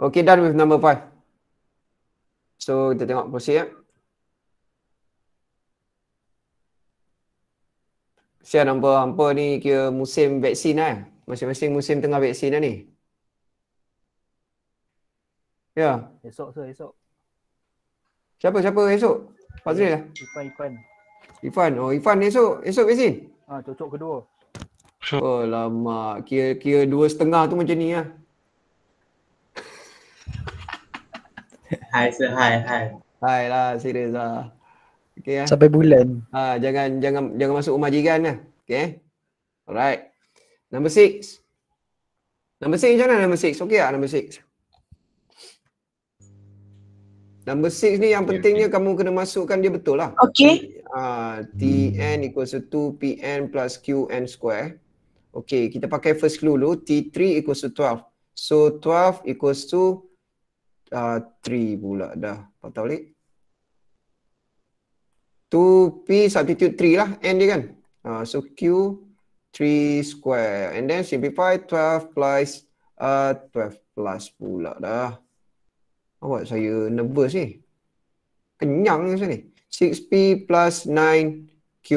Okay, done with number five. So, kita tengok proceed ya. Saya nampak hampa ni kira musim vaksin lah. Eh. Masing-masing musim tengah vaksin lah ni. Ya. Esok tu, esok. Siapa, siapa esok? Fazri lah. Ifan, Ifan. Ifan, oh Ifan esok, esok vaksin? Ah, cocok kedua. Oh lama, kira-kira dua setengah tu macam ni lah. Ya. hai sir hai hai hai lah serius lah okay, ya. Eh. sampai bulan ha, jangan jangan jangan masuk rumah jiran lah okay eh. alright number six number six jangan number six okay lah number six Number 6 ni yang pentingnya okay. kamu kena masukkan dia betul lah. Okay. Uh, ha, Tn equals to 2Pn plus Qn square. Okay, kita pakai first clue dulu. T3 equals to 12. So 12 equals to uh, ah, 3 pula dah. Patah balik. 2P substitute 3 lah. N dia kan. Uh, so Q 3 square. And then simplify 12 plus uh, ah, 12 plus pula dah. Awak saya nervous ni? Kenyang ni sini. 6P plus 9Q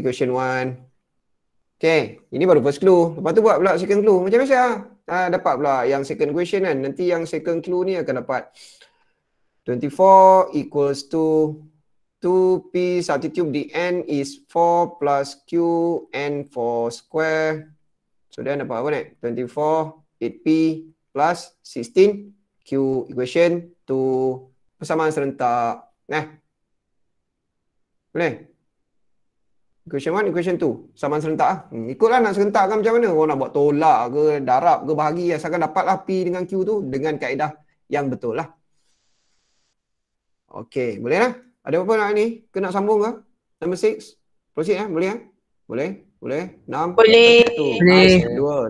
equation 1. Okay. Ini baru first clue. Lepas tu buat pula second clue. Macam biasa Ah ha, dapat pula yang second question kan. Nanti yang second clue ni akan dapat 24 equals to 2p substitute the n is 4 plus q n 4 square. So then dapat apa ni? 24 8p plus 16 q equation to persamaan serentak. Nah. Eh, boleh? Equation 1, equation 2. Saman serentak lah. Hmm, ikutlah nak serentak kan macam mana. Orang nak buat tolak ke, darab ke, bahagi. Asalkan dapatlah P dengan Q tu dengan kaedah yang betul lah. Okay, boleh lah. Ada apa-apa nak ni? Kena nak sambung ke? Number 6. Proceed lah, boleh lah. Boleh, boleh. 6, boleh.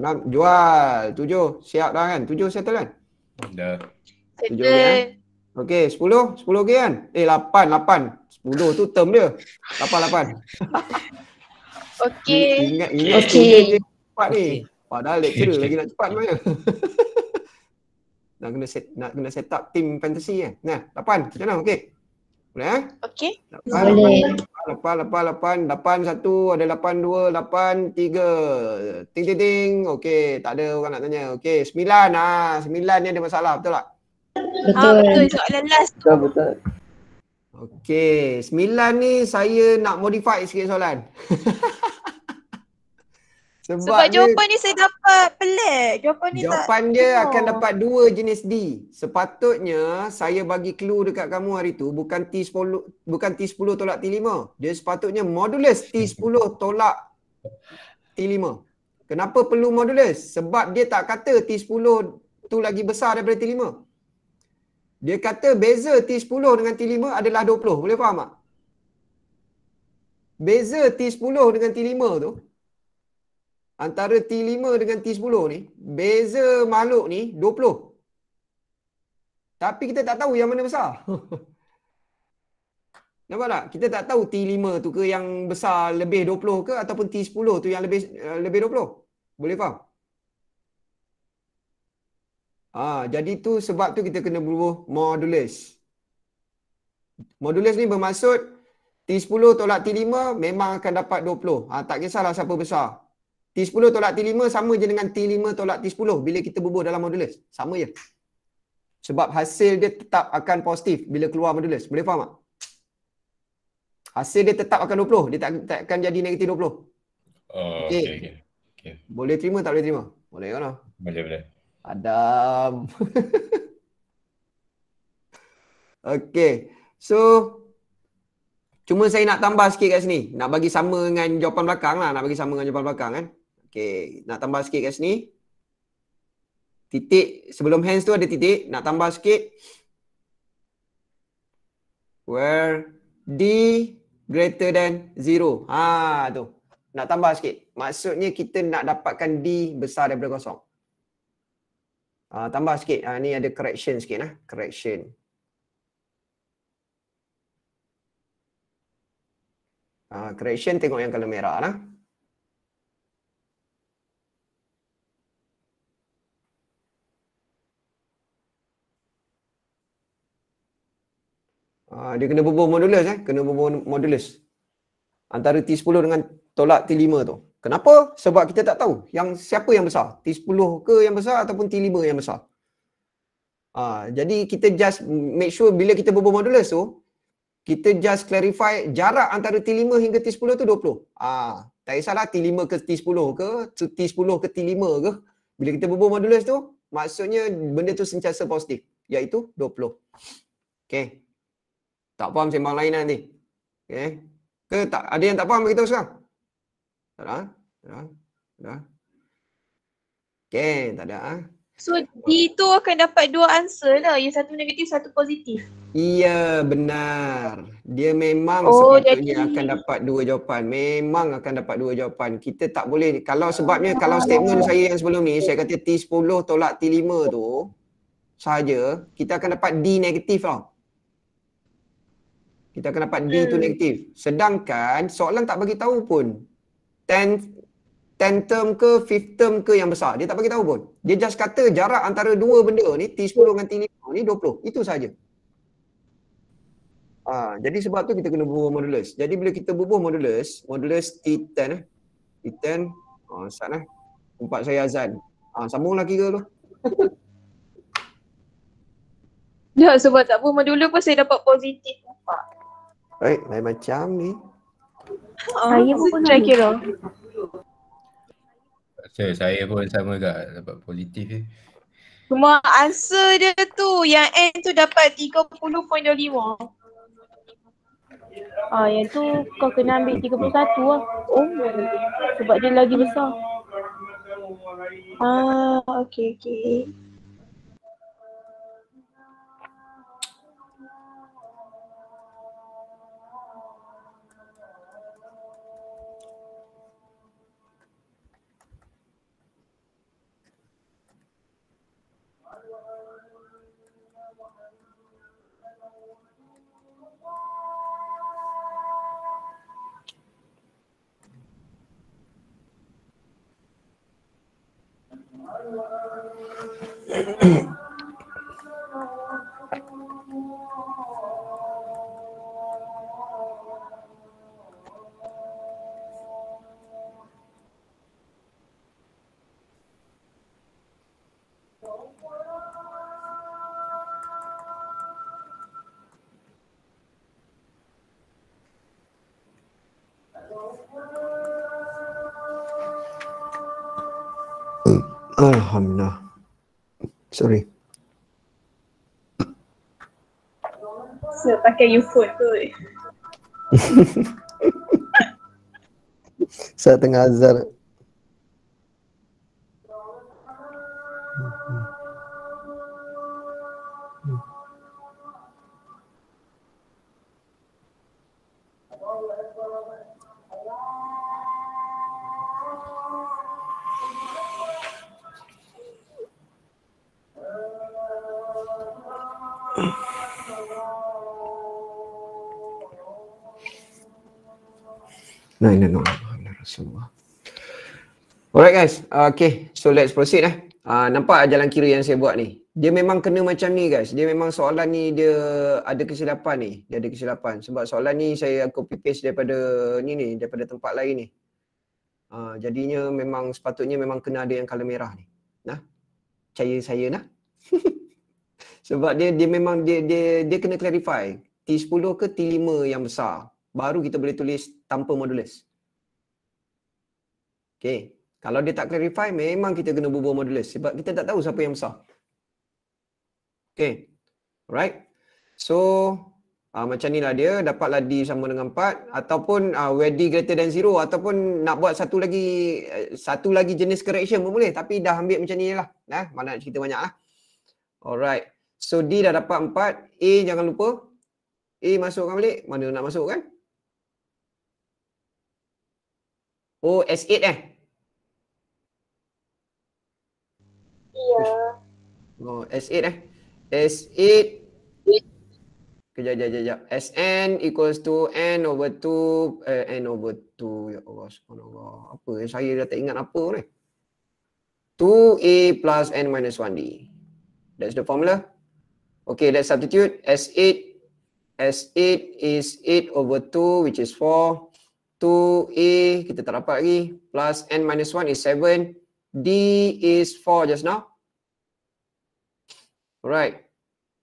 1, 2, 6. Jual. 7. Siap dah kan? 7 settle kan? Dah. 7 ah. settle. Ya? Okey, 10, 10 okey kan? Eh 8, 8. 10 tu term dia. 8 8. okey. Ingat ingat okey. Cepat ni. Padahal lecturer okay. lagi nak cepat macam. nak kena set nak kena set up team fantasy kan. Nah, 8. Macam mana? Okey. Boleh eh? Okey. Boleh. 8 8 8 8 1 ada 8 2 8 3. Ting ting ting. Okey, tak ada orang nak tanya. Okey, 9 ah. 9 ni ada masalah betul tak? Ah, betul. Ha, betul soalan last tu. Betul, betul. Okay, sembilan ni saya nak modify sikit soalan. Sebab, Sebab jawapan dia, ni saya dapat pelik. Jawapan ni jawapan tak dia tengok. akan dapat dua jenis D. Sepatutnya saya bagi clue dekat kamu hari tu bukan T10 bukan T10 tolak T5. Dia sepatutnya modulus T10 tolak T5. Kenapa perlu modulus? Sebab dia tak kata T10 tu lagi besar daripada T5. Dia kata beza T10 dengan T5 adalah 20. Boleh faham tak? Beza T10 dengan T5 tu antara T5 dengan T10 ni beza makhluk ni 20. Tapi kita tak tahu yang mana besar. Nampak tak? Kita tak tahu T5 tu ke yang besar lebih 20 ke ataupun T10 tu yang lebih eh, lebih 20. Boleh faham? Ha, jadi tu sebab tu kita kena berubah modulus. Modulus ni bermaksud T10 tolak T5 memang akan dapat 20. Ha, tak kisahlah siapa besar. T10 tolak T5 sama je dengan T5 tolak T10 bila kita berubah dalam modulus. Sama je. Sebab hasil dia tetap akan positif bila keluar modulus. Boleh faham tak? Hasil dia tetap akan 20. Dia tak, tak akan jadi negatif 20. Oh, okay. Okay, okay. okay. Boleh terima tak boleh terima? Boleh kan? Boleh, boleh. Adam. okay. So, cuma saya nak tambah sikit kat sini. Nak bagi sama dengan jawapan belakang lah. Nak bagi sama dengan jawapan belakang kan. Okay. Nak tambah sikit kat sini. Titik. Sebelum hands tu ada titik. Nak tambah sikit. Where D greater than zero. Ha tu. Nak tambah sikit. Maksudnya kita nak dapatkan D besar daripada kosong. Uh, tambah sikit. Uh, ni ada correction sikit lah. Correction. Uh, correction tengok yang color merah lah. Uh, dia kena bubuh modulus eh. Kena bubuh modulus. Antara T10 dengan tolak T5 tu. Kenapa? Sebab kita tak tahu yang siapa yang besar. T10 ke yang besar ataupun T5 yang besar. Ha, jadi kita just make sure bila kita bubuh modulus tu, kita just clarify jarak antara T5 hingga T10 tu 20. Ha, tak kisahlah T5 ke T10 ke, T10 ke T5 ke. Bila kita bubuh modulus tu, maksudnya benda tu sentiasa positif. Iaitu 20. Okay. Tak faham sembang lain nanti. Okay. Ke tak, ada yang tak faham kita sekarang? Tak lah. Ya. Ya. Okay, tak ada. Ah. So D tu akan dapat dua answer lah. Yang satu negatif, satu positif. Iya, benar. Dia memang oh, sepatutnya jadi... akan dapat dua jawapan. Memang akan dapat dua jawapan. Kita tak boleh, kalau sebabnya, ah, kalau statement saya yang sebelum ni, saya kata T10 tolak T5 tu saja kita akan dapat D negatif lah. Kita akan dapat D hmm. tu negatif. Sedangkan soalan tak bagi tahu pun. 10 10 term ke 5 term ke yang besar dia tak bagi tahu pun dia just kata jarak antara dua benda ni T10 dengan T5 ni 20 itu saja ha, jadi sebab tu kita kena bubuh modulus jadi bila kita bubuh modulus modulus T10 eh T10 ha, sat, eh tempat saya azan ha, sambung lagi ke tu Ya sebab tak apa modulus pun saya dapat positif nampak Baik, lain macam ni. Oh, saya pun pernah kira. So, saya pun sama juga dapat positif je. Cuma answer dia tu yang N tu dapat 30.25. Ah yang tu kau kena ambil 31 lah. Oh sebab dia lagi besar. Ah okey okey. Thank you. Amnah. Sorry. Saya pakai you phone tu. Saya tengah azar. Nah La ilaha illallah Rasulullah. Alright guys. Uh, okay. So let's proceed eh. Uh, nampak jalan kiri yang saya buat ni. Dia memang kena macam ni guys. Dia memang soalan ni dia ada kesilapan ni. Dia ada kesilapan. Sebab soalan ni saya copy paste daripada ni ni. Daripada tempat lain ni. Uh, jadinya memang sepatutnya memang kena ada yang color merah ni. Nah. Percaya saya nah. Sebab dia dia memang dia dia dia kena clarify. T10 ke T5 yang besar. Baru kita boleh tulis tanpa modulus. Okay. Kalau dia tak clarify, memang kita kena bubuh modulus sebab kita tak tahu siapa yang besar. Okay. Alright. So, uh, macam inilah dia. Dapatlah D sama dengan 4. Ataupun uh, where D greater than 0. Ataupun nak buat satu lagi eh, satu lagi jenis correction pun boleh. Tapi dah ambil macam ni lah. Nah, mana nak cerita banyak lah. Alright. So, D dah dapat 4. A jangan lupa. A masukkan balik. Mana nak masuk kan? Oh, S8 eh? Ya. Oh, S8 eh? S8. Kejap, kejap, kejap. Sn equals to n over 2. Uh, eh, n over 2. Ya Allah, subhanallah. Apa? Saya dah tak ingat apa ni. 2a plus n minus 1d. That's the formula. Okay, let's substitute. S8. S8 is 8 over 2, which is 4. 2A kita tak dapat lagi plus N minus 1 is 7 D is 4 just now Alright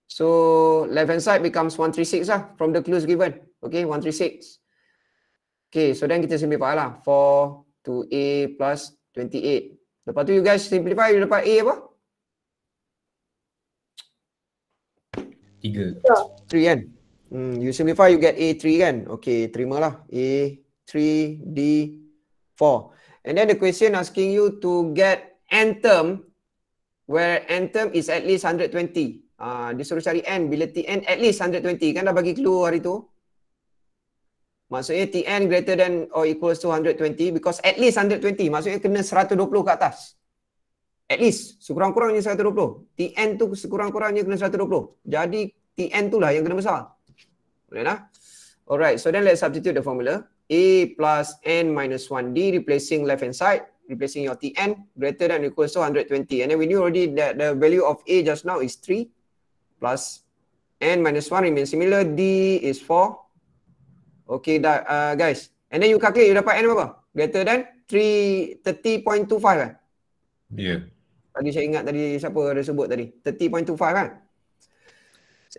So left hand side becomes 136 lah from the clues given Okay 136 Okay so then kita simplify lah 4 2A plus 28 Lepas tu you guys simplify you dapat A apa? 3 3 ya. kan? Hmm, you simplify you get A 3 kan? Okay terima lah A 3d4 and then the question asking you to get n term where n term is at least 120 uh, ah, disuruh cari n bila tn at least 120 kan dah bagi clue hari tu maksudnya tn greater than or equals to 120 because at least 120 maksudnya kena 120 ke atas at least sekurang-kurangnya 120 tn tu sekurang-kurangnya kena 120 jadi tn tu lah yang kena besar boleh lah alright so then let's substitute the formula A plus N minus 1D replacing left hand side replacing your Tn greater than or equal to 120 and then we knew already that the value of A just now is 3 plus N minus 1 remains similar D is 4 okay that, uh, guys and then you calculate you dapat N apa? greater than 330.25 eh? yeah tadi saya ingat tadi siapa ada sebut tadi 30.25 kan eh?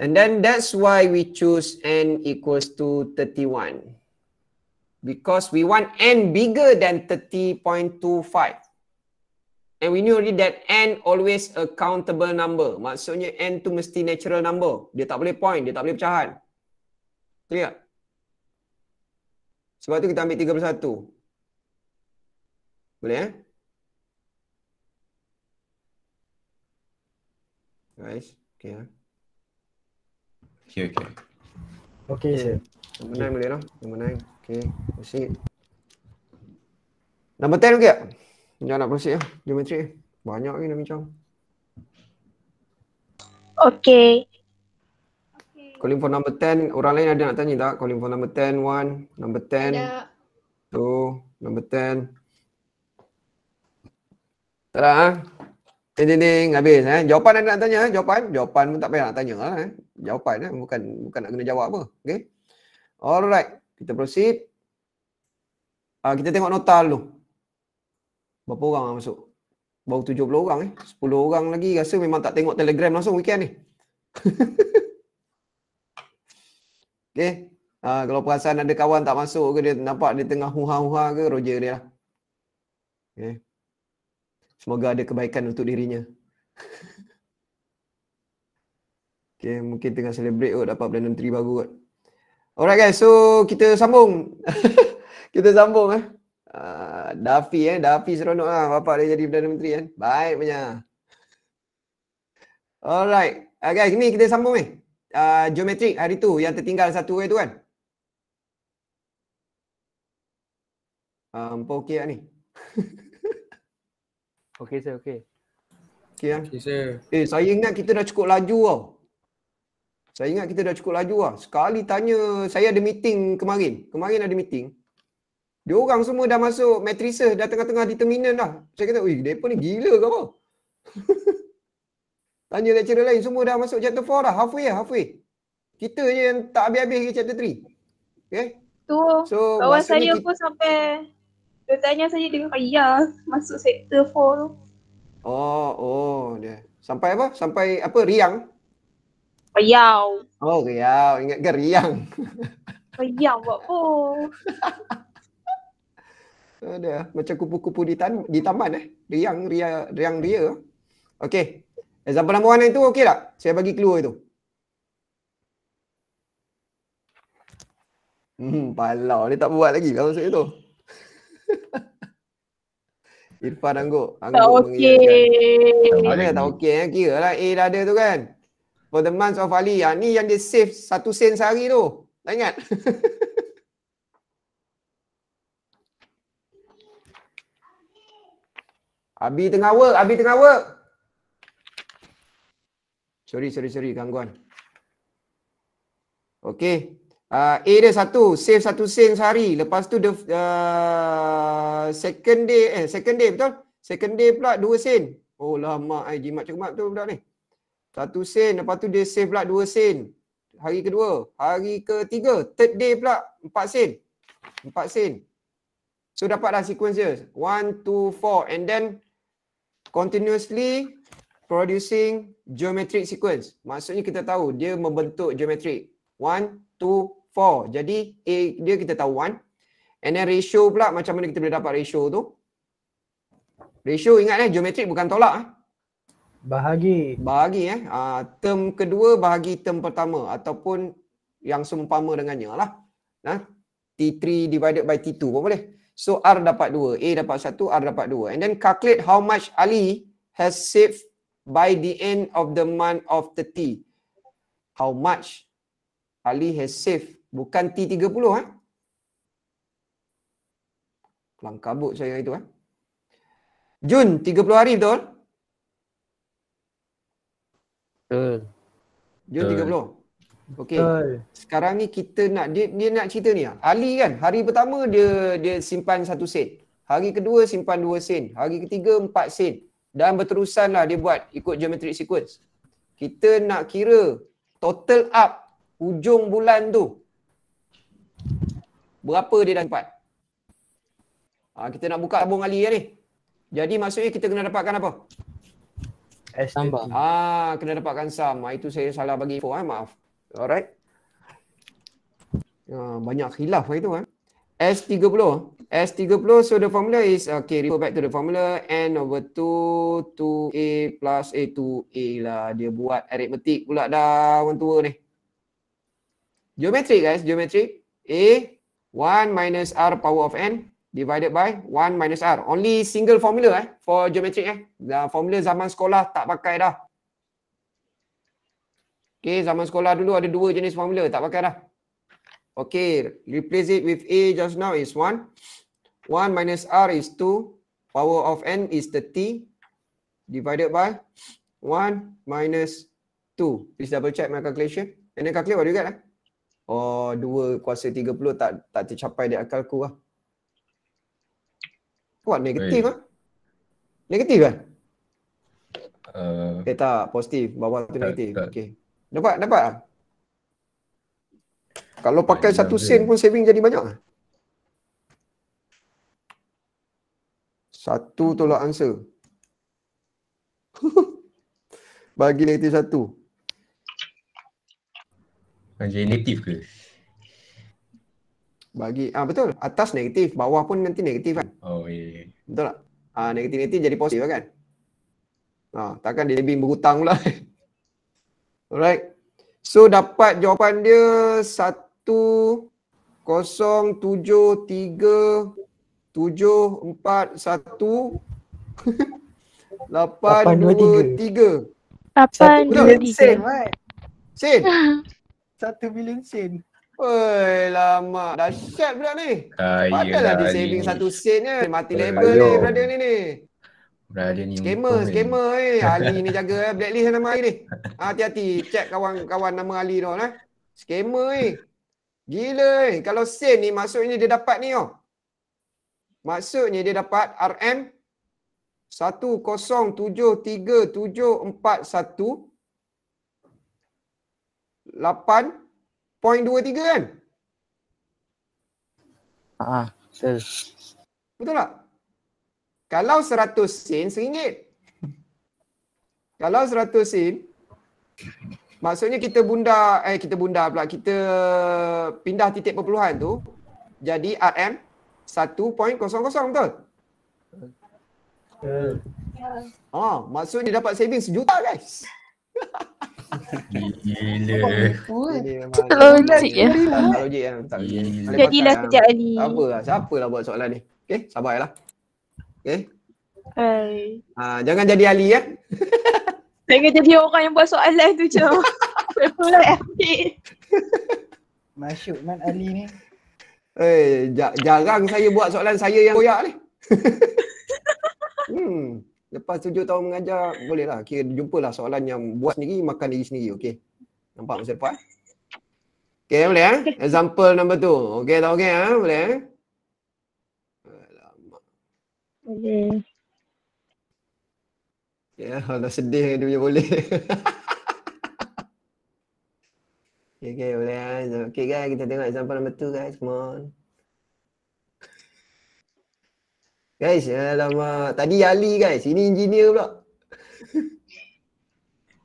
and then that's why we choose N equals to 31 because we want n bigger than 30.25. And we knew already that n always a countable number. Maksudnya n tu mesti natural number. Dia tak boleh point, dia tak boleh pecahan. Clear? Sebab tu kita ambil 31. Boleh eh? Guys, okay eh? Okay, okay. Okay, sir. Nombor 9 boleh lah. Nombor 9. Okay, proceed. Nombor 10 ke? Jangan nak proceed lah. Geometri. Banyak ni nak bincang. Okay. Calling for number 10. Orang lain ada nak tanya tak? Calling for number 10. One. Number 10. Tidak. Two. Number 10. Tak lah. Ding, ding, ding. Habis. Eh? Jawapan ada nak tanya. Eh? Jawapan. Jawapan pun tak payah nak tanya. Lah, eh. Jawapan. Eh? Bukan bukan nak kena jawab apa. Okay. Alright. Kita proceed. Uh, kita tengok nota dulu. Berapa orang masuk? Baru 70 orang eh. sepuluh orang lagi rasa memang tak tengok telegram langsung weekend ni. okay. Uh, ah, kalau perasan ada kawan tak masuk ke dia nampak dia tengah huha-huha ke roger dia lah. Okay. Semoga ada kebaikan untuk dirinya. okay, mungkin tengah celebrate kot dapat Perdana Menteri baru kot. Alright guys, so kita sambung. kita sambung eh. Uh, Dafi eh, Dafi seronok lah. Bapak dia jadi Perdana Menteri kan. Baik punya. Alright. Uh, guys, ni kita sambung eh. Uh, ah, geometrik hari tu yang tertinggal satu hari tu kan. Um, uh, okay lah ni. okay sir, okay. Okay, eh. okay Eh, saya ingat kita dah cukup laju tau. Lah. Saya ingat kita dah cukup laju lah. Sekali tanya, saya ada meeting kemarin. Kemarin ada meeting. Dia orang semua dah masuk matrices, dah tengah-tengah di terminal dah. Saya kata, wih, mereka ni gila ke apa? tanya lecturer lain, semua dah masuk chapter 4 dah. Halfway lah, halfway. Kita je yang tak habis-habis ke chapter 3. Okay? Tu, so, kawan saya kita... sampai dia tanya saya dengan Kaya masuk sector 4 tu. Oh, oh dia. Sampai apa? Sampai apa? Riang? Riau. Oh, Riau. Ingat ke Riang? Riau buat apa? Ada. Macam kupu-kupu di, tan di taman eh. Riang, ria, riang, ria. Okey. Example nombor one itu okey tak? Saya bagi clue itu. Hmm, palau. Dia tak buat lagi kalau saya tu. Irfan Angguk. Angguk tak okey. Tak okey. Tak eh? okey. Kira lah A dah ada tu kan for the month of Ali. Ha, ni yang dia save satu sen sehari tu. Tak ingat? Abi tengah work, Abi tengah work. Sorry, sorry, sorry, gangguan. Okay. Uh, ah, A dia satu, save satu sen sehari. Lepas tu the uh, second day, eh second day betul? Second day pula dua sen. Oh lama, ai jimat cermat tu budak ni. Satu sen lepas tu dia save pula dua sen Hari kedua, hari ketiga, third day pula empat sen Empat sen So dapatlah sequence dia One, two, four and then Continuously producing geometric sequence Maksudnya kita tahu dia membentuk geometric One, two, four Jadi A dia kita tahu one And then ratio pula macam mana kita boleh dapat ratio tu Ratio ingat eh geometric bukan tolak eh Bahagi. Bahagi eh. Uh, term kedua bahagi term pertama ataupun yang seumpama dengannya lah. Nah, ha? T3 divided by T2 pun boleh. So R dapat 2, A dapat 1, R dapat 2. And then calculate how much Ali has saved by the end of the month of the t. How much Ali has saved. Bukan T30 eh. Ha? Kelang kabut saya itu eh. Jun, 30 hari betul? Betul. tiga puluh. Okey. Sekarang ni kita nak dia, dia nak cerita ni Ali kan hari pertama dia dia simpan satu sen. Hari kedua simpan dua sen. Hari ketiga empat sen. Dan berterusan lah dia buat ikut geometric sequence. Kita nak kira total up hujung bulan tu berapa dia dah dapat. Ha, kita nak buka tabung Ali ya, ni. Jadi maksudnya kita kena dapatkan apa? s Tambah. Ah, kena dapatkan sum. Ah, itu saya salah bagi info. Eh? Maaf. Alright. Uh, banyak khilaf lah itu. Eh? S30. S30, so the formula is, okay, refer back to the formula. N over 2, 2A plus A, 2A lah. Dia buat aritmetik pula dah orang tua ni. Geometric guys, Geometri. A, 1 minus R power of N divided by 1 minus R. Only single formula eh for geometric eh. The formula zaman sekolah tak pakai dah. Okay, zaman sekolah dulu ada dua jenis formula, tak pakai dah. Okay, replace it with A just now is 1. 1 minus R is 2. Power of N is 30. Divided by 1 minus 2. Please double check my calculation. And then calculate what do you get lah. Oh, 2 kuasa 30 tak tak tercapai di akalku lah. Kuat negatif ah. Ha? Negatif kan? Uh, eh tak, positif. Bawah tu negatif. Okey. Dapat, dapat ah. Kalau pakai ya, satu sen pun saving jadi banyak ah. Satu tolak answer. Bagi negatif satu. Bagi negatif ke? bagi ah uh, betul atas negatif bawah pun nanti negatif kan oh yeah. betul tak ah uh, negatif negatif jadi positif kan ah takkan dia lebih berhutang pula alright so dapat jawapan dia 1073741823823 Sen, right? Sen. Satu bilion sen. Oi, lama. Dah syap budak ni. Kaya ah, Padahal dia saving ni. satu sen ni. Mati Ayu. label ni brother ni ni. Brother ni. Scammer, scammer ni. eh. Ali ni jaga eh. Blacklist nama Ali ni. Ah, hati-hati. Check kawan-kawan nama Ali tu lah. Eh. Scammer ni. Eh. Gila ni. Eh. Kalau sen ni maksudnya dia dapat ni oh. Maksudnya dia dapat RM 1073741 Lapan point 2-3 kan? Haa, ah, betul. Betul tak? Kalau 100 sen, rm Kalau 100 sen, maksudnya kita bunda, eh kita bunda pula, kita pindah titik perpuluhan tu, jadi RM 1.00 betul? Ah, maksudnya dapat saving sejuta guys. Gila. Kita tahu ni cik ya. Logik kan. Jadilah sekejap ni. Apa lah. Siapa lah buat soalan ni. Okay. Sabar lah. Okay. Uh, ah, jangan jadi Ali ya. jangan jadi orang yang buat soalan tu je. Mulai lah, ambil. Masuk man Ali ni. Eh, hey, jarang saya buat soalan saya yang koyak ni. hmm. Lepas tujuh tahun mengajar, bolehlah. Kira jumpa lah soalan yang buat sendiri, makan diri sendiri. okey Nampak masa depan? Okay, boleh eh? Example number two. okey tak okey eh? Boleh eh? Okay. Ya, yeah, kalau sedih dia punya boleh. okay, okay, boleh eh? Okay guys, kita tengok example number two guys. Come on. Guys, alamak. Tadi Ali guys. Ini engineer pula.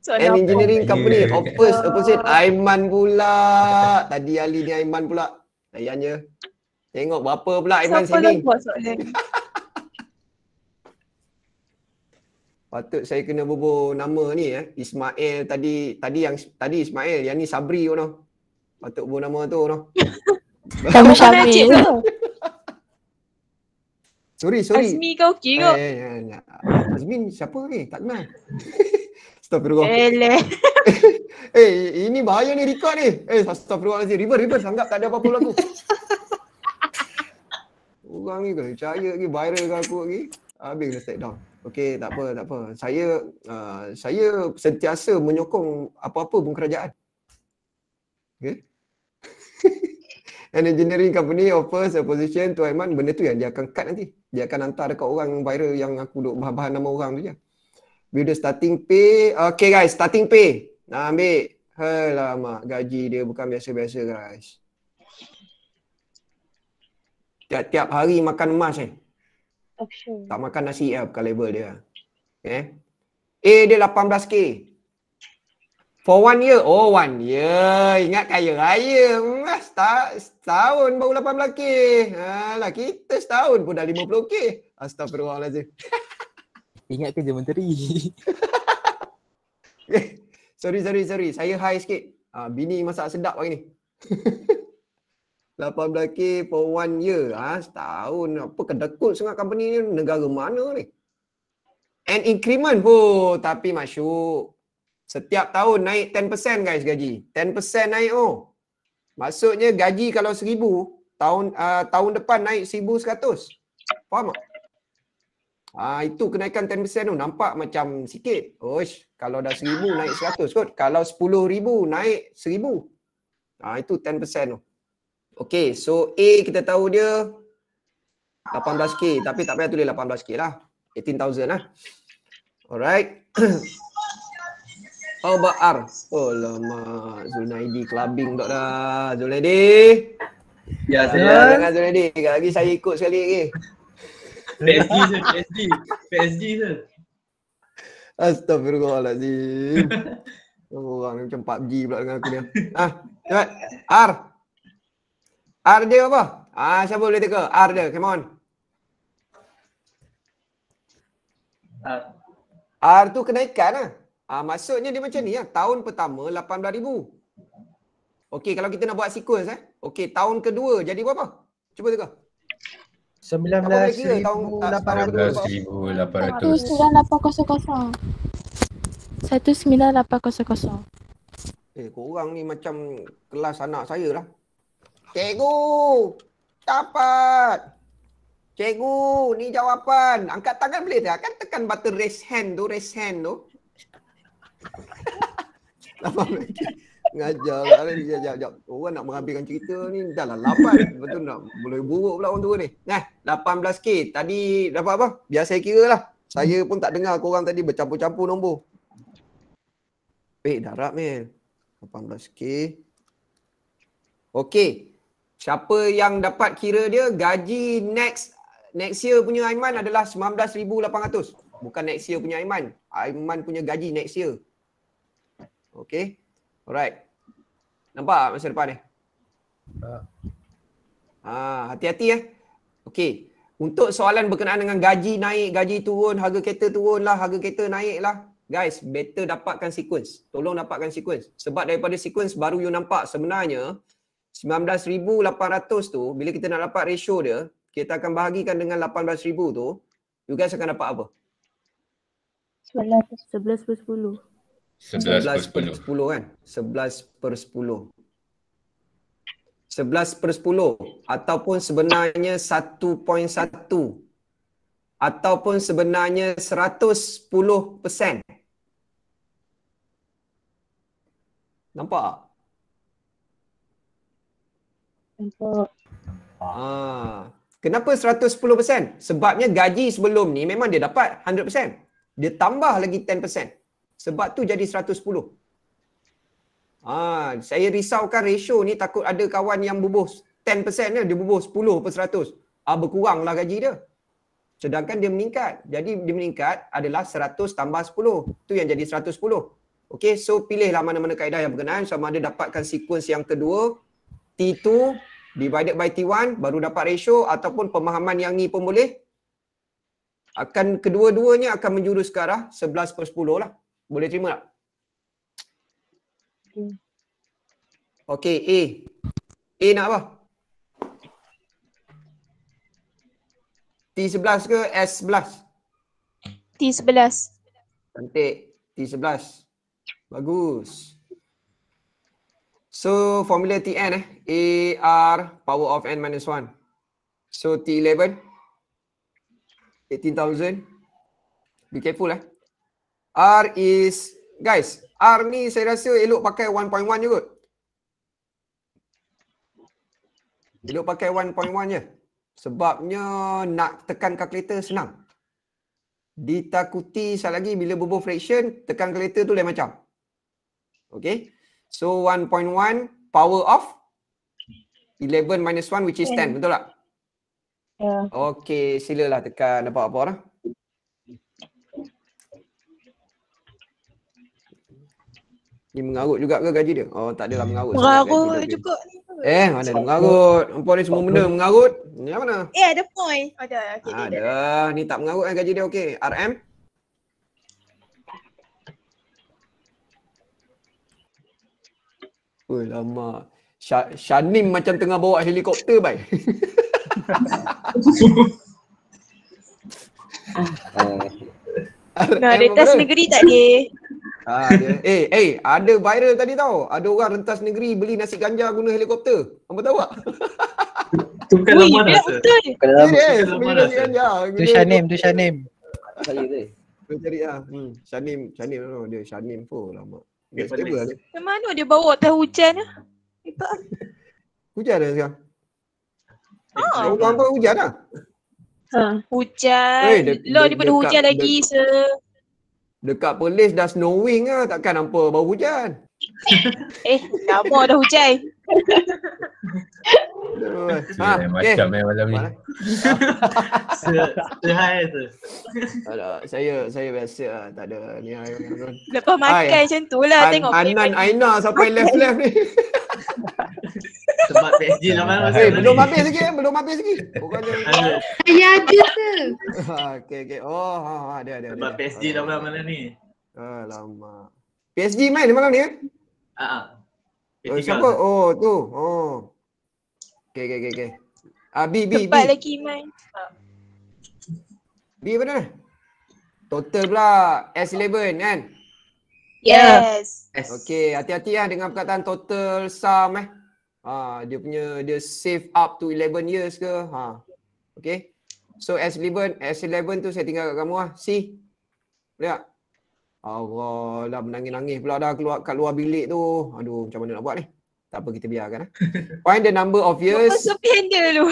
So, And engineering company. Yeah. Of course, of Aiman pula. Tadi Ali ni Aiman pula. Layannya. Tengok berapa pula Aiman Siapa sini. Siapa soalan? Patut saya kena bobo nama ni eh. Ismail tadi tadi yang tadi Ismail yang ni Sabri kau noh. Patut bobo nama tu noh. Kamu Sabri. Sorry, sorry. Azmi kau okey kau. Ay, ay, ay, Azmi siapa ni? Tak kenal. Astagfirullah. Eh, hey, ini bahaya ni record ni. Eh, stop hey, astagfirullahalazim. River, river sanggap tak ada apa-apa lagu. Orang ni kena percaya lagi viral dengan aku lagi. Habis kena take down. Okay, tak apa, tak apa. Saya uh, saya sentiasa menyokong apa-apa pun kerajaan. Okay? an engineering company offers a position to Aiman benda tu yang dia akan cut nanti dia akan hantar dekat orang viral yang aku duk bahan-bahan nama orang tu je bila the starting pay okay guys starting pay nak ambil helah gaji dia bukan biasa-biasa guys tiap-tiap hari makan emas eh tak makan nasi eh bukan label dia eh A dia 18k For one year? Oh, one year. Ingat kaya raya. Mas, tak setahun baru 18K. Alah, kita setahun pun dah 50K. Astagfirullahaladzim. Ingat kerja menteri. sorry, sorry, sorry. Saya high sikit. Ha, bini masak sedap hari ni. 18K for one year. Ha, setahun. Apa kedekut sangat company ni? Negara mana ni? And increment pun. Oh, tapi masuk. Setiap tahun naik 10% guys gaji. 10% naik oh. Maksudnya gaji kalau 1000 tahun uh, tahun depan naik 1100. Faham tak? Ah itu kenaikan 10% tu nampak macam sikit. Oish, kalau dah 1000 naik 100 kot. Kalau 10000 naik 1000. Ah uh, itu 10% tu. Okay, so A kita tahu dia 18k tapi tak payah tulis 18k lah. 18,000 lah. Alright. How about R? Oh lama Zulnaidi clubbing tak dah. Zulnaidi. Ya saya. Ah, dengan Zulnaidi. Kali lagi saya ikut sekali lagi. PSG sir, PSG. PSG je. Astagfirullahalazim. Orang ni macam PUBG pula dengan aku ni. Ah, cepat. R. R dia apa? Ah, siapa boleh teka? R dia, come on. R. R tu kenaikan lah. Ah, maksudnya dia macam ni ya. Tahun pertama 18,000. Okey, kalau kita nak buat sequence eh. Okey, tahun kedua jadi berapa? Cuba tengok. 19,800. Eh, korang ni macam kelas anak saya lah. Cikgu! Dapat! Cikgu, ni jawapan. Angkat tangan boleh tak? Kan tekan button raise hand tu, raise hand tu. Lama lagi. Ngajar. Sekarang lah ni, sekejap, sekejap. Orang nak merampingkan cerita ni, dah lah lapan. Betul nak boleh buruk pula orang tua ni. Nah, 18K. Tadi dapat apa? Biar saya kira lah. Saya pun tak dengar korang tadi bercampur-campur nombor. Eh, dah rap ni. 18K. Okay. Siapa yang dapat kira dia, gaji next next year punya Aiman adalah RM19,800. Bukan next year punya Aiman. Aiman punya gaji next year. Okay. Alright. Nampak tak masa depan ni? Ah, hati-hati eh. Okay. Untuk soalan berkenaan dengan gaji naik, gaji turun, harga kereta turun lah, harga kereta naik lah. Guys, better dapatkan sequence. Tolong dapatkan sequence. Sebab daripada sequence baru you nampak sebenarnya 19,800 tu bila kita nak dapat ratio dia, kita akan bahagikan dengan 18,000 tu, you guys akan dapat apa? 11, 11, 10. 11 per 10. per 10 kan? 11 per 10. 11 per 10 ataupun sebenarnya 1.1 ataupun sebenarnya 110%. Nampak tak? Nampak. Ah. Kenapa 110%? Sebabnya gaji sebelum ni memang dia dapat 100%. Dia tambah lagi 10%. Sebab tu jadi 110. Ah, ha, saya risaukan ratio ni takut ada kawan yang bubuh 10% dia, dia bubuh 10 per 100. Ah, ha, berkuranglah gaji dia. Sedangkan dia meningkat. Jadi dia meningkat adalah 100 tambah 10. Tu yang jadi 110. Okey, so pilihlah mana-mana kaedah yang berkenaan sama ada dapatkan sequence yang kedua T2 divided by T1 baru dapat ratio ataupun pemahaman yang ni pun boleh akan kedua-duanya akan menjurus ke arah 11 per 10 lah. Boleh terima tak? Okay, hmm. Okey, A. A nak apa? T11 ke S11? T11. Cantik. T11. Bagus. So formula Tn eh. R power of n minus 1. So T11. 18,000. Be careful eh. R is guys, R ni saya rasa elok pakai 1.1 je kot. Elok pakai 1.1 je. Sebabnya nak tekan kalkulator senang. Ditakuti sekali lagi bila bubur fraction, tekan kalkulator tu lain macam. Okay. So 1.1 power of 11 minus 1 which is 10. 10. Betul tak? Yeah. Okay, silalah tekan dapat apa orang. Lah. Ni mengarut juga ke gaji dia? Oh tak adalah mengarut. Mengarut juga ni. Eh mana Sampai. ada mengarut? Empat ni semua benda mengarut. Ni mana? Eh ada point. Ada. Okay, ada. ada. Ni tak mengarut kan gaji dia okey. RM? Oh lama. Sh- Shanim macam tengah bawa helikopter baik. Nah, ada test negeri tak ni? Ha, eh, eh, ada viral tadi tau. Ada orang rentas negeri beli nasi ganja guna helikopter. Apa tahu tak? Itu bukan lama rasa. Itu bukan lama rasa. Itu Shanim, itu Shanim. Shanim, Shanim tu. Dia Shanim pun lama. Okay, lah. mana dia bawa teh ah? hujan lah. hujan dah sekarang? Ah, oh, hujan. hujan lah. Ha, hujan. Eh, Lo lah, daripada hujan lagi se. Dekat Perlis dah snowing ke? Lah, takkan nampak bau hujan? eh, lama dah hujan. Ha, ah, okay. macam eh malam ni. Sehai tu. Ada saya saya biasa lah. tak ada ni ayo. Lepas makan Hai. macam tu lah An- tengok Anan Aina sampai left left ni. Sebab PSG lah mana masa Belum habis lagi eh. Belum habis lagi Bukan Ya ada ke ah, Okay okay Oh ha, ha, ha, ada ada Sebab PSG dah mana mana ni Alamak PSG main ni malam ni eh? ah, ah. Oh, kan Haa Oh siapa? Oh tu Oh Okay okay okay Ah B B B lagi main B mana? Total pula S11 kan? Yes. Okay, hati-hati lah dengan perkataan total sum eh ha, dia punya dia save up to 11 years ke ha okay. so S11 S11 tu saya tinggal kat kamu ah si lihat Allah dah menangis-nangis pula dah keluar kat luar bilik tu. Aduh macam mana nak buat ni? Tak apa kita biarkan eh. Find the number of years. Apa handle dulu.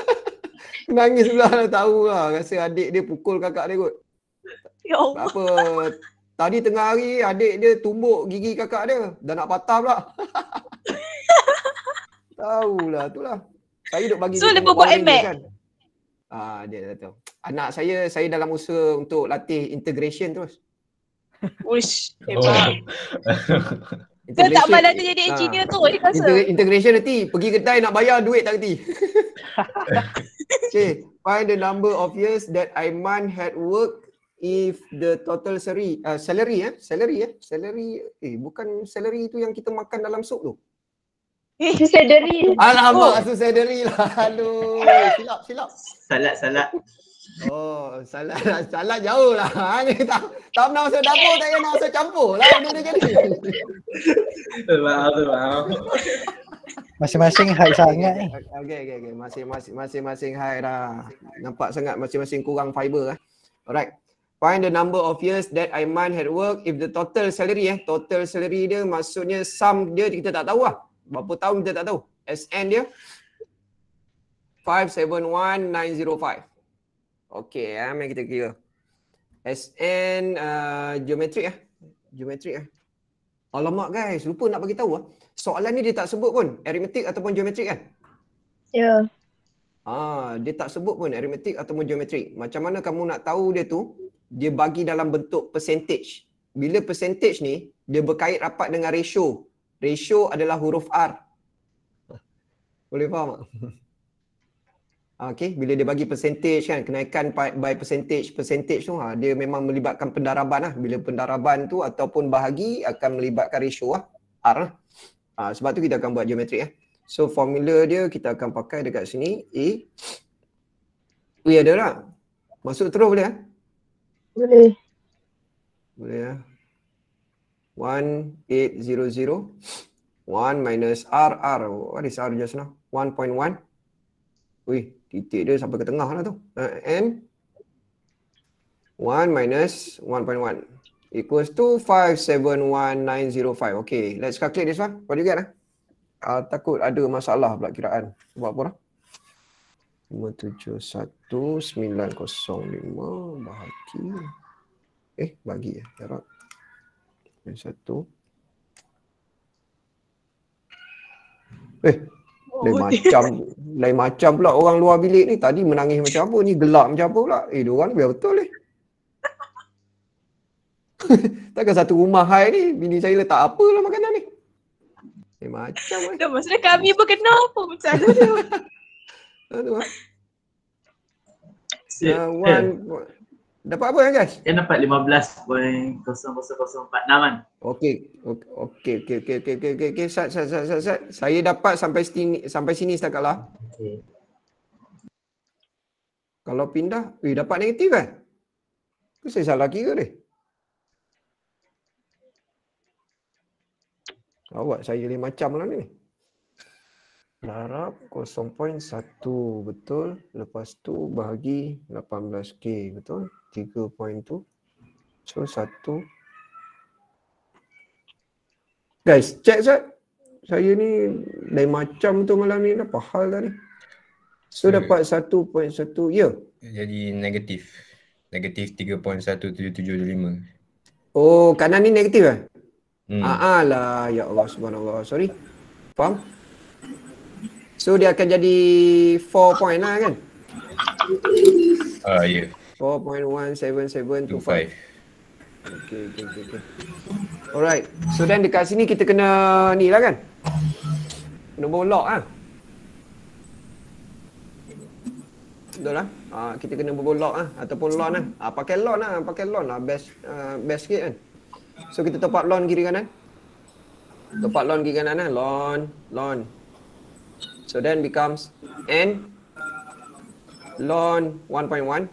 Nangis pula dah tahu lah. Rasa adik dia pukul kakak dia kot. Ya Allah. Apa? Tadi tengah hari adik dia tumbuk gigi kakak dia. Dah nak patah pula. Taulah, lah, Saya duk bagi. So, dia buat MBA. Kan. Ah, dia tahu. Anak saya, saya dalam usaha untuk latih integration terus. Wish, oh. hebat. Oh. dia tak pandai jadi ah. engineer ha. tu, dia rasa. Inter- integration nanti, pergi kedai nak bayar duit tak nanti. okay, find the number of years that Aiman had worked if the total salary uh, salary eh salary eh salary eh bukan salary itu yang kita makan dalam sup tu Sederi, sedari. Alamak, oh. sedari lah. Aduh, silap, silap. Salat, salat. Oh, salat, salat jauh lah. Ha, ni tak, tak nak masuk dapur, tak nak masuk campur lah. Benda jadi. Maaf, maaf. Masing-masing hai sangat Okey, okey, okey. Masing-masing, masing-masing high dah. Nampak sangat masing-masing kurang fiber lah. Alright. Find the number of years that Aiman had worked. If the total salary eh, total salary dia maksudnya sum dia kita tak tahu lah. Berapa tahun kita tak tahu. SN dia 571905. Okey, ya, mari kita kira. SN uh, geometrik ah. Eh? Geometrik ah. Eh? Alamak guys, lupa nak bagi tahu ah. Soalan ni dia tak sebut pun aritmetik ataupun geometri kan? Ya. Yeah. Ah, dia tak sebut pun aritmetik ataupun geometri. Macam mana kamu nak tahu dia tu? Dia bagi dalam bentuk percentage. Bila percentage ni dia berkait rapat dengan ratio ratio adalah huruf R. Boleh faham tak? Ah, okay, bila dia bagi percentage kan, kenaikan by percentage, percentage tu ha, dia memang melibatkan pendaraban lah. Bila pendaraban tu ataupun bahagi akan melibatkan ratio lah, R lah. Ha, sebab tu kita akan buat geometrik lah. So formula dia kita akan pakai dekat sini A. Ui ada tak? Masuk terus boleh lah? Boleh. Boleh lah. Ya? 1 minus RR. Oh, what is R just now? 1.1. Wih, titik dia sampai ke tengah lah tu. Uh, M. 1 minus 1.1 equals to 571905. Okay, let's calculate this one. What do you get? Ah? Uh, takut ada masalah pula kiraan. Buat apa lah? 571905 bahagi. Eh, bagi ya. Jarak yang satu. Eh, oh, lain macam lain macam pula orang luar bilik ni tadi menangis macam apa ni gelak macam apa pula eh diorang ni biar betul eh takkan satu rumah hai ni bini saya letak apa lah makanan ni lain macam eh Duh, maksudnya kami pun kena apa macam tu tu lah Yeah, one, one. Dapat apa Angas? Saya dapat 15.0004 naman. Okey. Okey okey okey okey okey okey okey sat sat sat sat sat. Saya dapat sampai sini sampai sini setakat lah. Okey. Kalau pindah, eh dapat negatif kan? Eh? Ke saya salah kira ni? Awak saya jadi macam lah ni. Larap 0.1 betul. Lepas tu bahagi 18K betul. 3 point tu. So 1. Guys, check sat. Saya ni dari macam tu malam ni. Apa hal tadi? So dapat 1.1. Ya. Yeah. Jadi negatif. Negatif 3.1775. Oh, kanan ni negatif eh? Hmm. Ah, lah ya Allah subhanallah. Sorry. Faham? So dia akan jadi 4 point lah kan? Uh, ah yeah. ya. 4.177 to 5. Okay, okay, okay, Alright. So then dekat sini kita kena ni lah kan? Kena bawa lock lah. Betul lah. Ha, kita kena bawa lock lah. Ataupun lock lah. Ha, pakai lock lah. Pakai lock lah. Best, uh, best sikit kan? So kita tempat lawn kiri kanan. Tempat lawn kiri kanan lah. Lawn. Lawn. So then becomes n ln 1.1.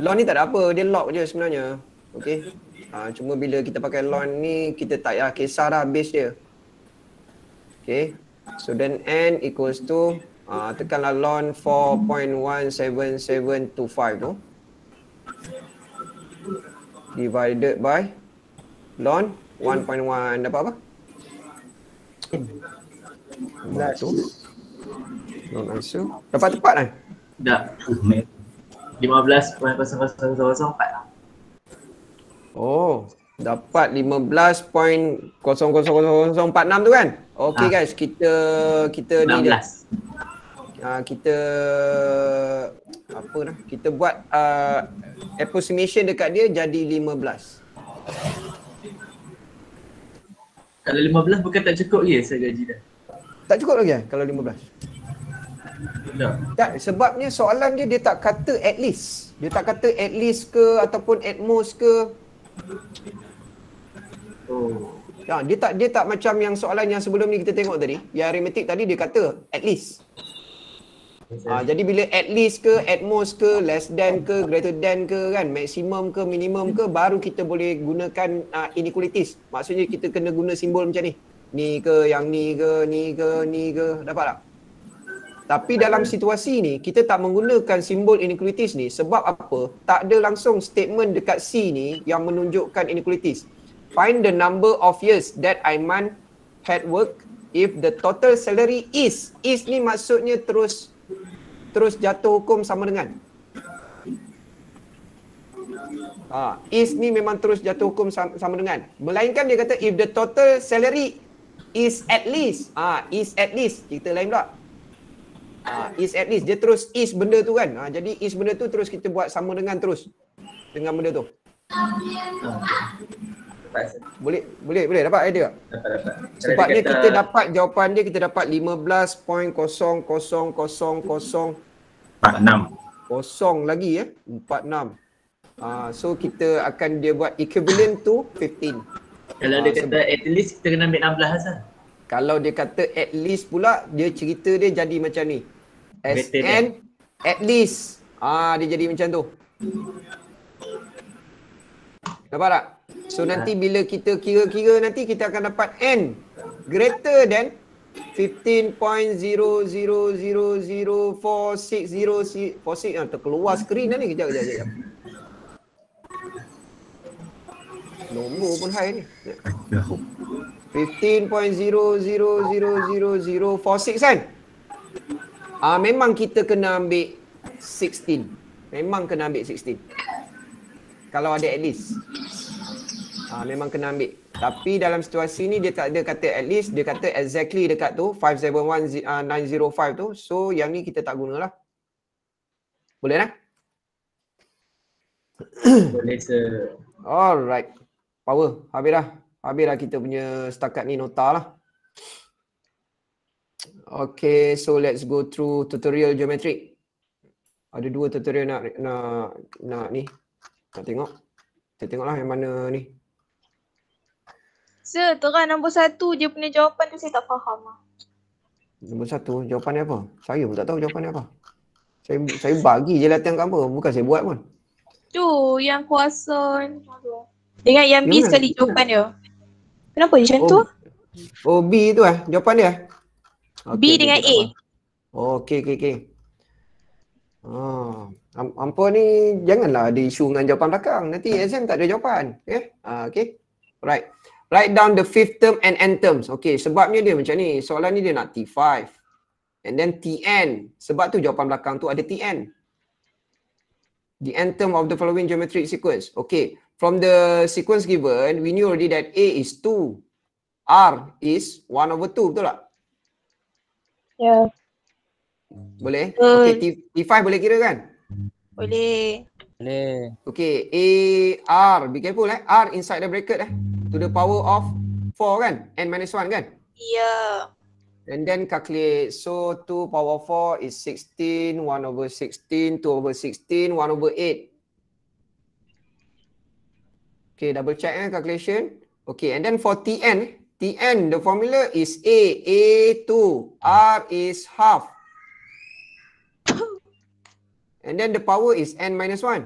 Ln ni tak ada apa, dia log je sebenarnya. Okay. Uh, ha, cuma bila kita pakai ln ni, kita tak payah kisah dah base dia. Okay. So then n equals to, uh, tekanlah ln 4.17725 tu. No? Divided by ln 1.1. Dapat apa? Non answer. Dapat tepat kan? lah. Dah. 15.00004 Oh, dapat 15.00004 tu kan? Okey ha. guys, kita kita 16. ni dia. Uh, kita apa dah? Kita buat uh, approximation dekat dia jadi 15. Kalau 15 bukan tak cukup ke saya gaji dah? Tak cukup lagi eh kalau 15? Tak. tak sebabnya soalan dia dia tak kata at least. Dia tak kata at least ke ataupun at most ke. Oh. Tak, ya, dia tak dia tak macam yang soalan yang sebelum ni kita tengok tadi. Yang arithmetic tadi dia kata at least. Ha, jadi bila at least ke, at most ke, less than ke, greater than ke kan, maximum ke, minimum ke, baru kita boleh gunakan uh, ah, inequalities. Maksudnya kita kena guna simbol macam ni ni ke yang ni ke ni ke ni ke dapat tak tapi dalam situasi ni kita tak menggunakan simbol inequalities ni sebab apa tak ada langsung statement dekat C ni yang menunjukkan inequalities find the number of years that Aiman had work if the total salary is is ni maksudnya terus terus jatuh hukum sama dengan Ha, is ni memang terus jatuh hukum sama, sama dengan. Melainkan dia kata if the total salary is at least ah uh, is at least kita lain pula ah uh, is at least dia terus is benda tu kan ah uh, jadi is benda tu terus kita buat sama dengan terus dengan benda tu boleh boleh boleh dapat idea dapat dapat sebabnya kita dapat jawapan dia kita dapat 15.00000 46 kosong lagi ya eh? 46 ah uh, so kita akan dia buat equivalent to 15 kalau ah, dia kata at least kita kena ambil 16 lah. Kalau dia kata at least pula dia cerita dia jadi macam ni. SN at least. Ah dia jadi macam tu. Nampak tak? So nanti ah. bila kita kira-kira nanti kita akan dapat N greater than 15.00004604 ah, terkeluar skrin dah ni kejap kejap kejap. kejap. Nombor pun high ni. Yahoo. 15.000046 kan? Ah uh, memang kita kena ambil 16. Memang kena ambil 16. Kalau ada at least. Ah uh, memang kena ambil. Tapi dalam situasi ni dia tak ada kata at least, dia kata exactly dekat tu 571905 uh, tu. So yang ni kita tak gunalah. Boleh tak? Boleh sir. Alright. Power, habis dah. Habis dah kita punya setakat ni nota lah. Okay, so let's go through tutorial geometric. Ada dua tutorial nak nak nak ni. Nak tengok. Kita tengoklah yang mana ni. Sir, terang nombor satu je punya jawapan tu saya tak faham lah. Nombor satu, jawapan dia apa? Saya pun tak tahu jawapan dia apa. Saya saya bagi je latihan kamu, bukan saya buat pun. Tu, yang kuasa ni. Dengan yang B sekali jawapan dia. Kenapa dia macam oh, tu? Oh B tu eh jawapan dia. Okay, B dengan A. Oh, okay, okay, okay. Oh, ah, ampun ni janganlah ada isu dengan jawapan belakang. Nanti exam tak ada jawapan. Okay? Ya? Uh, ah, okay? Right. Write down the fifth term and n terms. Okay, sebabnya dia macam ni. Soalan ni dia nak T5. And then Tn. Sebab tu jawapan belakang tu ada Tn. The n term of the following geometric sequence. Okay, from the sequence given, we knew already that A is 2, R is 1 over 2, betul tak? Ya. Yeah. Boleh? Betul. Okay, T5 boleh kira kan? Boleh. Boleh. Okay, A, R, be careful eh. R inside the bracket eh. To the power of 4 kan? N minus 1 kan? Ya. Yeah. And then calculate. So, 2 power 4 is 16, 1 over 16, 2 over 16, 1 over 8. Okay, double check eh calculation. Okay, and then for Tn, Tn the formula is A, A2, R is half. And then the power is N minus 1.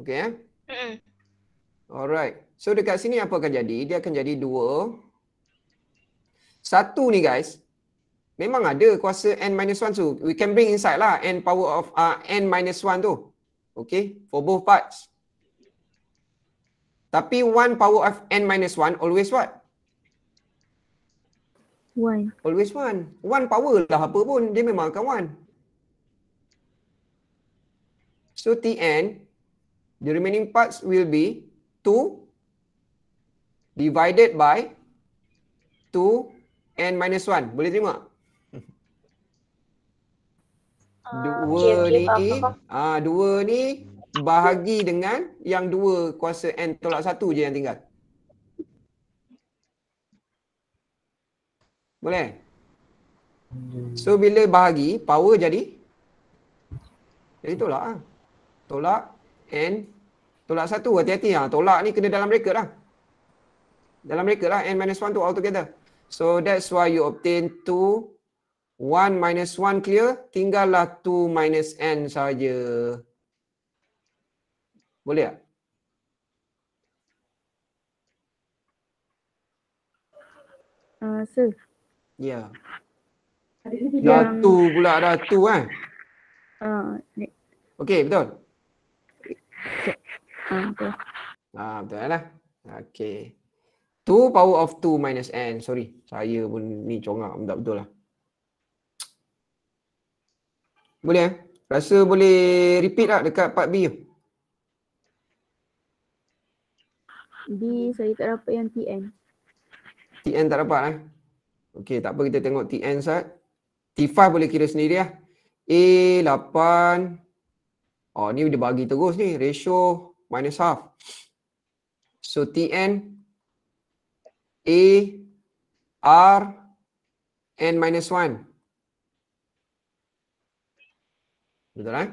Okay, eh? Alright. So dekat sini apa akan jadi? Dia akan jadi 2. Satu ni guys, memang ada kuasa N minus 1 tu. We can bring inside lah N power of uh, N minus 1 tu. Okay, for both parts. Tapi 1 power of n minus 1 always what? 1. Always 1. 1 power lah apa pun, dia memang akan 1. So Tn, the remaining parts will be 2 divided by 2 n minus 1. Boleh terima? Boleh dua okay, okay, ni A, ah, dua ni bahagi dengan yang dua kuasa N tolak satu je yang tinggal. Boleh? So bila bahagi, power jadi? Jadi tolak lah. Tolak N tolak satu. Hati-hati lah. Tolak ni kena dalam record lah. Dalam record lah N minus 1 tu altogether. So that's why you obtain two. 1 minus 1 clear, tinggallah 2 minus n saja. Boleh tak? Uh, sir. Ya. Yeah. Dah yang... tu pula dah tu kan? Eh? Uh, ni... Okey betul? Uh, betul. Ah, betul lah. Okey. 2 power of 2 minus n. Sorry. Saya pun ni congak. Tak betul lah. Boleh eh? Rasa boleh repeat tak dekat part B tu? B saya tak dapat yang TN. TN tak dapat eh? Okey tak apa kita tengok TN sat. T5 boleh kira sendiri lah. Eh? A8. Oh ni dia bagi terus ni. Ratio minus half. So TN A R N minus 1. Betul kan?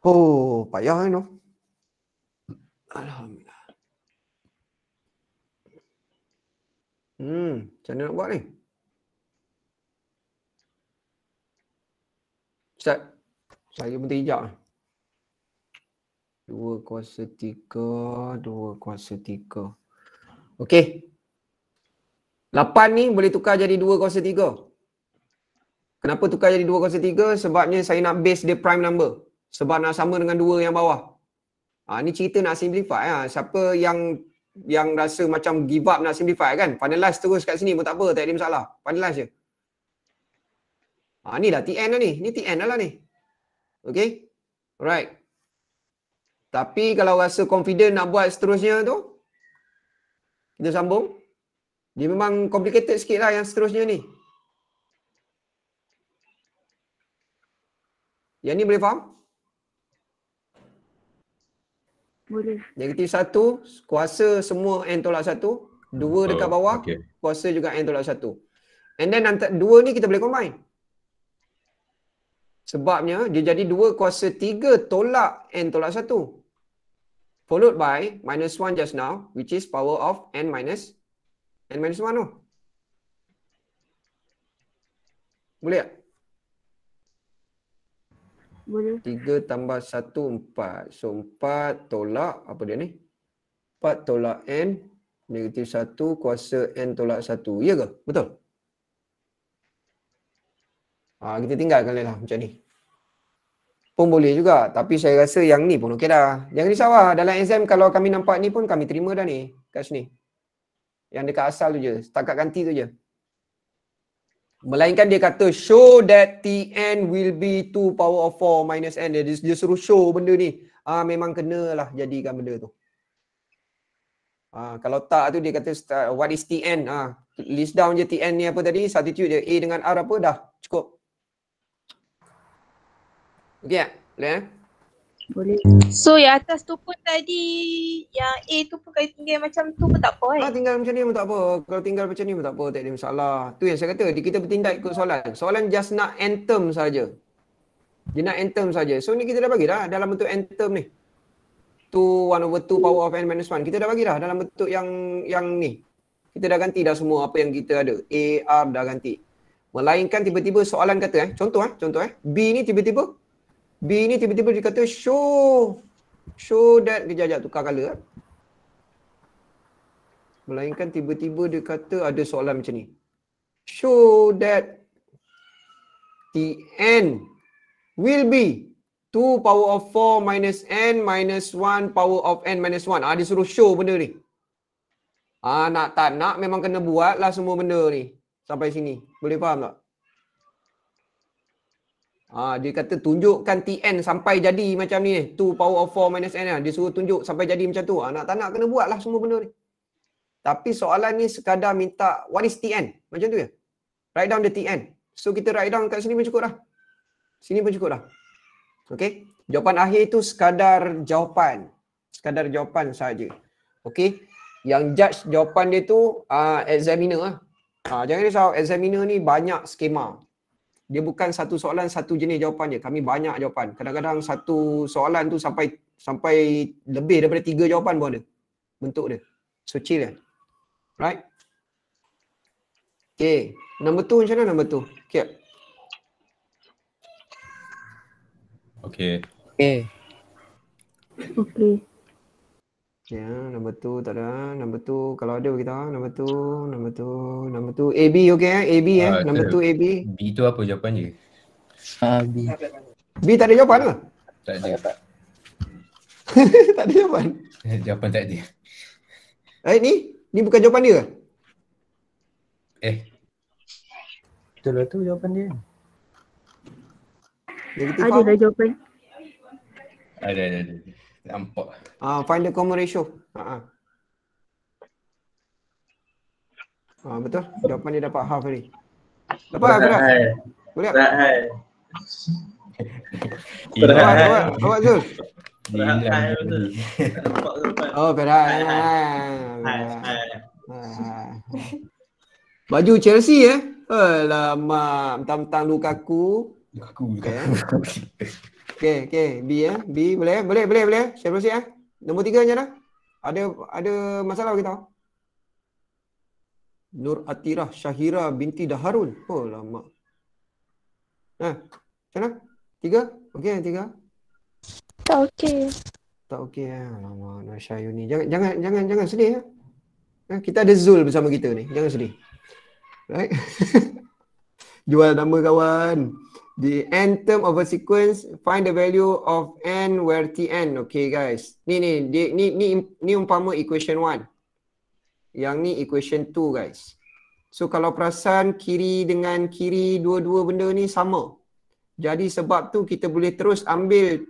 Oh, payah kan? Eh, no? Alhamdulillah. Hmm, macam mana nak buat ni? Ustaz, saya pun terhijak. Dua kuasa tiga, dua kuasa tiga. Okey. Lapan ni boleh tukar jadi dua kuasa tiga. Kenapa tukar jadi 203? Sebabnya saya nak base dia prime number. Sebab nak sama dengan dua yang bawah. Ha, ni cerita nak simplify. Ha. Siapa yang yang rasa macam give up nak simplify kan? Finalize terus kat sini pun tak apa. Tak ada masalah. Finalize je. Ha, ni dah TN lah ni. Ni TN lah ni. Okay. Alright. Tapi kalau rasa confident nak buat seterusnya tu. Kita sambung. Dia memang complicated sikit lah yang seterusnya ni. Yang ni boleh faham? Boleh. Negatif satu, kuasa semua n tolak satu. Dua oh, dekat bawah, okay. kuasa juga n tolak satu. And then antara dua ni kita boleh combine. Sebabnya dia jadi dua kuasa tiga tolak n tolak satu. Followed by minus one just now, which is power of n minus n minus one tu. Boleh tak? Boleh. 3 tambah 1, 4. So 4 tolak, apa dia ni? 4 tolak N, negatif 1 kuasa N tolak 1. Ya ke? Betul? Ha, kita tinggalkan lah macam ni. Pun boleh juga. Tapi saya rasa yang ni pun okey dah. Jangan risau lah. Dalam exam kalau kami nampak ni pun kami terima dah ni. Kat sini. Yang dekat asal tu je. Setakat ganti tu je. Melainkan dia kata show that Tn will be 2 power of 4 minus n. Dia, dia suruh show benda ni. Ah memang kena kenalah jadikan benda tu. Ah kalau tak tu dia kata what is Tn? Ah list down je Tn ni apa tadi? Substitute dia A dengan R apa dah. Cukup. Okey ya? Boleh eh? Boleh. So yang atas tu pun tadi yang A tu pun kalau tinggal macam tu pun tak apa kan? Eh? Ah, tinggal macam ni pun tak apa. Kalau tinggal macam ni pun tak apa. Tak ada masalah. Tu yang saya kata. Kita bertindak ikut soalan. Soalan just nak anthem saja. Dia nak anthem saja. So ni kita dah bagi dah dalam bentuk anthem ni. 2 1 over 2 power of n minus 1. Kita dah bagi dah dalam bentuk yang yang ni. Kita dah ganti dah semua apa yang kita ada. A, R dah ganti. Melainkan tiba-tiba soalan kata eh. Contoh eh. Contoh eh. B ni tiba-tiba B ni tiba-tiba dia kata show show that kejap jap tukar color eh. Melainkan tiba-tiba dia kata ada soalan macam ni. Show that the n will be 2 power of 4 minus n minus 1 power of n minus 1. Ah ha, dia suruh show benda ni. Ah nak tak nak memang kena buatlah semua benda ni sampai sini. Boleh faham tak? Ah dia kata tunjukkan TN sampai jadi macam ni. 2 power of 4 minus N. Lah. Dia suruh tunjuk sampai jadi macam tu. Ah, nak tak nak kena buat lah semua benda ni. Tapi soalan ni sekadar minta what is TN? Macam tu ya? Write down the TN. So kita write down kat sini pun cukup dah. Sini pun cukup dah. Okay. Jawapan akhir tu sekadar jawapan. Sekadar jawapan sahaja. Okay. Yang judge jawapan dia tu uh, examiner lah. Uh, jangan risau. Examiner ni banyak skema dia bukan satu soalan satu jenis jawapan je. Kami banyak jawapan. Kadang-kadang satu soalan tu sampai sampai lebih daripada tiga jawapan pun ada. Bentuk dia. So chill kan. Right? Okay. Nombor tu macam mana nombor tu? Okay. Okay. Okay. Okay. Ya, yeah, nombor tu tak ada. Nombor tu kalau ada kita nombor tu, nombor tu, nombor tu AB okey eh? AB eh. Ah, nombor tu AB. B tu apa jawapan dia? Ah, B. B tak ada jawapan ke? Tak ada. tak ada jawapan. Eh, jawapan tak ada. Eh ni, ni bukan jawapan dia ke? Eh. Betul lah tu jawapan dia. Ada lah jawapan. Ada ada ada. Nampak. Ah, uh, find the common ratio. Ah, uh-huh. uh, betul. Jawapan dia dapat half ni. Dapat tak? Boleh tak? Boleh tak? Berat. Berat. Berat. Berat. Berat. Oh, berat. Berat. Berat. Baju Chelsea eh? Alamak, mentang-mentang Lukaku. Lukaku. Lukaku. Okay. Eh? Okay, okay. B ya. Eh. B boleh, eh? boleh, boleh, boleh. Saya proceed eh. Nombor tiga macam mana? Ada ada masalah kita? Nur Atirah Syahira binti Daharul. Oh, lama. Nah, eh, macam mana? Tiga? Okay tiga. Tak okey. Tak okey eh. Lama Nur Syahir ni. Jangan, jangan, jangan, jangan sedih eh. eh. Kita ada Zul bersama kita ni. Jangan sedih. Right? Jual nama kawan the n term of a sequence find the value of n where tn okay guys ni ni di, ni ni ni umpama equation 1 yang ni equation 2 guys so kalau perasan kiri dengan kiri dua-dua benda ni sama jadi sebab tu kita boleh terus ambil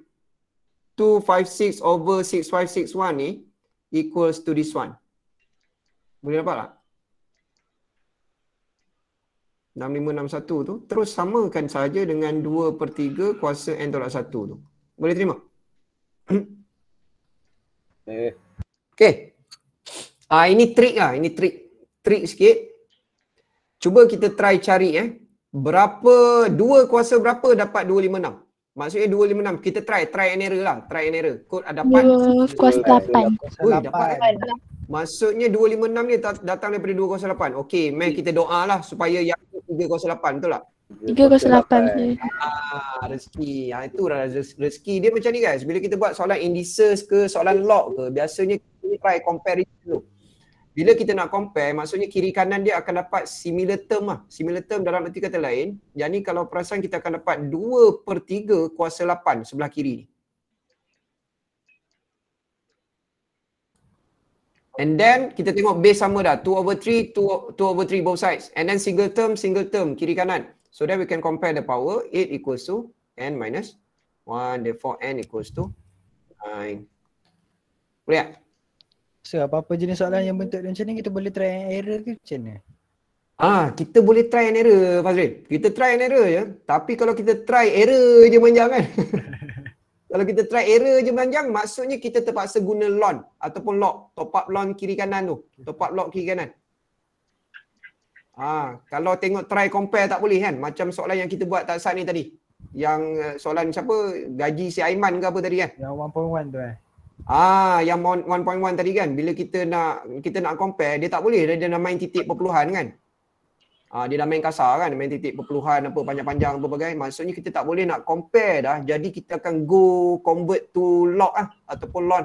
256 over 6561 ni equals to this one boleh nampak tak 6561 tu terus samakan saja dengan 2 per 3 kuasa n tolak 1 tu. Boleh terima? Okay. Ah, ini trik lah. Ini trik. Trik sikit. Cuba kita try cari eh. Berapa, 2 kuasa berapa dapat 256? Maksudnya 256. Kita try. Try and error lah. Try and error. Kod ada 4. Of course 8. dapat. Maksudnya 256 ni datang daripada 208. Okey, Mari kita doa lah supaya yang 308 betul tak? 308. Ah, rezeki. Ah, itu rezeki. Dia macam ni guys. Bila kita buat soalan indices ke soalan log ke. Biasanya kita try compare dulu. Bila kita nak compare, maksudnya kiri kanan dia akan dapat similar term lah. Similar term dalam erti kata lain. Yang ni kalau perasan kita akan dapat 2 per 3 kuasa 8 sebelah kiri ni. And then kita tengok base sama dah. 2 over 3, 2, 2 over 3 both sides. And then single term, single term kiri kanan. So then we can compare the power. 8 equals to n minus 1. Therefore n equals to 9. Boleh tak? Ya? So apa-apa jenis soalan yang bentuk dia macam ni kita boleh try and error ke macam ni? Ah, ha, kita boleh try and error Fazrin. Kita try and error ya. Tapi kalau kita try error je panjang kan. kalau kita try error je panjang maksudnya kita terpaksa guna lon ataupun lock, top up lon kiri kanan tu. Top up lock kiri kanan. Ah, kalau tengok try compare tak boleh kan. Macam soalan yang kita buat tak saat ni tadi. Yang eh, soalan siapa? Gaji si Aiman ke apa tadi kan? Yang 1.1 tu eh. Ah, yang 1.1 tadi kan, bila kita nak kita nak compare, dia tak boleh dia dah main titik perpuluhan kan. Ah, dia dah main kasar kan, main titik perpuluhan apa panjang-panjang apa bagai. Maksudnya kita tak boleh nak compare dah. Jadi kita akan go convert to log ah ataupun lon.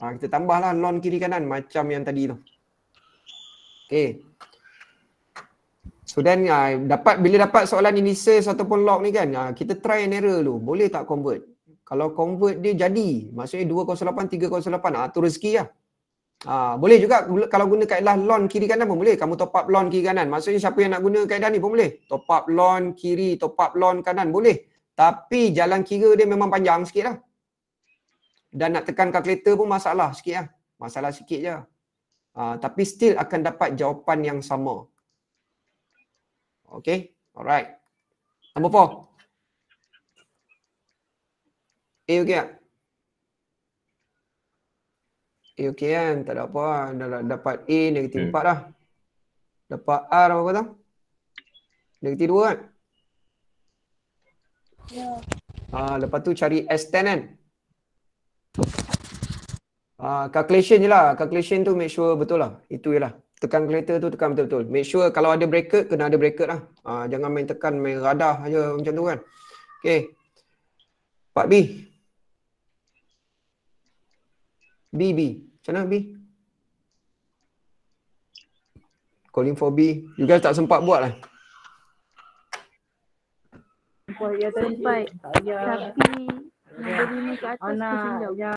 Ah, kita tambahlah lon kiri kanan macam yang tadi tu. Okay. So then uh, dapat bila dapat soalan indices ataupun log ni kan uh, kita try and error dulu boleh tak convert kalau convert dia jadi maksudnya 208 308 ah tu rezeki lah. Ah boleh juga kalau guna kaedah loan kiri kanan pun boleh kamu top up loan kiri kanan maksudnya siapa yang nak guna kaedah ni pun boleh top up loan kiri top up loan kanan boleh tapi jalan kira dia memang panjang sikit lah. Dan nak tekan kalkulator pun masalah sikit lah. Masalah sikit je. Uh, tapi still akan dapat jawapan yang sama. Okay. Alright. Number four. Y yo kayak Y okay, kan, tak ada Dah dapat A, negatif hmm. 4 lah Dapat R apa kata Negatif 2 kan Ya ah, Lepas tu cari S10 kan ah, Calculation je lah, calculation tu make sure betul lah Itu je lah, tekan calculator tu tekan betul-betul Make sure kalau ada bracket, kena ada bracket lah ah, Jangan main tekan, main radar aja macam tu kan Okay 4B B, B. Macam mana B? Calling for B. You guys tak sempat buat lah. Oh, ya, sempat. Ya. Tapi, ya. nak beri ni ke atas ke sini. Ya.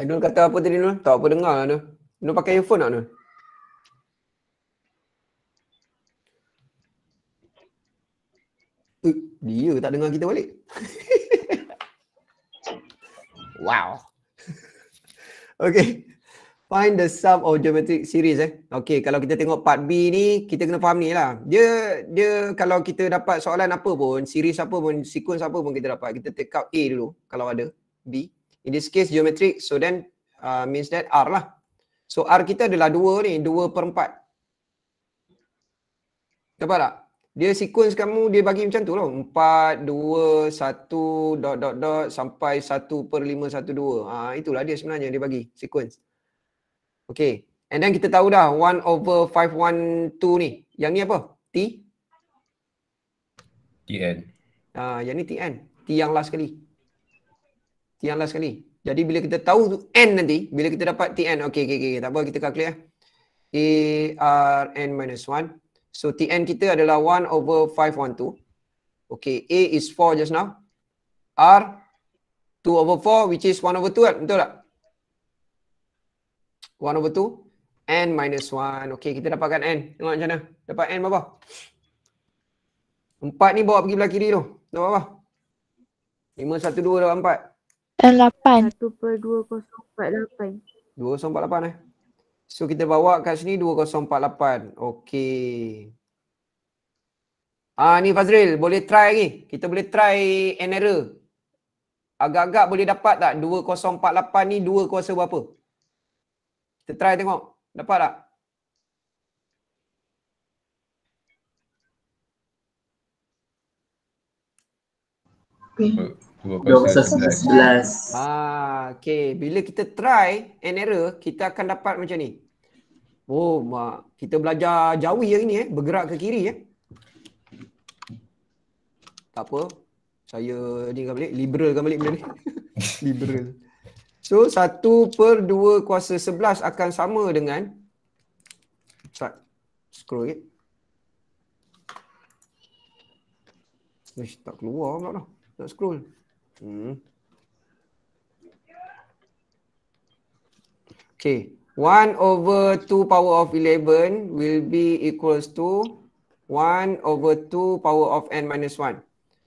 Ainul kata apa tadi Nul? Tak apa dengar lah Nul. Nul pakai earphone tak lah, Nul? Uh, dia tak dengar kita balik. wow. okay. Find the sum of geometric series eh. Okay, kalau kita tengok part B ni, kita kena faham ni lah. Dia, dia kalau kita dapat soalan apa pun, series apa pun, sequence apa pun kita dapat, kita take out A dulu kalau ada B. In this case, geometric, so then uh, means that R lah. So R kita adalah 2 ni, 2 per 4. Dapat tak? dia sequence kamu dia bagi macam tu lah. 4, 2, 1, dot, dot, dot sampai 1 per 5, 1, 2. Ha, itulah dia sebenarnya dia bagi sequence. Okay. And then kita tahu dah 1 over 5, 1, 2 ni. Yang ni apa? T? Tn. Ha, yang ni Tn. T yang last sekali. T yang last sekali. Jadi bila kita tahu tu n nanti, bila kita dapat Tn, okay, okay, okay, tak apa kita calculate lah. Eh. Arn minus 1 So TN kita adalah 1 over 512. Okay, A is 4 just now. R, 2 over 4 which is 1 over 2 kan? Betul tak? 1 over 2. N minus 1. Okay, kita dapatkan N. Tengok macam mana. Dapat N berapa? 4 ni bawa pergi belah kiri tu. Dapat apa? 5, 1, 2, 4. N 8. 1 per 2, 0, 4, 8. 2, 0, 4, 8 eh. So kita bawa kat sini 2048. okay. Ah ni Fazril boleh try ni. Kita boleh try an error. Agak-agak boleh dapat tak 2048 ni dua kuasa berapa? Kita try tengok. Dapat tak? Okay. 2 kuasa 11. Ah, okay. Bila kita try an error, kita akan dapat macam ni. 2 Oh, mak. kita belajar jawi hari ni eh, bergerak ke kiri eh. Tak apa. Saya ni kan balik, liberalkan balik benda ni. Liberal. So, 1 per 2 kuasa 11 akan sama dengan Start. Scroll it. Eh, tak keluar pula dah. Tak scroll. Hmm. Okay. 1 over 2 power of 11 will be equals to 1 over 2 power of n minus 1.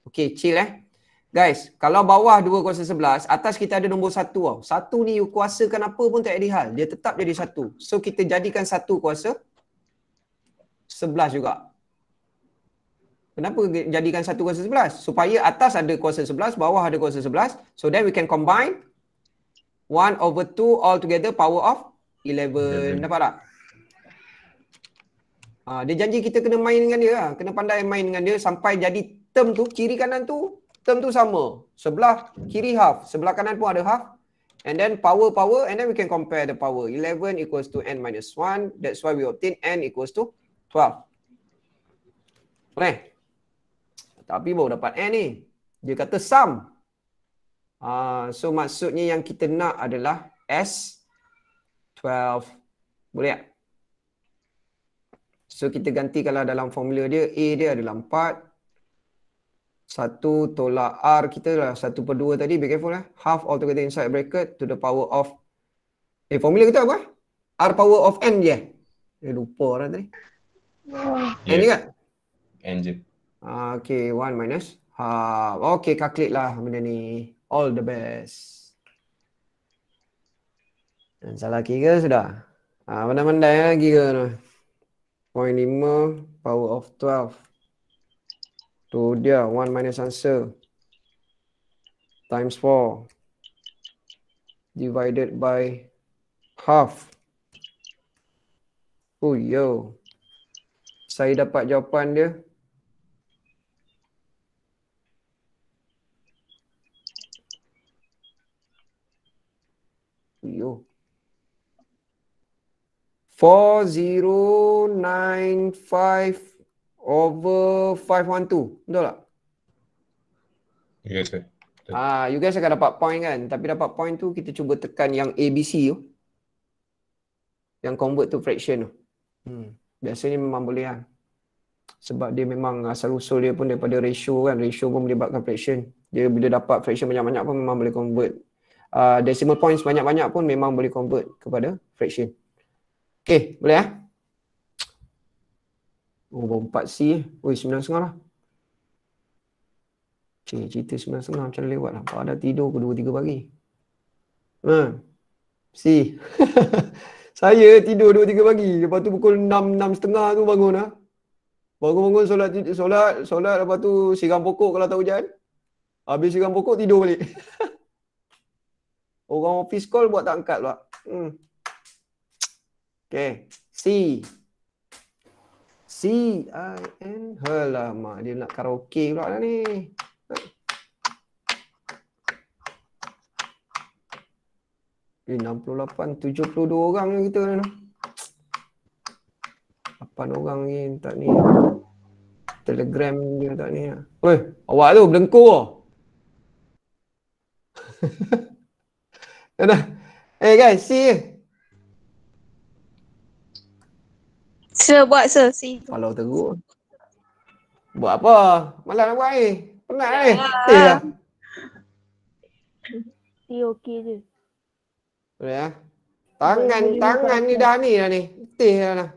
Okay, chill eh. Guys, kalau bawah 2 kuasa 11, atas kita ada nombor 1 tau. 1 ni you kuasakan apa pun tak ada hal. Dia tetap jadi 1. So, kita jadikan 1 kuasa 11 juga. Kenapa jadikan 1 kuasa 11? Supaya atas ada kuasa 11, bawah ada kuasa 11. So, then we can combine 1 over 2 all together power of 11. Eleven. Nampak tak? Ha, dia janji kita kena main dengan dia lah. Kena pandai main dengan dia sampai jadi term tu, kiri kanan tu, term tu sama. Sebelah kiri half. Sebelah kanan pun ada half. And then power power and then we can compare the power. 11 equals to n minus 1. That's why we obtain n equals to 12. Boleh? Tapi baru dapat n ni. Dia kata sum. Uh, so maksudnya yang kita nak adalah S 12. Boleh tak? So kita ganti kalau dalam formula dia, A dia adalah 4. 1 tolak R kita lah 1 per 2 tadi, be careful lah. Half altogether inside bracket to the power of, eh formula kita apa? R power of N je. Yeah. Eh lupa lah tadi. Yes. N je kan? Ah, N je. Okay, 1 minus. Ha, okay, calculate lah benda ni. All the best. Dan salah kira sudah. Ah, ha, pandai-pandai lah kira tu. 0.5 power of 12. Tu dia 1 minus answer. Times 4. Divided by half. Oh yo. Saya dapat jawapan dia 4095 over 512. Betul tak? Yes, ya, sir. Ah, uh, you guys akan dapat point kan? Tapi dapat point tu kita cuba tekan yang ABC tu. Yang convert to fraction tu. Hmm. Biasanya memang boleh kan? Sebab dia memang asal usul dia pun daripada ratio kan. Ratio pun melibatkan fraction. Dia bila dapat fraction banyak-banyak pun memang boleh convert. Uh, decimal points banyak-banyak pun memang boleh convert kepada fraction. Okay, boleh eh? Oh, 4C. Oi, 9.30 lah. Cik, cerita 9.30 macam lewat lah. Kalau ada tidur ke 2-3 pagi. Ha. C. Saya tidur 2-3 pagi. Lepas tu pukul 6-6.30 tu bangun lah. Bangun-bangun solat, solat, solat. Lepas tu siram pokok kalau tak hujan. Habis siram pokok, tidur balik. Orang office call buat tak angkat pula. Hmm. Okay. Si. Si. I N. Helama. Dia nak karaoke pula lah ni. Eh, 68, 72 orang ni kita ni. 8 orang ni tak ni. Telegram dia tak ni. Oi, awak tu berlengkur. Dah dah. Eh guys, see Sir, buat sir. Si. Kalau teruk. Buat apa? Malam nak buat air. Penat air. Eh? Ya. Eh. Lah. Si okey je. Boleh lah. Tangan, Boleh tangan ni dah ni dah ni. Tih lah lah.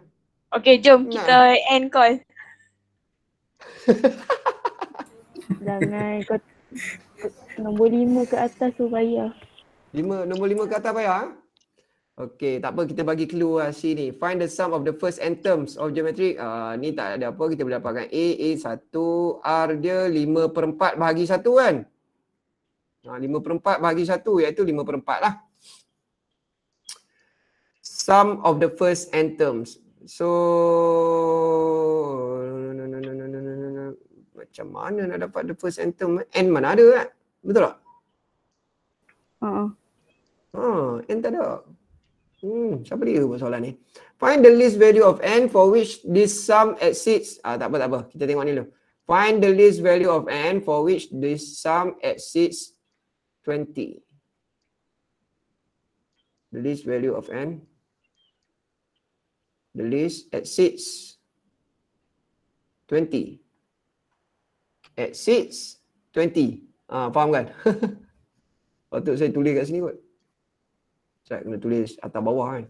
Okey. jom nak. kita end call. Jangan kau nombor lima ke atas tu bayar. Lima, nombor lima ke atas bayar? Ha? Okay, tak apa kita bagi clue lah sini. Find the sum of the first n terms of geometric. Uh, ah, ni tak ada apa, kita boleh dapatkan A, a satu, R dia lima per 4 bahagi 1 kan? Ha, ah, 5 per 4 bahagi 1 iaitu 5 per 4 lah. Sum of the first n terms. So, no, no, no, no, no, no, no, no. macam mana nak dapat the first n term? N mana ada kan? Betul tak? Uh -uh. Ha, ah, N tak ada. Hmm, siapa dia buat soalan ni? Find the least value of n for which this sum exceeds. Ah, tak apa, tak apa. Kita tengok ni dulu. Find the least value of n for which this sum exceeds 20. The least value of n. The least exceeds 20. Exceeds 20. Ah, faham kan? Patut saya tulis kat sini kot. Ustaz kena tulis atas bawah kan.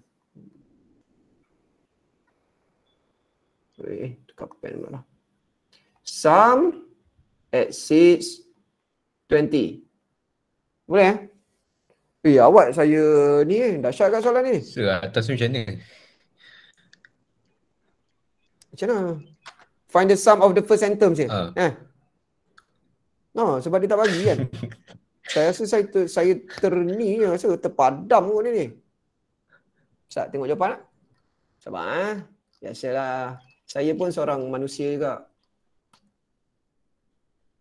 Eh, tukar pen pula lah. Psalm at 6.20. Boleh eh? Eh, awak saya ni eh. Dahsyat kat soalan ni. So, atas ni macam ni. Macam mana? Find the sum of the first sentence je. Uh. Eh? No, sebab dia tak bagi kan. Saya rasa saya ter, saya terni rasa terpadam pun ni. Ustaz tengok jawapan tak? Lah. Sabar ah. Ha? Biasalah. Saya pun seorang manusia juga.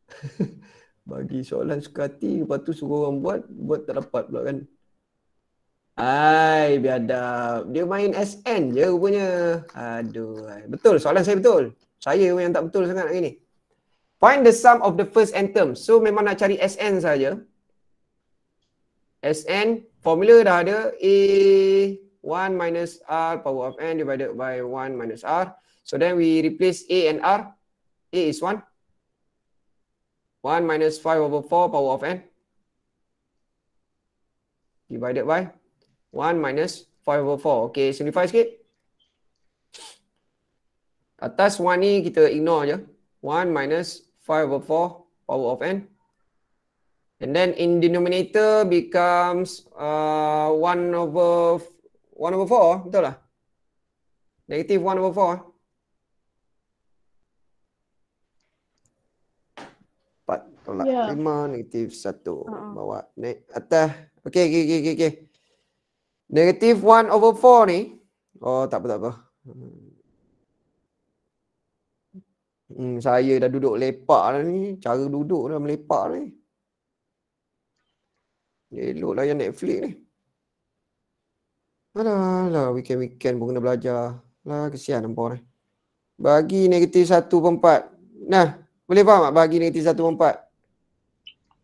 Bagi soalan suka hati lepas tu suruh orang buat buat tak dapat pula kan. Ai biadab. Dia main SN je rupanya. Aduh. Ai. Betul soalan saya betul. Saya yang tak betul sangat hari ni. Find the sum of the first n term. So memang nak cari SN saja. Sn formula dah ada A 1 minus R power of N divided by 1 minus R. So then we replace A and R. A is 1. 1 minus 5 over 4 power of N divided by 1 minus 5 over 4. Okay, simplify sikit. Atas 1 ni kita ignore je. 1 minus 5 over 4 power of N And then in denominator becomes uh, 1 over 1 over 4, betul lah? Negative 1 over 4. tolak yeah. 5 negative 1 uh-uh. Ha, ha. bawa naik atas okay, okay. okey okey okey 1 over 4 ni oh tak apa tak apa hmm saya dah duduk lepak dah ni cara duduk dah melepak dah ni Elok layan Netflix ni. Alah, weekend-weekend pun kena belajar. Lah kesian nampak lah ni. Bagi negatif satu per 4. Nah, boleh faham tak bagi negatif satu per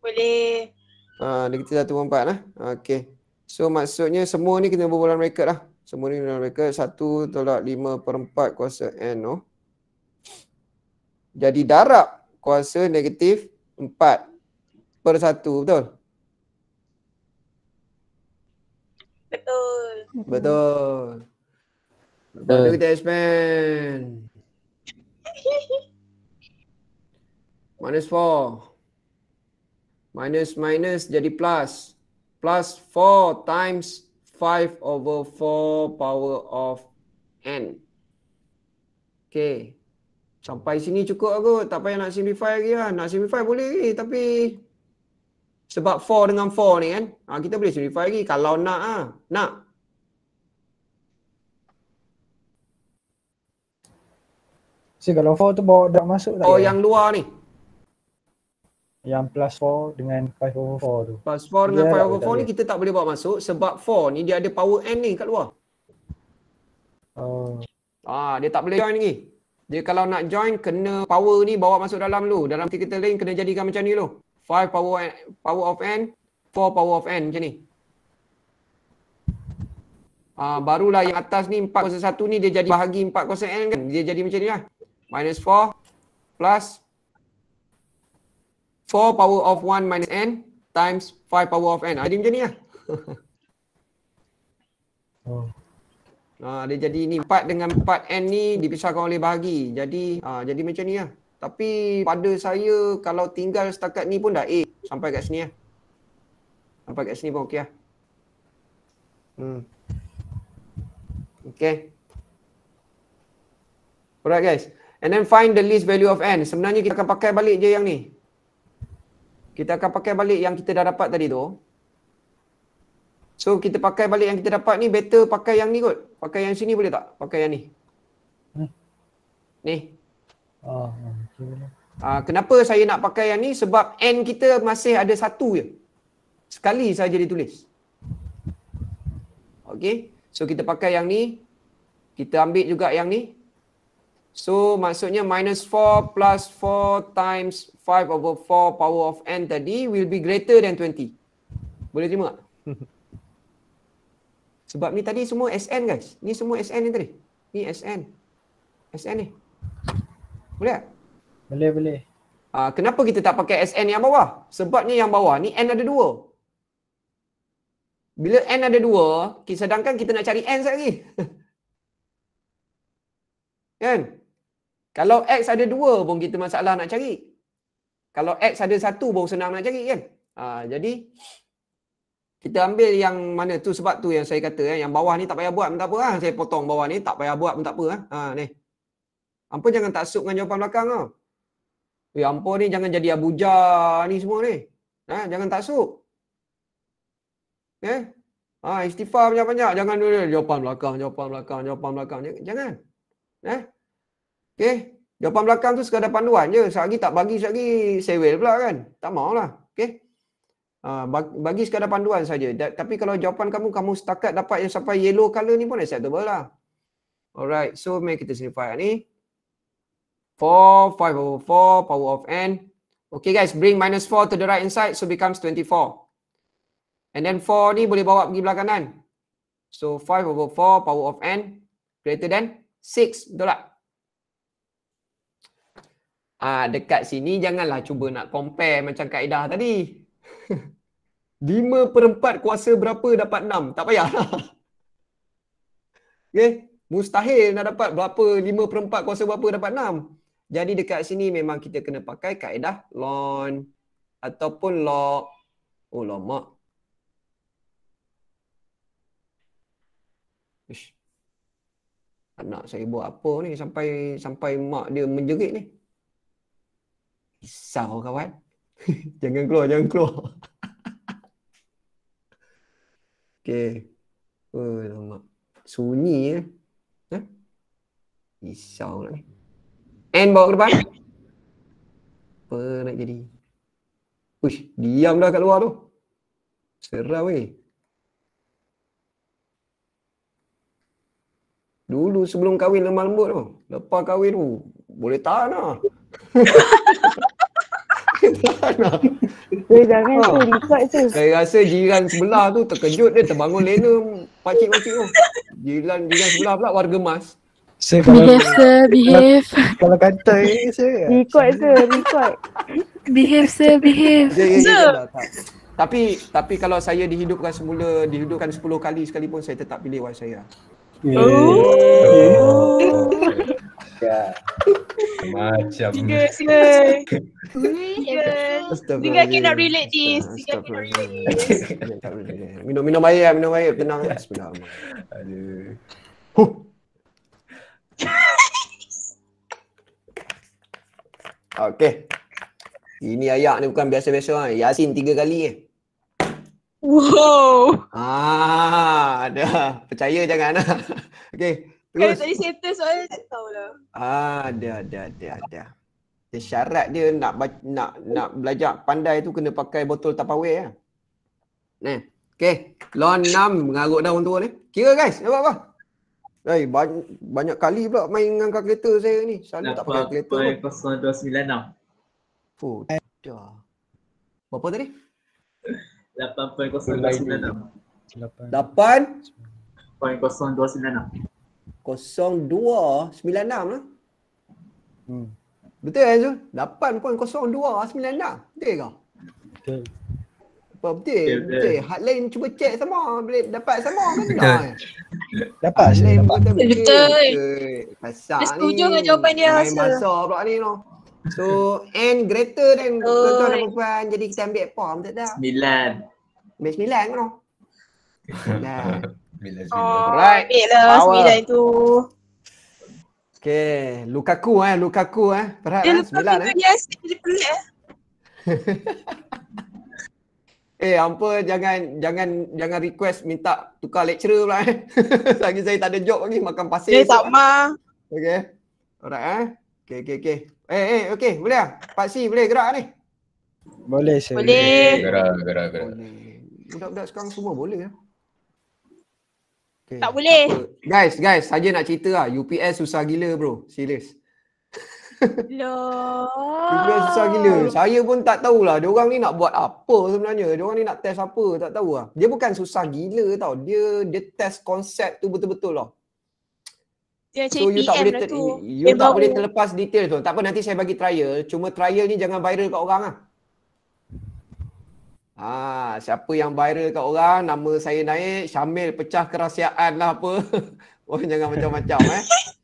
4? Boleh. Ha, negatif satu per 4 lah. Okay. So maksudnya semua ni kena berbualan mereka lah. Semua ni dalam mereka satu tolak lima per 4 kuasa N oh. Jadi darab kuasa negatif empat per 1 betul? Betul. Betul. Betul. Betul. Betul. Minus 4. Minus minus jadi plus. Plus 4 times 5 over 4 power of n. Okay. Sampai sini cukup aku. Tak payah nak simplify lagi lah. Nak simplify boleh lagi. Tapi sebab 4 dengan 4 ni kan. Ha, kita boleh simplify lagi kalau nak Ha. Nak. Si kalau 4 tu bawa dah masuk tak? Oh yang luar ni. Yang plus 4 dengan 5 over 4 tu. Plus 4 dengan 5 over 4 ni kita tak boleh bawa masuk sebab 4 ni dia ada power n ni kat luar. Oh. Ah, dia tak boleh join ni. Dia kalau nak join kena power ni bawa masuk dalam dulu. Dalam kita lain kena jadikan macam ni dulu. 5 power power of n 4 power of n macam ni Ah uh, barulah yang atas ni 4 kuasa 1 ni dia jadi bahagi 4 kuasa n kan dia jadi macam ni lah minus 4 plus 4 power of 1 minus n times 5 power of n jadi ah, macam ni lah oh. Uh, dia jadi ni 4 dengan 4 n ni dipisahkan oleh bahagi jadi uh, jadi macam ni lah tapi pada saya kalau tinggal setakat ni pun dah A eh, sampai kat sini lah. Sampai kat sini pun okey lah. Hmm. Okay. Alright guys. And then find the least value of N. Sebenarnya kita akan pakai balik je yang ni. Kita akan pakai balik yang kita dah dapat tadi tu. So kita pakai balik yang kita dapat ni better pakai yang ni kot. Pakai yang sini boleh tak? Pakai yang ni. Hmm. Ni. Oh. Hmm. Uh, kenapa saya nak pakai yang ni? Sebab N kita masih ada satu je. Sekali saja ditulis. Okay. So kita pakai yang ni. Kita ambil juga yang ni. So maksudnya minus 4 plus 4 times 5 over 4 power of N tadi will be greater than 20. Boleh terima tak? Sebab ni tadi semua SN guys. Ni semua SN ni tadi. Ni SN. SN ni. Boleh tak? Boleh, boleh. Ha, kenapa kita tak pakai SN yang bawah? Sebabnya yang bawah ni N ada dua. Bila N ada dua, kita sedangkan kita nak cari N sekejap lagi. kan? Kalau X ada dua pun kita masalah nak cari. Kalau X ada satu pun senang nak cari kan? Ha, jadi, kita ambil yang mana tu sebab tu yang saya kata eh, yang bawah ni tak payah buat pun tak apa lah. Saya potong bawah ni tak payah buat pun tak apa lah. Ha, ni. Apa jangan tak suit dengan jawapan belakang tau. Lah. Ya ampun ni jangan jadi abuja ni semua ni. Ha, jangan taksub. Eh? Ha, istighfar banyak-banyak. Jangan dulu jawapan belakang, jawapan belakang, jawapan belakang. Jangan. Eh? Okay? Jawapan belakang tu sekadar panduan je. Sehari tak bagi, lagi sewel pula kan? Tak maulah. Okay? Ha, bagi sekadar panduan saja. Tapi kalau jawapan kamu, kamu setakat dapat yang sampai yellow colour ni pun acceptable lah. Alright, so mari kita simplify ni. 4, 5 over 4, power of n. Okay guys, bring minus 4 to the right hand side, so becomes 24. And then 4 ni boleh bawa pergi belah kanan. So 5 over 4, power of n, greater than 6 dolar. Ah Dekat sini janganlah cuba nak compare macam kaedah tadi. 5 per 4 kuasa berapa dapat 6? Tak payah. Lah. okay, mustahil nak dapat berapa 5 per 4 kuasa berapa dapat 6. Jadi dekat sini memang kita kena pakai kaedah lon ataupun log. Oh, log Ish. Anak saya buat apa ni sampai sampai mak dia menjerit ni. Risau kawan. jangan keluar, jangan keluar. okay. Oh, lama. Sunyi eh. Ha? Risau lah ni. N bawa ke depan. Apa nak jadi? Uish, diam dah kat luar tu. Seram weh. Dulu sebelum kahwin lemah lembut tu. Lepas kahwin tu, boleh tahan lah. Eh jangan tu record tu. Saya rasa jiran sebelah tu terkejut dia terbangun lena pakcik-pakcik tu. Jiran jiran sebelah pula warga mas. Saya kalau behave sir, behave. Kalau kata ni eh, saya. Record sir, record. behave sir, behave. Yeah, yeah, ya, sir. Ya, tapi tapi kalau saya dihidupkan semula, dihidupkan sepuluh kali sekalipun saya tetap pilih wife saya. Oh. Ya. Yeah. Macam. Tiga sila. Tiga. Tiga cannot ya, relate this. Tiga cannot relate. Minum-minum air, minum air. Tenang. Bismillahirrahmanirrahim. Aduh. Huh. Okay. Ini ayak ni bukan biasa-biasa kan. Yasin tiga kali eh. Wow. Ah, dah. Percaya jangan ah. kan lah. Okay. Kalau tadi settle soalnya tak tahulah. Ah, ada, ada, ada, ada. Dia syarat dia nak nak nak belajar pandai tu kena pakai botol tapawe ya. Ah. Nah. Okay. Lawan enam mengarut daun tu boleh. Kira guys. Nampak -apa. Hey, eh, banyak, banyak kali pula main dengan kereta saya ni. Selalu tak pakai kereta. 8.296. Fuh, dah. Berapa tadi? 8.296. Kosong dua sembilan enam lah. Hmm. Betul kan Zul? Lapan poin kosong dua sembilan enam. Betul ke? Betul. Betul, betul. betul. lain cuba check sama. Boleh dapat sama kan? Dapat. Hotline betul dapat. Betul. Dia setuju dengan jawapan dia. asal. masa pula ni. No. So, N greater than tuan-tuan dan perempuan. Jadi kita ambil form tak dah? Sembilan. Ambil sembilan ke no? Sembilan. Oh, sembilan. Oh, lah sembilan itu. Okay, Lukaku eh, Lukaku eh. Perhat eh, sembilan eh. Dia Lukaku dia pelik eh. Eh hampa jangan jangan jangan request minta tukar lecturer pula eh. Lagi saya tak ada job lagi makan pasir. Eh tak mah. Okey. Alright eh. Okey okey okey. Eh eh okey boleh ah. Pak Si boleh gerak ni. Boleh saya. Boleh. Gerak gerak gerak. Boleh. Budak-budak sekarang semua boleh ya. Eh. Okay. Tak boleh. Guys guys saja nak cerita lah UPS susah gila bro. Serius. Loh. susah gila. Saya pun tak tahulah dia orang ni nak buat apa sebenarnya. Dia orang ni nak test apa tak tahu lah. Dia bukan susah gila tau. Dia dia test konsep tu betul-betul lah. Dia so you tak boleh, lah ter- tu. You tak boleh terlepas detail tu. Tak nanti saya bagi trial. Cuma trial ni jangan viral kat orang lah. Ha, siapa yang viral kat orang, nama saya naik, Syamil pecah kerahsiaan lah apa. Oh, jangan macam-macam eh.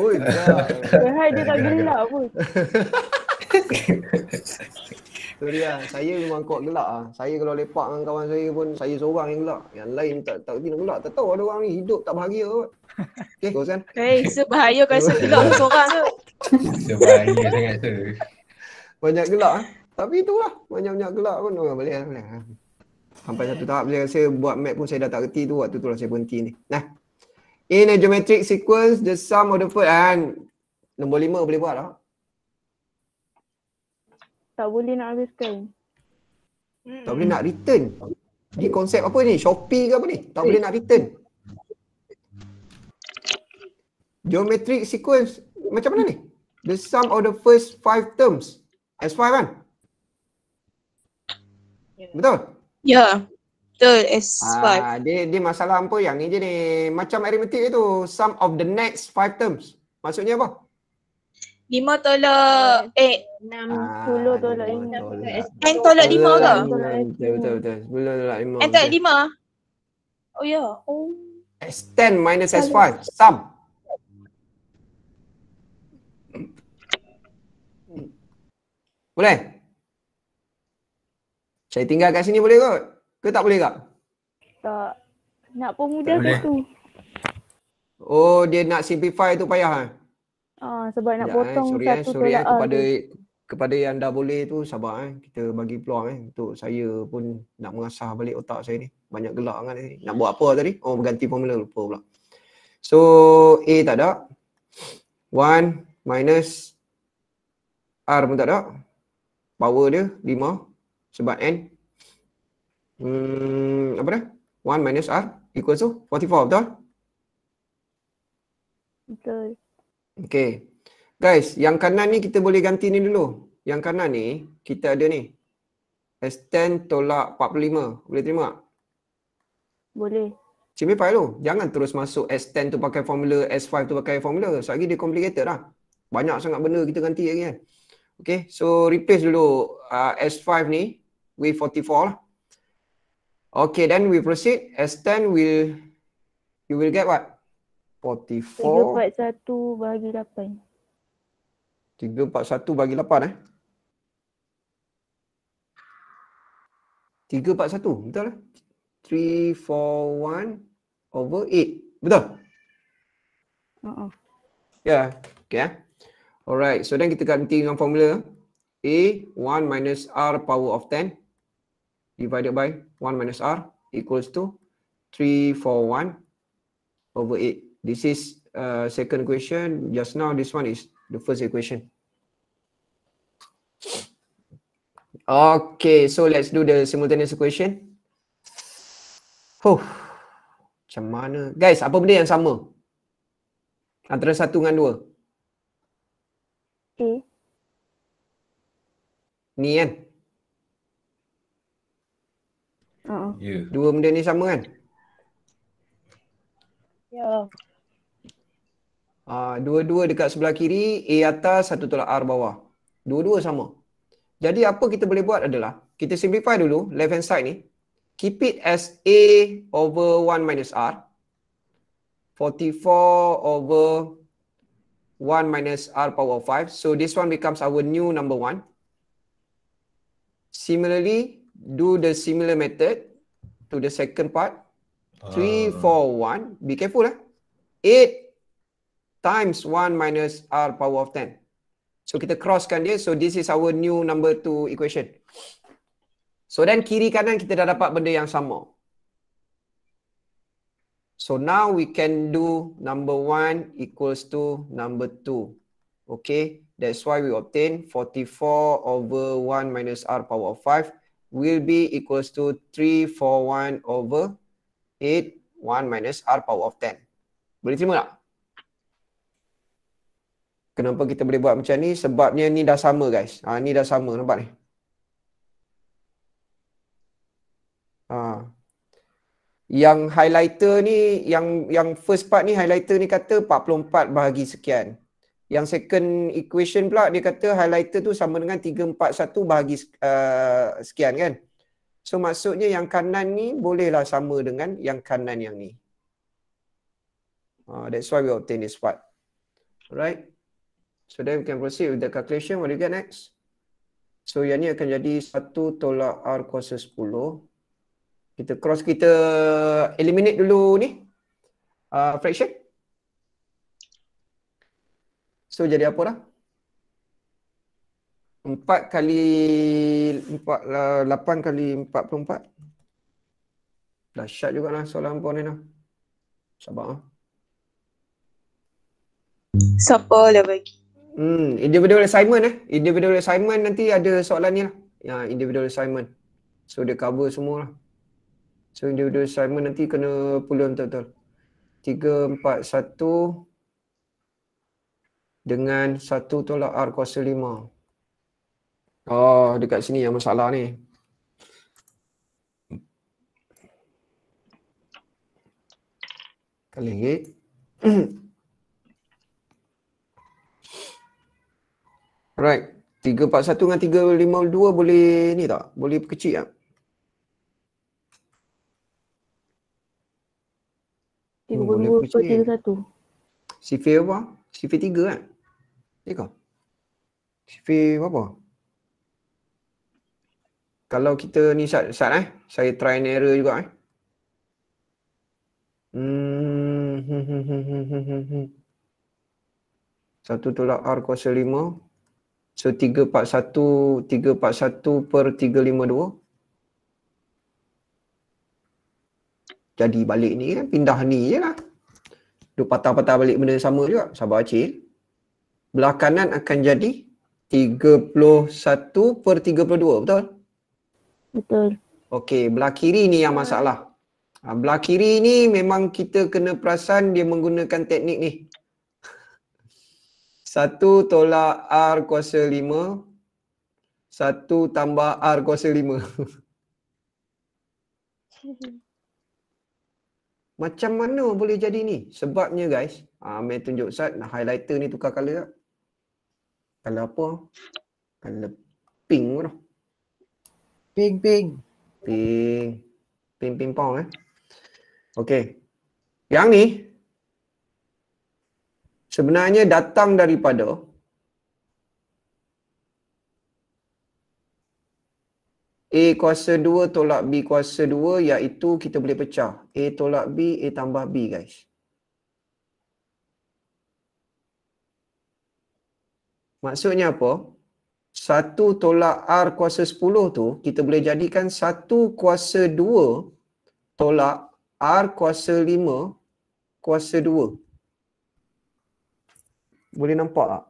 Oi, dah. Hai dia tak gelak pun. Sorry lah, saya memang kuat gelak ah. Saya kalau lepak dengan kawan saya pun, saya seorang yang gelak. Yang lain tak tak kena gelak. Tak tahu ada orang ni hidup tak bahagia kot. Okay, terus sen. Hey, sebahaya kau rasa gelak seorang tu. Sebahaya sangat tu. Banyak gelak lah. Tapi itulah, banyak-banyak gelak pun. Oh, boleh lah, boleh lah. Sampai satu tahap saya rasa buat map pun saya dah tak reti tu. Waktu tu lah saya berhenti ni. Nah, In a geometric sequence, the sum of the first and ah, kan? nombor lima boleh buat lah. Tak boleh nak habiskan. Tak boleh nak return. Ini konsep apa ni? Shopee ke apa ni? Tak boleh nak return. Geometric sequence macam mana ni? The sum of the first five terms. S5 kan? Yeah. Betul? Ya. Yeah. Betul, S5. Ah, dia, dia masalah apa yang ni je ni. Macam aritmetik tu, sum of the next five terms. Maksudnya apa? 5 tolak, eh. 6 eh. ah, tolak, eh. 6 tolak 5 ke? Betul, betul, betul. 10 tolak 5. 10 tolak 5? Oh ya. Yeah. Oh. S10 minus S5, sum. Boleh? Saya tinggal kat sini boleh kot? Ke tak boleh kak? Tak. Nak pemuda tak tu. Oh dia nak simplify tu payah kan? Ha? Ah, sebab nak ya, eh, potong eh. satu tolak. Eh. Kepada, kepada yang dah boleh tu sabar eh. Kita bagi peluang eh. Untuk saya pun nak mengasah balik otak saya ni. Banyak gelak kan ni. Nak buat apa tadi? Oh berganti formula lupa pula. So A tak ada. 1 minus R pun tak ada. Power dia 5 sebab N hmm, apa dah? 1 minus R equals to 44 betul? Betul. Okay. Guys, yang kanan ni kita boleh ganti ni dulu. Yang kanan ni, kita ada ni. S10 tolak 45. Boleh terima tak? Boleh. Cimi pai tu. Jangan terus masuk S10 tu pakai formula, S5 tu pakai formula. Sebab lagi dia complicated lah. Banyak sangat benda kita ganti lagi kan. Okay, so replace dulu uh, S5 ni with 44 lah. Okay, then we proceed. S10 will, you will get what? 44. 3.41 bagi 8. 341 bagi 8 eh. 341 betul lah. 341 over 8. Betul? Uh -uh. Ya. Yeah. Okay. Eh? Alright. So then kita ganti dengan formula. A 1 minus R power of 10 divided by 1 minus R equals to 341 over 8. This is uh, second equation. Just now, this one is the first equation. Okay, so let's do the simultaneous equation. Oh, Macam mana? Guys, apa benda yang sama? Antara satu dengan dua. E. Ni kan? Eh? Yeah. Uh-uh. Ya. Dua benda ni sama kan? Ya. Yeah. Ah, dua-dua dekat sebelah kiri, A atas, satu tolak R bawah. Dua-dua sama. Jadi apa kita boleh buat adalah, kita simplify dulu left hand side ni. Keep it as A over 1 minus R. 44 over 1 minus R power 5. So this one becomes our new number 1. Similarly, do the similar method to the second part. Three, uh. four, one. Be careful lah. Eh? Eight times one minus r power of ten. So kita crosskan dia. So this is our new number two equation. So then kiri kanan kita dah dapat benda yang sama. So now we can do number one equals to number two. Okay, that's why we obtain 44 over 1 minus r power of 5 will be equals to 341 over 8 1 minus r power of 10. Boleh terima tak? Kenapa kita boleh buat macam ni? Sebabnya ni dah sama guys. Ha, ni dah sama nampak ni. Ha. Yang highlighter ni, yang yang first part ni highlighter ni kata 44 bahagi sekian. Yang second equation pula dia kata highlighter tu sama dengan 341 bahagi uh, sekian kan. So maksudnya yang kanan ni bolehlah sama dengan yang kanan yang ni. Uh, that's why we obtain this part. Alright. So then we can proceed with the calculation. What do you get next? So yang ni akan jadi 1 tolak R kuasa 10. Kita cross, kita eliminate dulu ni. Uh, fraction. So jadi apa dah? 4 kali 4 8 kali 44. Dahsyat jugaklah soalan hangpa ni dah. Sabar lah. Siapa dah bagi? Hmm, individual assignment eh. Individual assignment nanti ada soalan ni lah. Ya, individual assignment. So dia cover semua lah. So individual assignment nanti kena pulang betul-betul. 3, 4, 1, dengan satu tolak R kuasa lima. Oh, dekat sini yang masalah ni. Kali ni. Alright. 341 dengan 352 boleh ni tak? Boleh kecil tak? Tiga puluh hmm, kecil satu. Sifir apa? Sifir tiga kan? Ya kau? apa? Kalau kita ni sat sat eh. Saya try and error juga eh. Hmm. Satu tolak R kuasa lima. So tiga tiga satu 341 satu per tiga lima dua. Jadi balik ni kan pindah ni je lah Duk patah-patah balik benda sama juga Sabar Acil kanan akan jadi 31 per 32 betul? Betul. Okey belah kiri ni yang masalah. Ha, belah kiri ni memang kita kena perasan dia menggunakan teknik ni. 1 tolak R kuasa 5. 1 tambah R kuasa 5. Macam mana boleh jadi ni? Sebabnya guys, ha, main tunjuk Ustaz, highlighter ni tukar colour tak? kalau apa kalau ping tu lah. ping ping ping ping ping pong eh okey yang ni sebenarnya datang daripada A kuasa 2 tolak B kuasa 2 iaitu kita boleh pecah A tolak B A tambah B guys Maksudnya apa? Satu tolak R kuasa 10 tu kita boleh jadikan satu kuasa 2 tolak R kuasa 5 kuasa 2. Boleh nampak tak?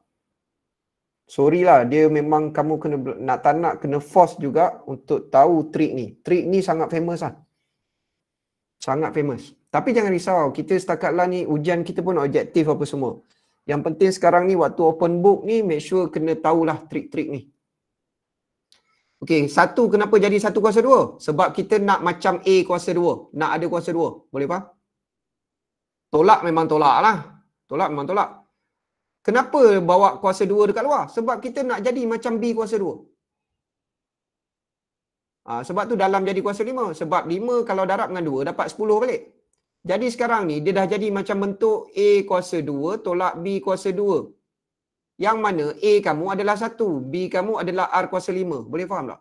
Sorry lah, dia memang kamu kena nak tak nak kena force juga untuk tahu trik ni. Trik ni sangat famous lah. Sangat famous. Tapi jangan risau, kita setakat lah ni ujian kita pun objektif apa semua. Yang penting sekarang ni waktu open book ni make sure kena tahulah trik-trik ni. Okey, satu kenapa jadi satu kuasa dua? Sebab kita nak macam A kuasa dua. Nak ada kuasa dua. Boleh faham? Tolak memang tolak lah. Tolak memang tolak. Kenapa bawa kuasa dua dekat luar? Sebab kita nak jadi macam B kuasa dua. Ha, sebab tu dalam jadi kuasa lima. Sebab lima kalau darab dengan dua dapat sepuluh balik. Jadi sekarang ni dia dah jadi macam bentuk A kuasa 2 tolak B kuasa 2. Yang mana A kamu adalah 1, B kamu adalah R kuasa 5. Boleh faham tak?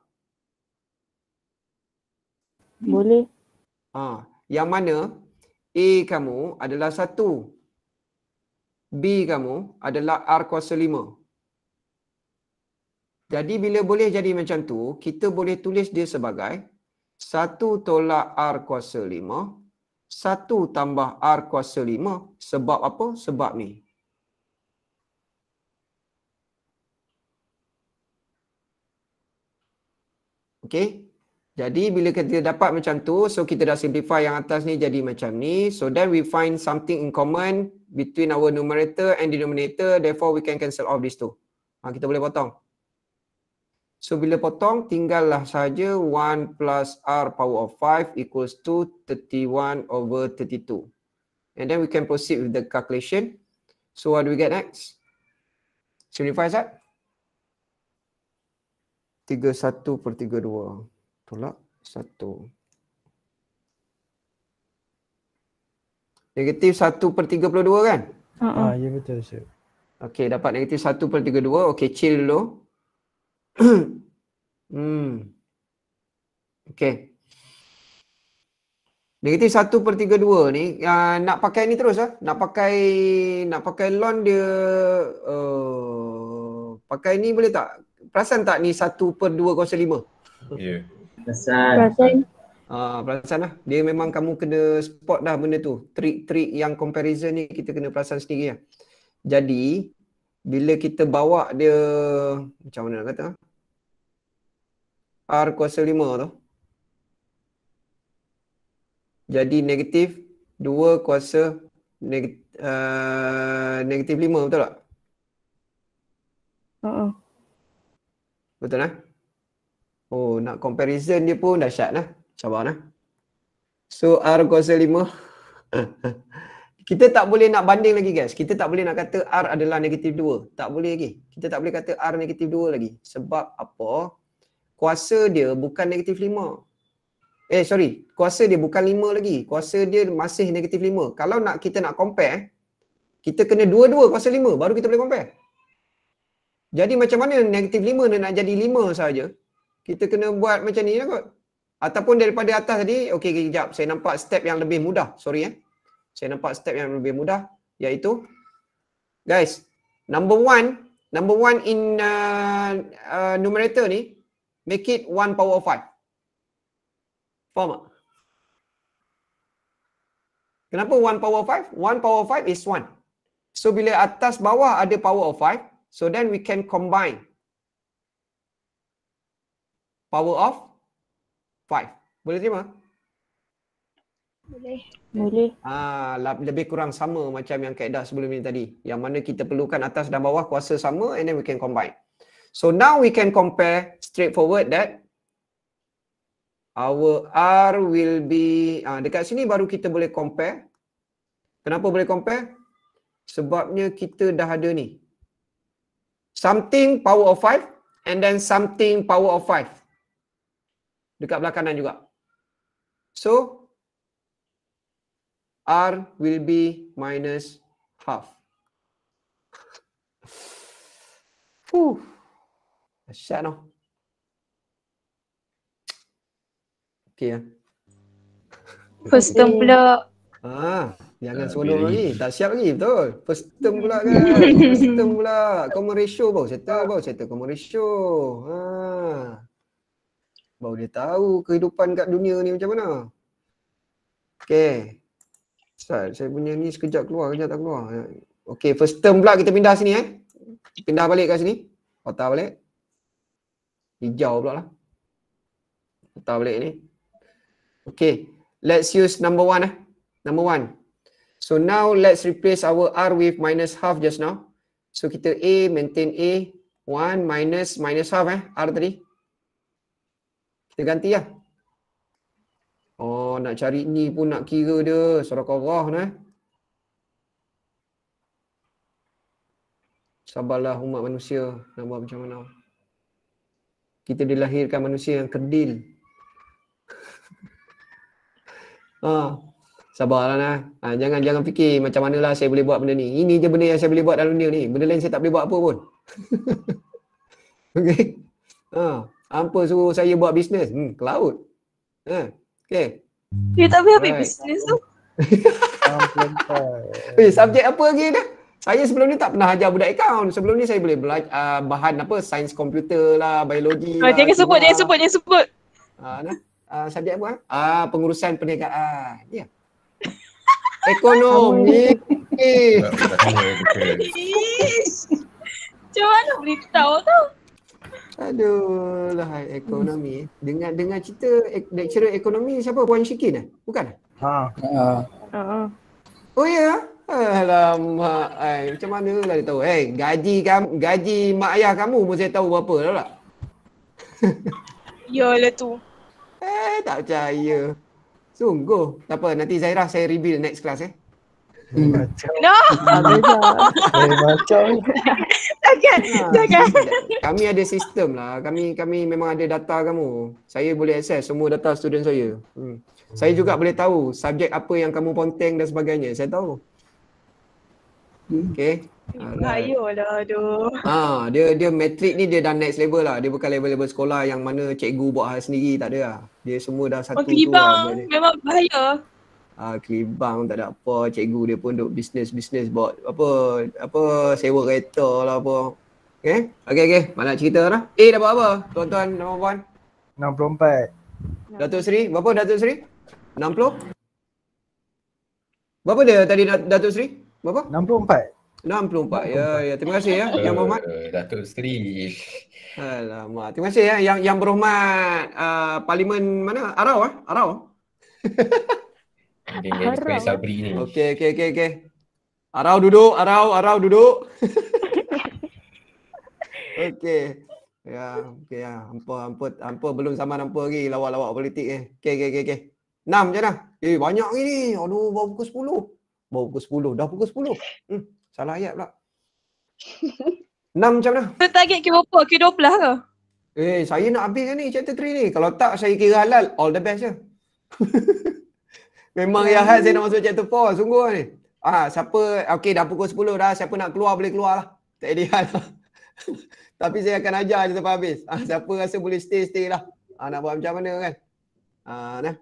Boleh. Ha, yang mana A kamu adalah 1, B kamu adalah R kuasa 5. Jadi bila boleh jadi macam tu, kita boleh tulis dia sebagai 1 tolak R kuasa satu tambah R kuasa lima sebab apa? Sebab ni. Okay. Jadi bila kita dapat macam tu, so kita dah simplify yang atas ni jadi macam ni. So then we find something in common between our numerator and denominator. Therefore we can cancel off this two. Ha, kita boleh potong. So bila potong tinggallah saja 1 plus R power of 5 equals to 31 over 32. And then we can proceed with the calculation. So what do we get next? Simplify that. 31 per 32. Tolak 1. Negatif 1 per 32 kan? Uh-uh. Ah, ya yeah, betul. Sir. Okay dapat negatif 1 per 32. Okay chill dulu. hmm. Okay. Negatif 1 per 3, dua ni uh, Nak pakai ni terus lah Nak pakai Nak pakai loan dia uh, Pakai ni boleh tak? Perasan tak ni 1 per 2 kuasa 5? Ya yeah. Perasan uh, Perasan lah Dia memang kamu kena spot dah benda tu Trik-trik yang comparison ni Kita kena perasan sendiri lah Jadi Bila kita bawa dia Macam mana nak kata ah? R kuasa 5 tu. Jadi negatif 2 kuasa neg- uh, negatif 5 betul tak? Uh-uh. Betul lah. Oh nak comparison dia pun dahsyat lah. Cabar lah. So R kuasa 5. kita tak boleh nak banding lagi guys. Kita tak boleh nak kata R adalah negatif 2. Tak boleh lagi. Kita tak boleh kata R negatif 2 lagi. Sebab apa? kuasa dia bukan negatif lima. Eh sorry, kuasa dia bukan lima lagi. Kuasa dia masih negatif lima. Kalau nak kita nak compare, kita kena dua-dua kuasa lima baru kita boleh compare. Jadi macam mana negatif lima 5 nak jadi lima saja? Kita kena buat macam ni lah kot. Ataupun daripada atas tadi, okey kejap saya nampak step yang lebih mudah. Sorry eh. Saya nampak step yang lebih mudah iaitu guys, number one Number one in uh, uh, numerator ni Make it one power of five. Faham tak? Kenapa one power of five? One power of five is one. So bila atas bawah ada power of five, so then we can combine power of five. Boleh terima? Boleh. Boleh. Ah, lebih kurang sama macam yang kaedah sebelum ini tadi. Yang mana kita perlukan atas dan bawah kuasa sama and then we can combine. So now we can compare straightforward that our R will be uh, dekat sini baru kita boleh compare. Kenapa boleh compare? Sebabnya kita dah ada ni. Something power of 5 and then something power of 5. Dekat belakang kanan juga. So R will be minus half. Fuh. Asyik noh. Okay lah. First term pula. Ah, jangan uh, solo lagi. Tak siap lagi betul. First term pula kan. First term pula. Common ratio bau. Settle bau. Settle common ratio. Ha. Ah. Bau dia tahu kehidupan kat dunia ni macam mana. Okay. Ustaz, saya punya ni sekejap keluar, sekejap tak keluar. Okay, first term pula kita pindah sini eh. Pindah balik kat sini. Otak balik. Hijau pula lah. Otak balik ni. Okay, let's use number one. Eh. Number one. So now let's replace our R with minus half just now. So kita A maintain A. one minus minus half eh R tadi. Kita ganti lah. Oh nak cari ni pun nak kira dia. Surah korah ni eh. Sabarlah umat manusia. Nak buat macam mana. Kita dilahirkan manusia yang kedil. Ha, sabarlah nah. Ha, jangan jangan fikir macam manalah saya boleh buat benda ni. Ini je benda yang saya boleh buat dalam dunia ni. Benda lain saya tak boleh buat apa pun. Okey. Ha, hampa suruh saya buat bisnes. Hmm, ke laut. Ha. Okey. Dia eh, tak boleh ambil bisnes tu. Sampai. Eh, subjek apa lagi dah? Saya sebelum ni tak pernah ajar budak account. Sebelum ni saya boleh belajar uh, bahan apa sains komputer lah, biologi. Ah, jangan lah, sebut, jangan sebut, lah. jangan sebut. Ah, nah uh, subjek apa? Ah uh, pengurusan perniagaan. Ya. Yeah. Ekonomi. Cuma nak beritahu tu? Aduh, ekonomi. Dengan dengan cerita ek, ekonomi siapa? Puan Syikin eh? Bukan? Ah, Ha. Uh. Oh ya. Yeah? Alamak, ai. macam mana lah dia tahu? Hey, gaji kamu, gaji mak ayah kamu pun saya tahu berapa lah. Yalah tu. Eh, tak percaya. Sungguh. Tak apa, nanti Zairah saya reveal next class eh. Hmm. eh macam. No. Macam. Takkan. Ah, takkan. Kami ada sistem lah. Kami kami memang ada data kamu. Saya boleh access semua data student saya. Hmm. Saya juga boleh tahu subjek apa yang kamu ponteng dan sebagainya. Saya tahu. Hmm. Okay. Bahaya kan. lah Ah, dia dia matrik ni dia dah next level lah. Dia bukan level-level sekolah yang mana cikgu buat hal sendiri tak ada lah. Dia semua dah oh, satu oh, kelibang. tu lah. Memang bahaya. Ah, kelibang tak ada apa. Cikgu dia pun duk bisnes-bisnes buat apa apa sewa kereta lah apa. Eh? Okay? Okay, okay. Mana nak cerita lah. Eh, dah buat apa? Tuan-tuan, nama puan? 64. Datuk Seri, berapa Datuk Seri? 60? Berapa dia tadi Datuk Seri? Berapa? 64. 64. 64. Ya, ya. Terima kasih ya. Yang berhormat. Datuk Seri. Alamak. Terima kasih ya. Yang yang berhormat uh, Parlimen mana? Arau ah? Arau? Arau. Sabri ni. Okey, okey, okey, okey. Arau duduk, Arau, Arau duduk. okey. Ya, okey ya. Ampa, ampa, ampa belum sama nampak lagi lawak-lawak politik ni. Eh. Okey, okey, okey, okey. Enam je dah. Eh, banyak ni. Aduh, baru pukul sepuluh, Baru pukul sepuluh, Dah pukul sepuluh. Hmm. Salah ayat pula. 6 macam mana? Kita target ke berapa? Ke 12 ke? Eh, saya nak habis ni chapter 3 ni. Kalau tak saya kira halal, all the best je. Memang hmm. ya hal saya nak masuk chapter 4 sungguh ni. Ah, siapa okey dah pukul 10 dah, siapa nak keluar boleh keluar lah. Tak ada hal. Tapi saya akan ajar je sampai habis. Ah, siapa rasa boleh stay stay lah. Ah, nak buat macam mana kan? Ah, nah.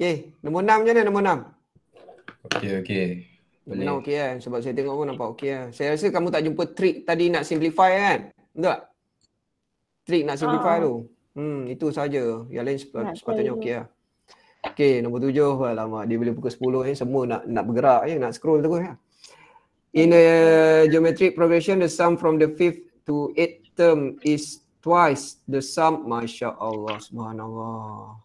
Okey, nombor 6 je ni nombor 6. Okey, okey. Boleh. Memang okey kan sebab saya tengok pun nampak okey kan. Saya rasa kamu tak jumpa trik tadi nak simplify kan? Betul tak? Trik nak simplify ah. tu. Hmm, itu saja. Yang lain sepat- sepatutnya okey lah. Okey, nombor tujuh. Alamak, dia boleh pukul sepuluh eh. Semua nak nak bergerak eh. Nak scroll terus ya. Eh. In a geometric progression, the sum from the fifth to eighth term is twice the sum. Masya Allah, subhanallah.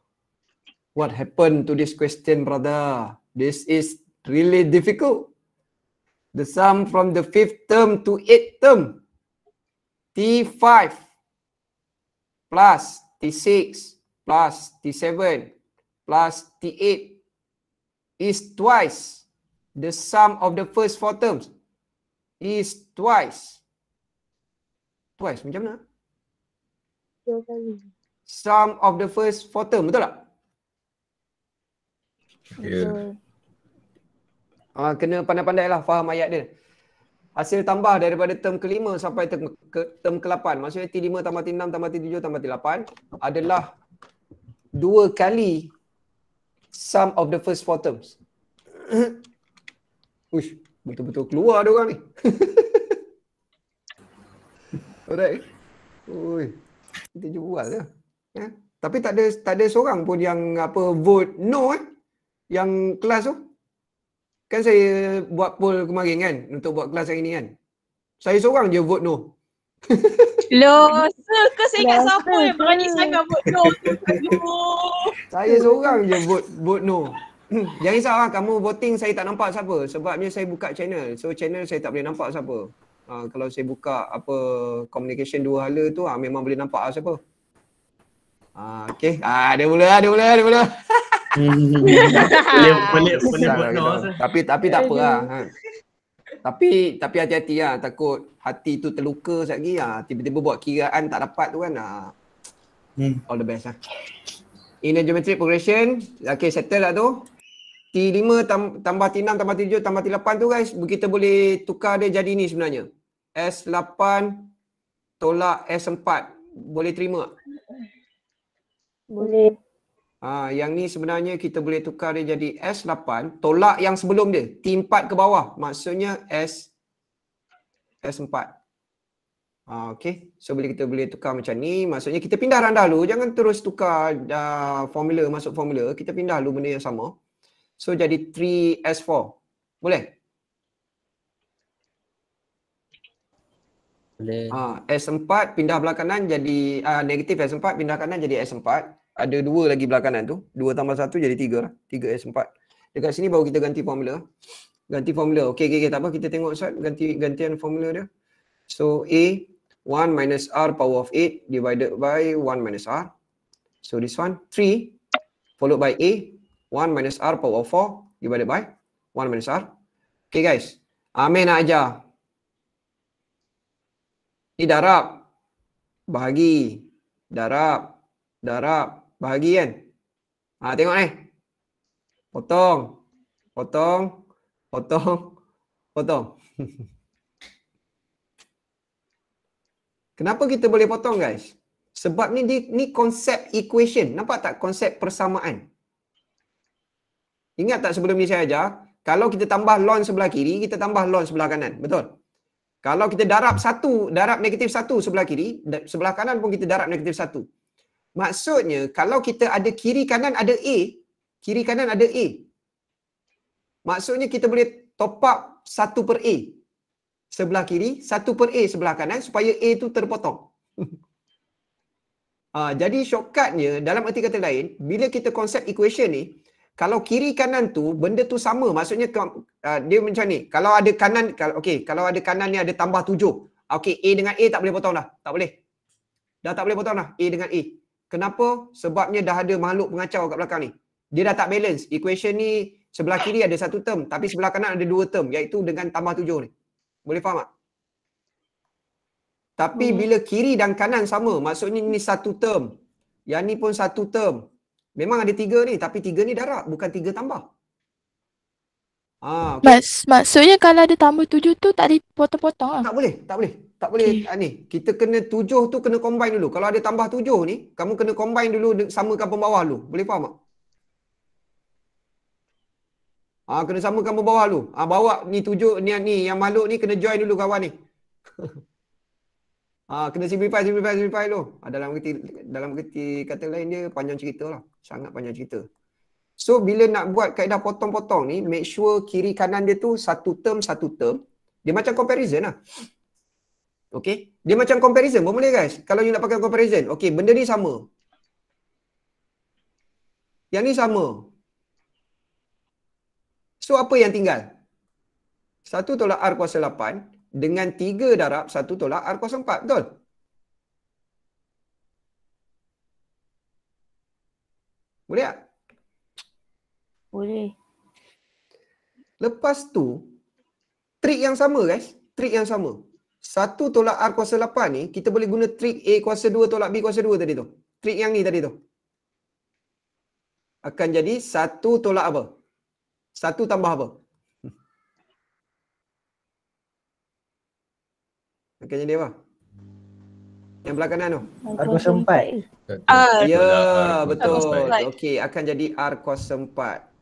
What happened to this question, brother? This is really difficult. The sum from the fifth term to eighth term. T5 plus T6 plus T7 plus T8 is twice the sum of the first four terms. Is twice. Twice macam mana? Sum of the first four term betul tak? Yeah. Ha, kena pandai-pandai lah faham ayat dia. Hasil tambah daripada term kelima sampai term, ke, term kelapan. Maksudnya T5 tambah T6 tambah T7 tambah T8 adalah dua kali sum of the first four terms. Ush, betul-betul keluar dia orang ni. Alright. Ui. Kita cuba lah. Ya? Tapi tak ada tak ada seorang pun yang apa vote no eh yang kelas tu. Kan saya buat poll kemarin kan untuk buat kelas hari ni kan. Saya seorang je vote no. Loh, ke saya ingat siapa yang berani sangat vote no. saya seorang je vote, vote no. Jangan risau lah, kamu voting saya tak nampak siapa. Sebabnya saya buka channel. So channel saya tak boleh nampak siapa. Ha, kalau saya buka apa communication dua hala tu ha, memang boleh nampak lah siapa. Ha, okay, ha, dia mula, dia mula, dia mula. boleh boleh boleh buat lah no. Tapi tapi tak apalah. Ha. Tapi tapi hati-hati lah takut hati tu terluka sekejap lagi ah tiba-tiba buat kiraan tak dapat tu kan ah. Hmm. All the best lah. In a geometric progression, okay settle lah tu. T5 tambah T6 tambah T7 tambah T8 tu guys, kita boleh tukar dia jadi ni sebenarnya. S8 tolak S4. Boleh terima? Boleh. Ha, yang ni sebenarnya kita boleh tukar dia jadi S8 tolak yang sebelum dia timpat ke bawah maksudnya S S4 ha, okay. so bila kita boleh tukar macam ni maksudnya kita pindah randa dulu jangan terus tukar uh, formula masuk formula kita pindah dulu benda yang sama so jadi 3S4 boleh? boleh ha, S4 pindah belah kanan jadi uh, negatif S4 pindah kanan jadi S4 ada dua lagi belakangan tu. Dua tambah satu jadi tiga lah. Tiga S4. Dekat sini baru kita ganti formula. Ganti formula. Okey, okey, okay. tak apa. Kita tengok Ustaz. Ganti, gantian formula dia. So, A 1 minus R power of 8 divided by 1 minus R. So, this one 3 followed by A 1 minus R power of 4 divided by 1 minus R. Okay guys. Amin nak ajar. Ni darab. Bahagi. Darab. Darab bahagi kan. Ha, tengok ni. Eh. Potong. Potong. Potong. Potong. Kenapa kita boleh potong guys? Sebab ni ni konsep equation. Nampak tak konsep persamaan? Ingat tak sebelum ni saya ajar? Kalau kita tambah lon sebelah kiri, kita tambah lon sebelah kanan. Betul? Kalau kita darab satu, darab negatif satu sebelah kiri, sebelah kanan pun kita darab negatif satu. Maksudnya kalau kita ada kiri kanan ada A, kiri kanan ada A. Maksudnya kita boleh top up satu per A sebelah kiri, satu per A sebelah kanan supaya A tu terpotong. uh, jadi shortcutnya dalam erti kata lain, bila kita konsep equation ni, kalau kiri kanan tu benda tu sama maksudnya uh, dia macam ni kalau ada kanan kalau okey kalau ada kanan ni ada tambah tujuh, okey a dengan a tak boleh potong dah tak boleh dah tak boleh potong dah a dengan a Kenapa? Sebabnya dah ada makhluk pengacau kat belakang ni. Dia dah tak balance. Equation ni sebelah kiri ada satu term tapi sebelah kanan ada dua term iaitu dengan tambah tujuh ni. Boleh faham tak? Tapi hmm. bila kiri dan kanan sama maksudnya ni satu term. Yang ni pun satu term. Memang ada tiga ni tapi tiga ni darab bukan tiga tambah. Ah, okay. Mas, maksudnya kalau ada tambah tujuh tu tak boleh potong-potong lah. Tak boleh, tak boleh. Tak boleh okay. Ah, ni. Kita kena tujuh tu kena combine dulu. Kalau ada tambah tujuh ni, kamu kena combine dulu samakan pembawah dulu. Boleh faham tak? Ah, kena samakan pembawah dulu. Ah, bawa ni tujuh ni, ni yang makhluk ni kena join dulu kawan ni. ah, kena simplify, simplify, simplify dulu. Ah, dalam kerti, dalam kerti kata lain dia panjang cerita lah. Sangat panjang cerita. So bila nak buat kaedah potong-potong ni, make sure kiri kanan dia tu satu term satu term. Dia macam comparison lah. Okay. Dia macam comparison. Boleh guys? Kalau you nak pakai comparison. Okay. Benda ni sama. Yang ni sama. So apa yang tinggal? 1 tolak R kuasa 8 dengan 3 darab 1 tolak R kuasa 4. Betul? Boleh tak? Boleh. Lepas tu, trik yang sama guys. Trik yang sama. Satu tolak R kuasa 8 ni, kita boleh guna trik A kuasa 2 tolak B kuasa 2 tadi tu. Trik yang ni tadi tu. Akan jadi satu tolak apa? Satu tambah apa? Akan jadi apa? Yang belakang kanan tu. R kuasa 4. Ya, betul. Okey, akan jadi R kuasa 4.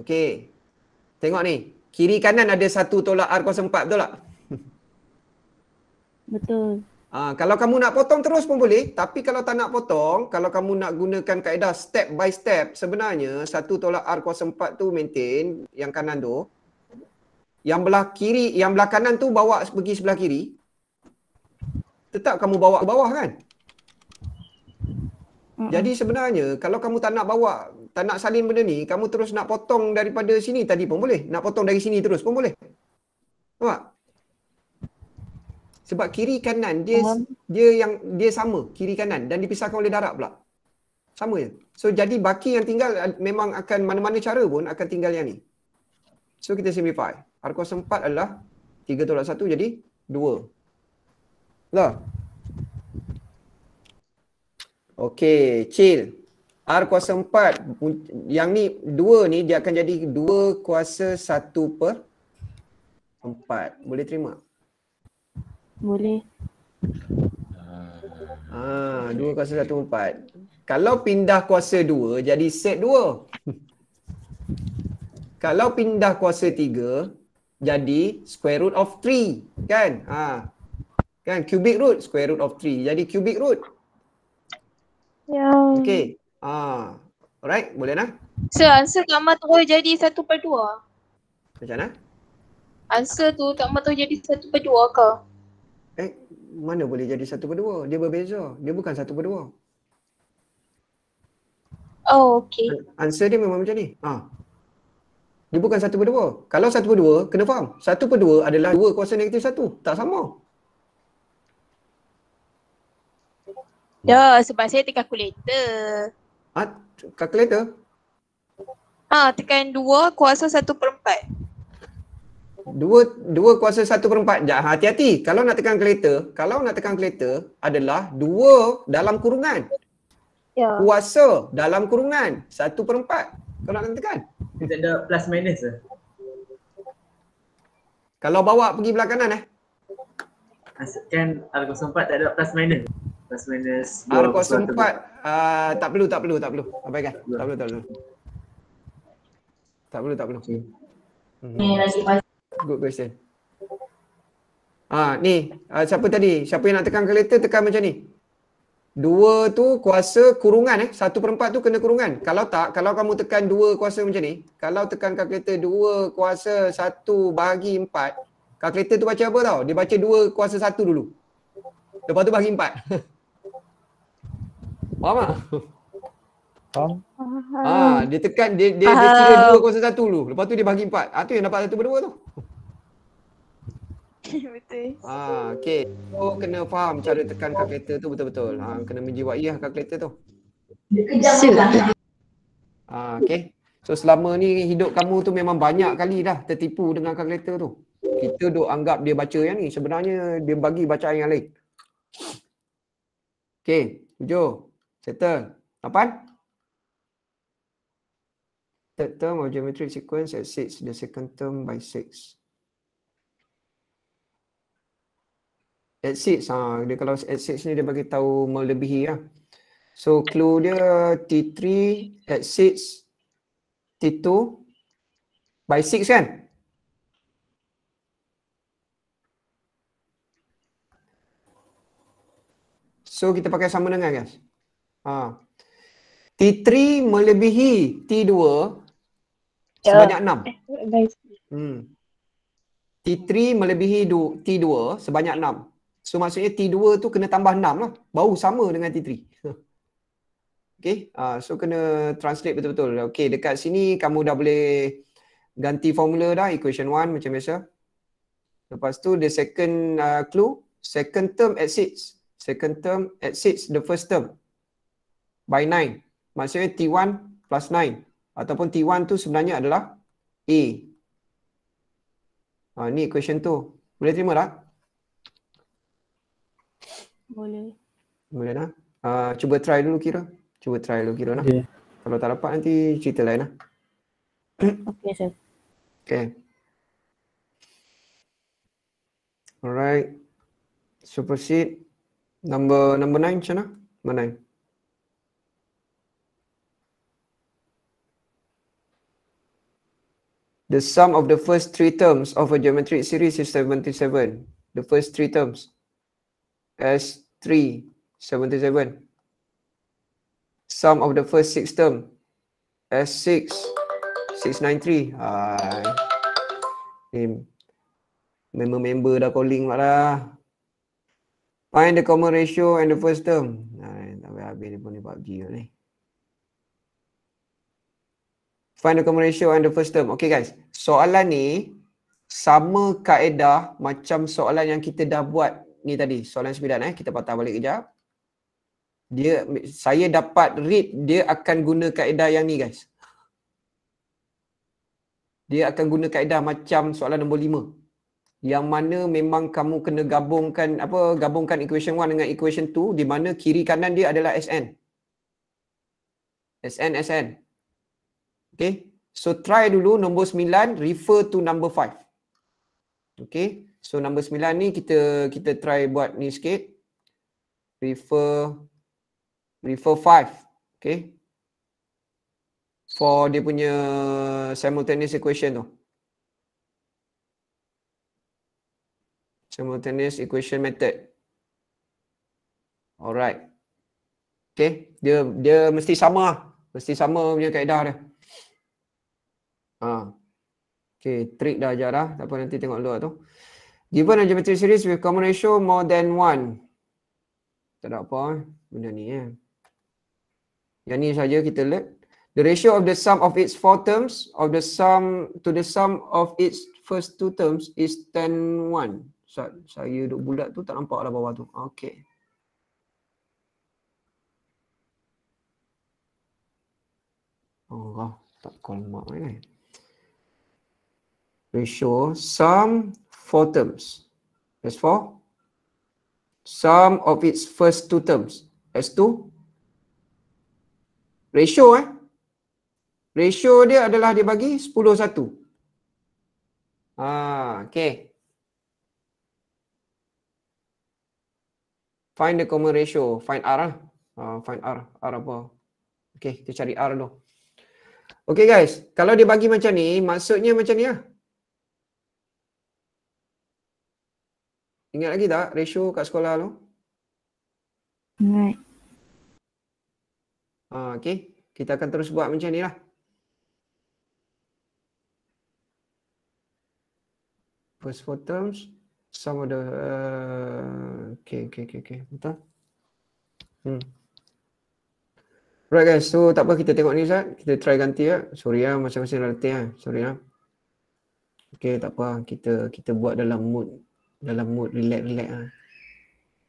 Okey. Tengok ni. Kiri kanan ada satu tolak R kuasa empat betul tak? Betul. Ha, kalau kamu nak potong terus pun boleh. Tapi kalau tak nak potong, kalau kamu nak gunakan kaedah step by step, sebenarnya satu tolak R kuasa empat tu maintain yang kanan tu. Yang belah kiri, yang belah kanan tu bawa pergi sebelah kiri. Tetap kamu bawa ke bawah kan? Mm-mm. Jadi sebenarnya kalau kamu tak nak bawa tak nak salin benda ni, kamu terus nak potong daripada sini tadi pun boleh. Nak potong dari sini terus pun boleh. Nampak? Sebab kiri kanan dia uh dia yang dia sama kiri kanan dan dipisahkan oleh darat pula. Sama je. So jadi baki yang tinggal memang akan mana-mana cara pun akan tinggal yang ni. So kita simplify. R kuasa 4 adalah 3 tolak 1 jadi 2. Lah. Okay, chill. R kuasa 4 yang ni 2 ni dia akan jadi 2 kuasa 1 per 4. Boleh terima? Boleh. Ah, 2 kuasa 1 per 4. Kalau pindah kuasa 2 jadi set 2. Kalau pindah kuasa 3 jadi square root of 3, kan? Ha. Ah. Kan cubic root square root of 3 jadi cubic root. Ya. Yeah. Okey. Ah, alright, boleh nak? Sir, answer gambar terus jadi satu per dua. Macam mana? Answer tu tak mahu jadi satu per dua ke? Eh, mana boleh jadi satu per dua? Dia berbeza. Dia bukan satu per dua. Oh, okay. Answer dia memang macam ni. Ah. Dia bukan satu per dua. Kalau satu per dua, kena faham. Satu per dua adalah dua kuasa negatif satu. Tak sama. Ya, sebab saya tekan kulit. Ha? Ah, calculator? Ha, ah, tekan dua kuasa satu per 4. dua 2 kuasa satu per 4. Hati-hati. Kalau nak tekan calculator, kalau nak tekan calculator adalah dua dalam kurungan. Ya. Kuasa dalam kurungan satu per 4. Kalau nak tekan. Kita ada plus minus ke? Kalau bawa pergi belakangan eh. Asalkan R04 tak ada plus minus plus minus R04 uh, ah, tak perlu tak perlu tak perlu abaikan tak perlu tak perlu tak perlu tak perlu hmm. ni okay. good question Ah ni uh, siapa tadi siapa yang nak tekan kalkulator tekan macam ni dua tu kuasa kurungan eh satu per empat tu kena kurungan kalau tak kalau kamu tekan dua kuasa macam ni kalau tekan kalkulator dua kuasa satu bahagi empat kalkulator tu baca apa tau dia baca dua kuasa satu dulu lepas tu bahagi empat Faham tak? Faham. Ha, dia tekan dia dia, dia kira dua kuasa satu dulu. Lepas tu dia bagi empat. Ah tu yang dapat satu berdua tu. Betul. Ah, okey. oh, kena faham cara tekan kalkulator tu betul-betul. Ha, kena menjiwai ah kalkulator tu. Ah, okey. So selama ni hidup kamu tu memang banyak kali dah tertipu dengan kalkulator tu. Kita duk anggap dia baca yang ni. Sebenarnya dia bagi bacaan yang lain. Okey, Jo. Settle. Apaan? Third term of geometric sequence at 6. The second term by 6. At 6. Ha, ah, dia kalau at 6 ni dia bagi tahu melebihi lah. So clue dia T3 at 6. T2 by 6 kan? So kita pakai sama dengan guys. Kan? Ha. T3 melebihi T2 ya. sebanyak 6. Eh, eh, hmm. T3 melebihi du- T2 sebanyak 6. So maksudnya T2 tu kena tambah 6 lah. Baru sama dengan T3. Okay. Uh, so kena translate betul-betul. Okay. Dekat sini kamu dah boleh ganti formula dah. Equation 1 macam biasa. Lepas tu the second uh, clue. Second term exceeds. Second term exceeds the first term by 9. Maksudnya T1 plus 9. Ataupun T1 tu sebenarnya adalah A. Ha, ni equation tu. Boleh terima tak? Boleh. Boleh lah. Uh, cuba try dulu kira. Cuba try dulu kira lah. Okay. Kalau tak dapat nanti cerita lain lah. okay, sir. Okay. Alright. Super seat. Number number nine macam mana? Number nine. the sum of the first three terms of a geometric series is 77. The first three terms. S3, 77. Sum of the first six terms. S6, 693. Member-member dah calling lah dah. Find the common ratio and the first term. Tak habis-habis ni pun ni PUBG ni. Lah. Find the common ratio and the first term. Okay guys, soalan ni sama kaedah macam soalan yang kita dah buat ni tadi. Soalan 9 eh, kita patah balik kejap. Dia, saya dapat read, dia akan guna kaedah yang ni guys. Dia akan guna kaedah macam soalan nombor 5. Yang mana memang kamu kena gabungkan, apa, gabungkan equation 1 dengan equation 2 di mana kiri kanan dia adalah SN. SN, SN. Okay. So try dulu nombor 9 refer to number 5. Okay. So nombor 9 ni kita kita try buat ni sikit. Refer refer 5. Okay. For dia punya simultaneous equation tu. Simultaneous equation method. Alright. Okay. Dia dia mesti sama. Lah. Mesti sama punya kaedah dia. Ha. Okay, trick dah ajar dah. Tak apa nanti tengok luar tu. Given a geometry series with common ratio more than one. Tak ada apa eh. benda ni ya. Yang ni saja kita learn. The ratio of the sum of its four terms of the sum to the sum of its first two terms is 10-1. So, saya duduk bulat tu tak nampak lah bawah tu. Okay. Oh, tak call mark ni. Eh we show sum four terms s4 sum of its first two terms s2 ratio eh ratio dia adalah dia bagi 10 1 ha okey find the common ratio find r ah uh, find r r apa Okay, kita cari r dulu Okay guys kalau dia bagi macam ni maksudnya macam ni lah ya? Ingat lagi tak ratio kat sekolah tu? Ingat. Ha, ah, okay. Kita akan terus buat macam ni lah. First four terms. Some of the... Uh, okay, okay, okay, okay. Betul? Hmm. Right guys, so tak apa kita tengok ni Ustaz. Kita try ganti ya. Sorry lah, ya. macam-macam dah letih lah. Sorry lah. Ya. Okay, tak apa. Kita kita buat dalam mood dalam mood relax-relax lah.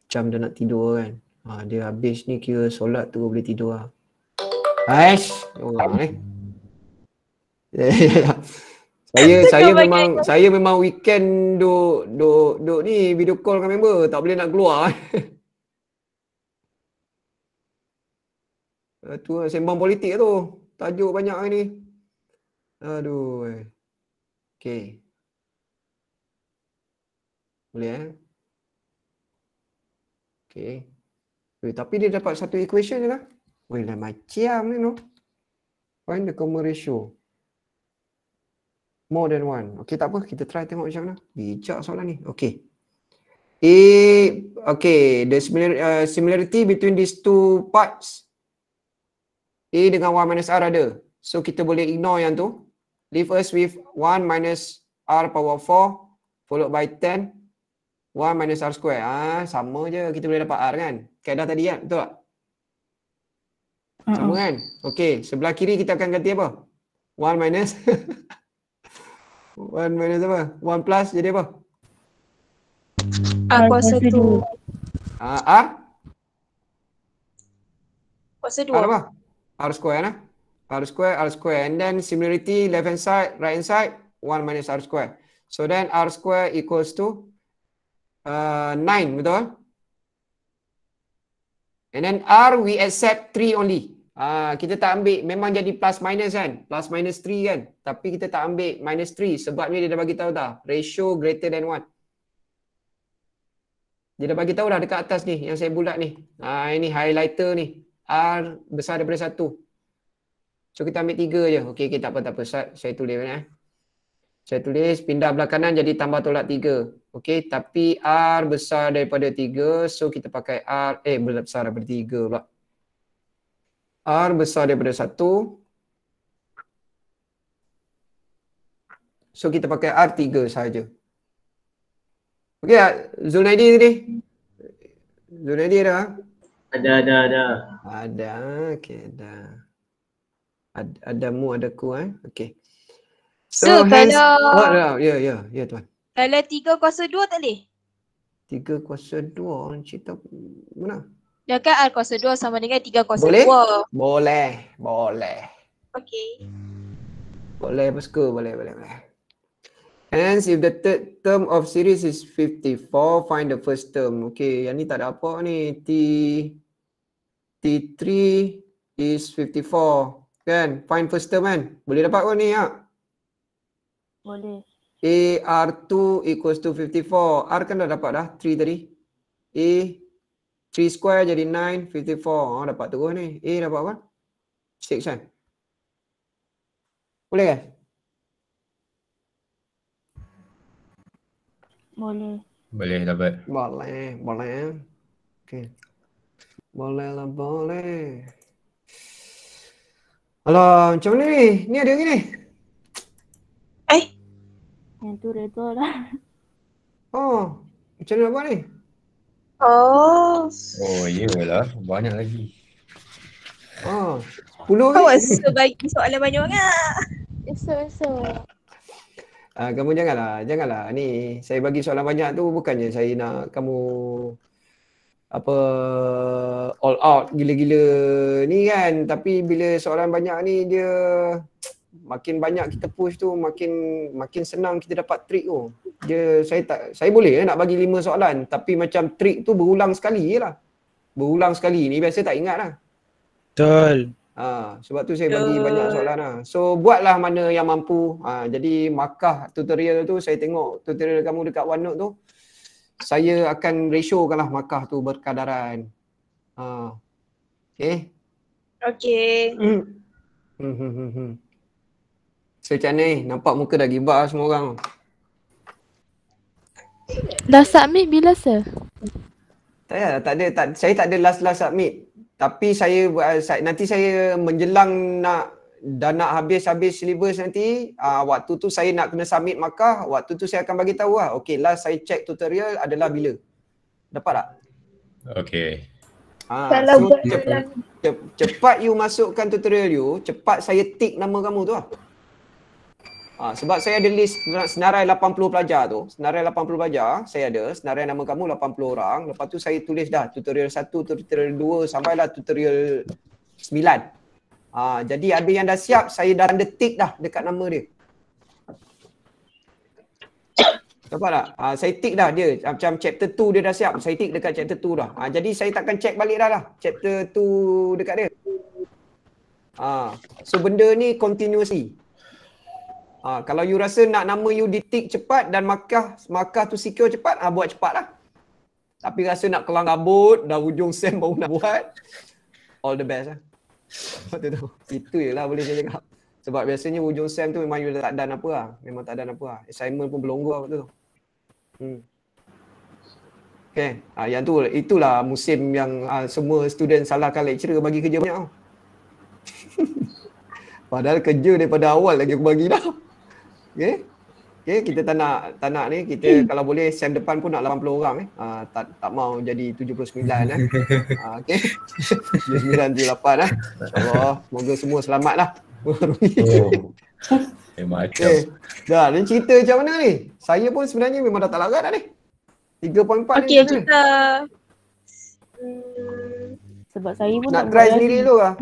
Macam dah nak tidur kan. Ha, dia habis ni kira solat tu boleh tidur lah. Aish! Orang eh. saya saya memang saya memang weekend duk duk duk ni video call kan member tak boleh nak keluar. Uh, tu lah, sembang politik tu. Tajuk banyak hari ni. Aduh. Eh. Okay. Boleh eh? Okay. Weh, tapi dia dapat satu equation je lah. Weh, dah macam ni you Find the common ratio. More than one. Okay, tak apa. Kita try tengok macam mana. Bijak soalan ni. Okay. A, okay. The similar, uh, similarity between these two parts. A dengan 1 minus R ada. So, kita boleh ignore yang tu. Leave us with 1 minus R power 4 followed by 10 1 minus R square. Ha, sama je kita boleh dapat R kan? Kaedah tadi kan? Betul tak? Uh-uh. Sama kan? Okey, sebelah kiri kita akan ganti apa? 1 minus 1 minus apa? 1 plus jadi apa? R ah, kuasa 2 ha, R? Kuasa 2 R apa? R square lah R square, R square and then similarity left hand side, right hand side 1 minus R square So then R square equals to 9 uh, betul and then r we accept 3 only uh, kita tak ambil memang jadi plus minus kan plus minus 3 kan tapi kita tak ambil minus 3 sebabnya dia dah bagi tahu dah ratio greater than 1 dia dah bagi tahu dah dekat atas ni yang saya bulat ni ha uh, ini highlighter ni r besar daripada 1 so kita ambil 3 je okey okey tak apa tak apa saya tulis eh saya tulis pindah belah kanan jadi tambah tolak 3 Okay, tapi R besar daripada 3. So kita pakai R, eh besar daripada 3 pula. R besar daripada 1. So kita pakai R3 saja. Okey, ah, Zunaidi tadi. Zunaidi ada? Ah? Ada, ada, ada. Ada, okey, ada. Ad, ada mu, ada ku eh. Okey. So, so hence, kalau... Ya, ya, ya tuan. Kalau tiga kuasa dua tak boleh? Tiga kuasa dua cerita mana? Ya kan R kuasa dua sama dengan tiga kuasa boleh? dua. Boleh. Boleh. Okay. Boleh pasal boleh boleh boleh. And if the third term of series is 54, find the first term. Okay, yang ni tak ada apa ni. T T3 is 54. Kan? Find first term kan? Boleh dapat kot ni, ya? Boleh r 2 equals to 54. R kan dah dapat dah 3 tadi. A 3 square jadi 9, 54. Oh, dapat terus ni. A dapat apa? 6 kan? Boleh kan? Boleh. Boleh dapat. Boleh, boleh. Okay. Boleh lah, boleh. Alah, macam mana ni? Ni ada lagi ni? Yang tu reda lah. Oh, macam mana nak buat ni? Oh. Oh, iyalah. Banyak lagi. Oh, 10 ni. Awak oh, suka bagi soalan banyak sangat. Esok, esok. Uh, kamu janganlah, janganlah ni. Saya bagi soalan banyak tu bukannya saya nak kamu apa all out gila-gila ni kan tapi bila soalan banyak ni dia makin banyak kita push tu makin makin senang kita dapat trick tu. Dia saya tak saya boleh eh, nak bagi lima soalan tapi macam trick tu berulang sekali lah. Berulang sekali ni biasa tak ingat lah. Betul. Ha, sebab tu saya bagi Betul. banyak soalan lah. So buatlah mana yang mampu. Ha, jadi markah tutorial tu saya tengok tutorial kamu dekat OneNote tu. Saya akan ratio lah markah tu berkadaran. Ha. Okay. Eh? Okay. Mm. Hmm, hmm, hmm, hmm. hmm. So macam ni, nampak muka dah gibak lah semua orang Dah submit bila se? Tak ya, tak ada, tak, saya tak ada last last submit Tapi saya, uh, saya nanti saya menjelang nak Dah nak habis-habis syllabus nanti uh, Waktu tu saya nak kena submit Makkah Waktu tu saya akan bagi tahu lah Okay last saya check tutorial adalah bila Dapat tak? Okay Ah, ha, Kalau so cepat, cepat you masukkan tutorial you, cepat saya tick nama kamu tu lah. Ha, sebab saya ada list senarai 80 pelajar tu. Senarai 80 pelajar saya ada. Senarai nama kamu 80 orang. Lepas tu saya tulis dah tutorial 1, tutorial 2 sampailah tutorial 9. Ha, jadi ada yang dah siap saya dah tanda tick dah dekat nama dia. Nampak tak? Ha, saya tick dah dia. Macam chapter 2 dia dah siap. Saya tick dekat chapter 2 dah. Ha, jadi saya takkan check balik dah lah. Chapter 2 dekat dia. Ha, so benda ni continuously. Ha, kalau you rasa nak nama you ditik cepat dan markah, markah tu secure cepat, ha, buat cepat lah. Tapi rasa nak kelang rambut, dah ujung sem baru nak buat, all the best lah. Waktu itu je lah boleh saya cakap. Sebab biasanya ujung sem tu memang you dah tak done apa lah. Memang tak done apa lah. Assignment pun belonggu lah waktu tu. Hmm. Okay, ha, yang tu, itulah musim yang ha, semua student salahkan lecturer bagi kerja banyak Padahal kerja daripada awal lagi aku bagi dah. Okay. Okay, kita tak nak tak nak ni kita hmm. kalau boleh sem depan pun nak 80 orang eh. Uh, tak tak mau jadi 79 eh. Uh, okay. 79 78 eh. Insya-Allah semoga semua selamatlah. oh. Eh, Okay. Dah, ni cerita macam mana ni? Saya pun sebenarnya memang dah tak larat dah ni. 3.4 okay, ni. Okey, kita. Kan? Hmm, sebab saya pun nak, nak try sendiri dulu lah.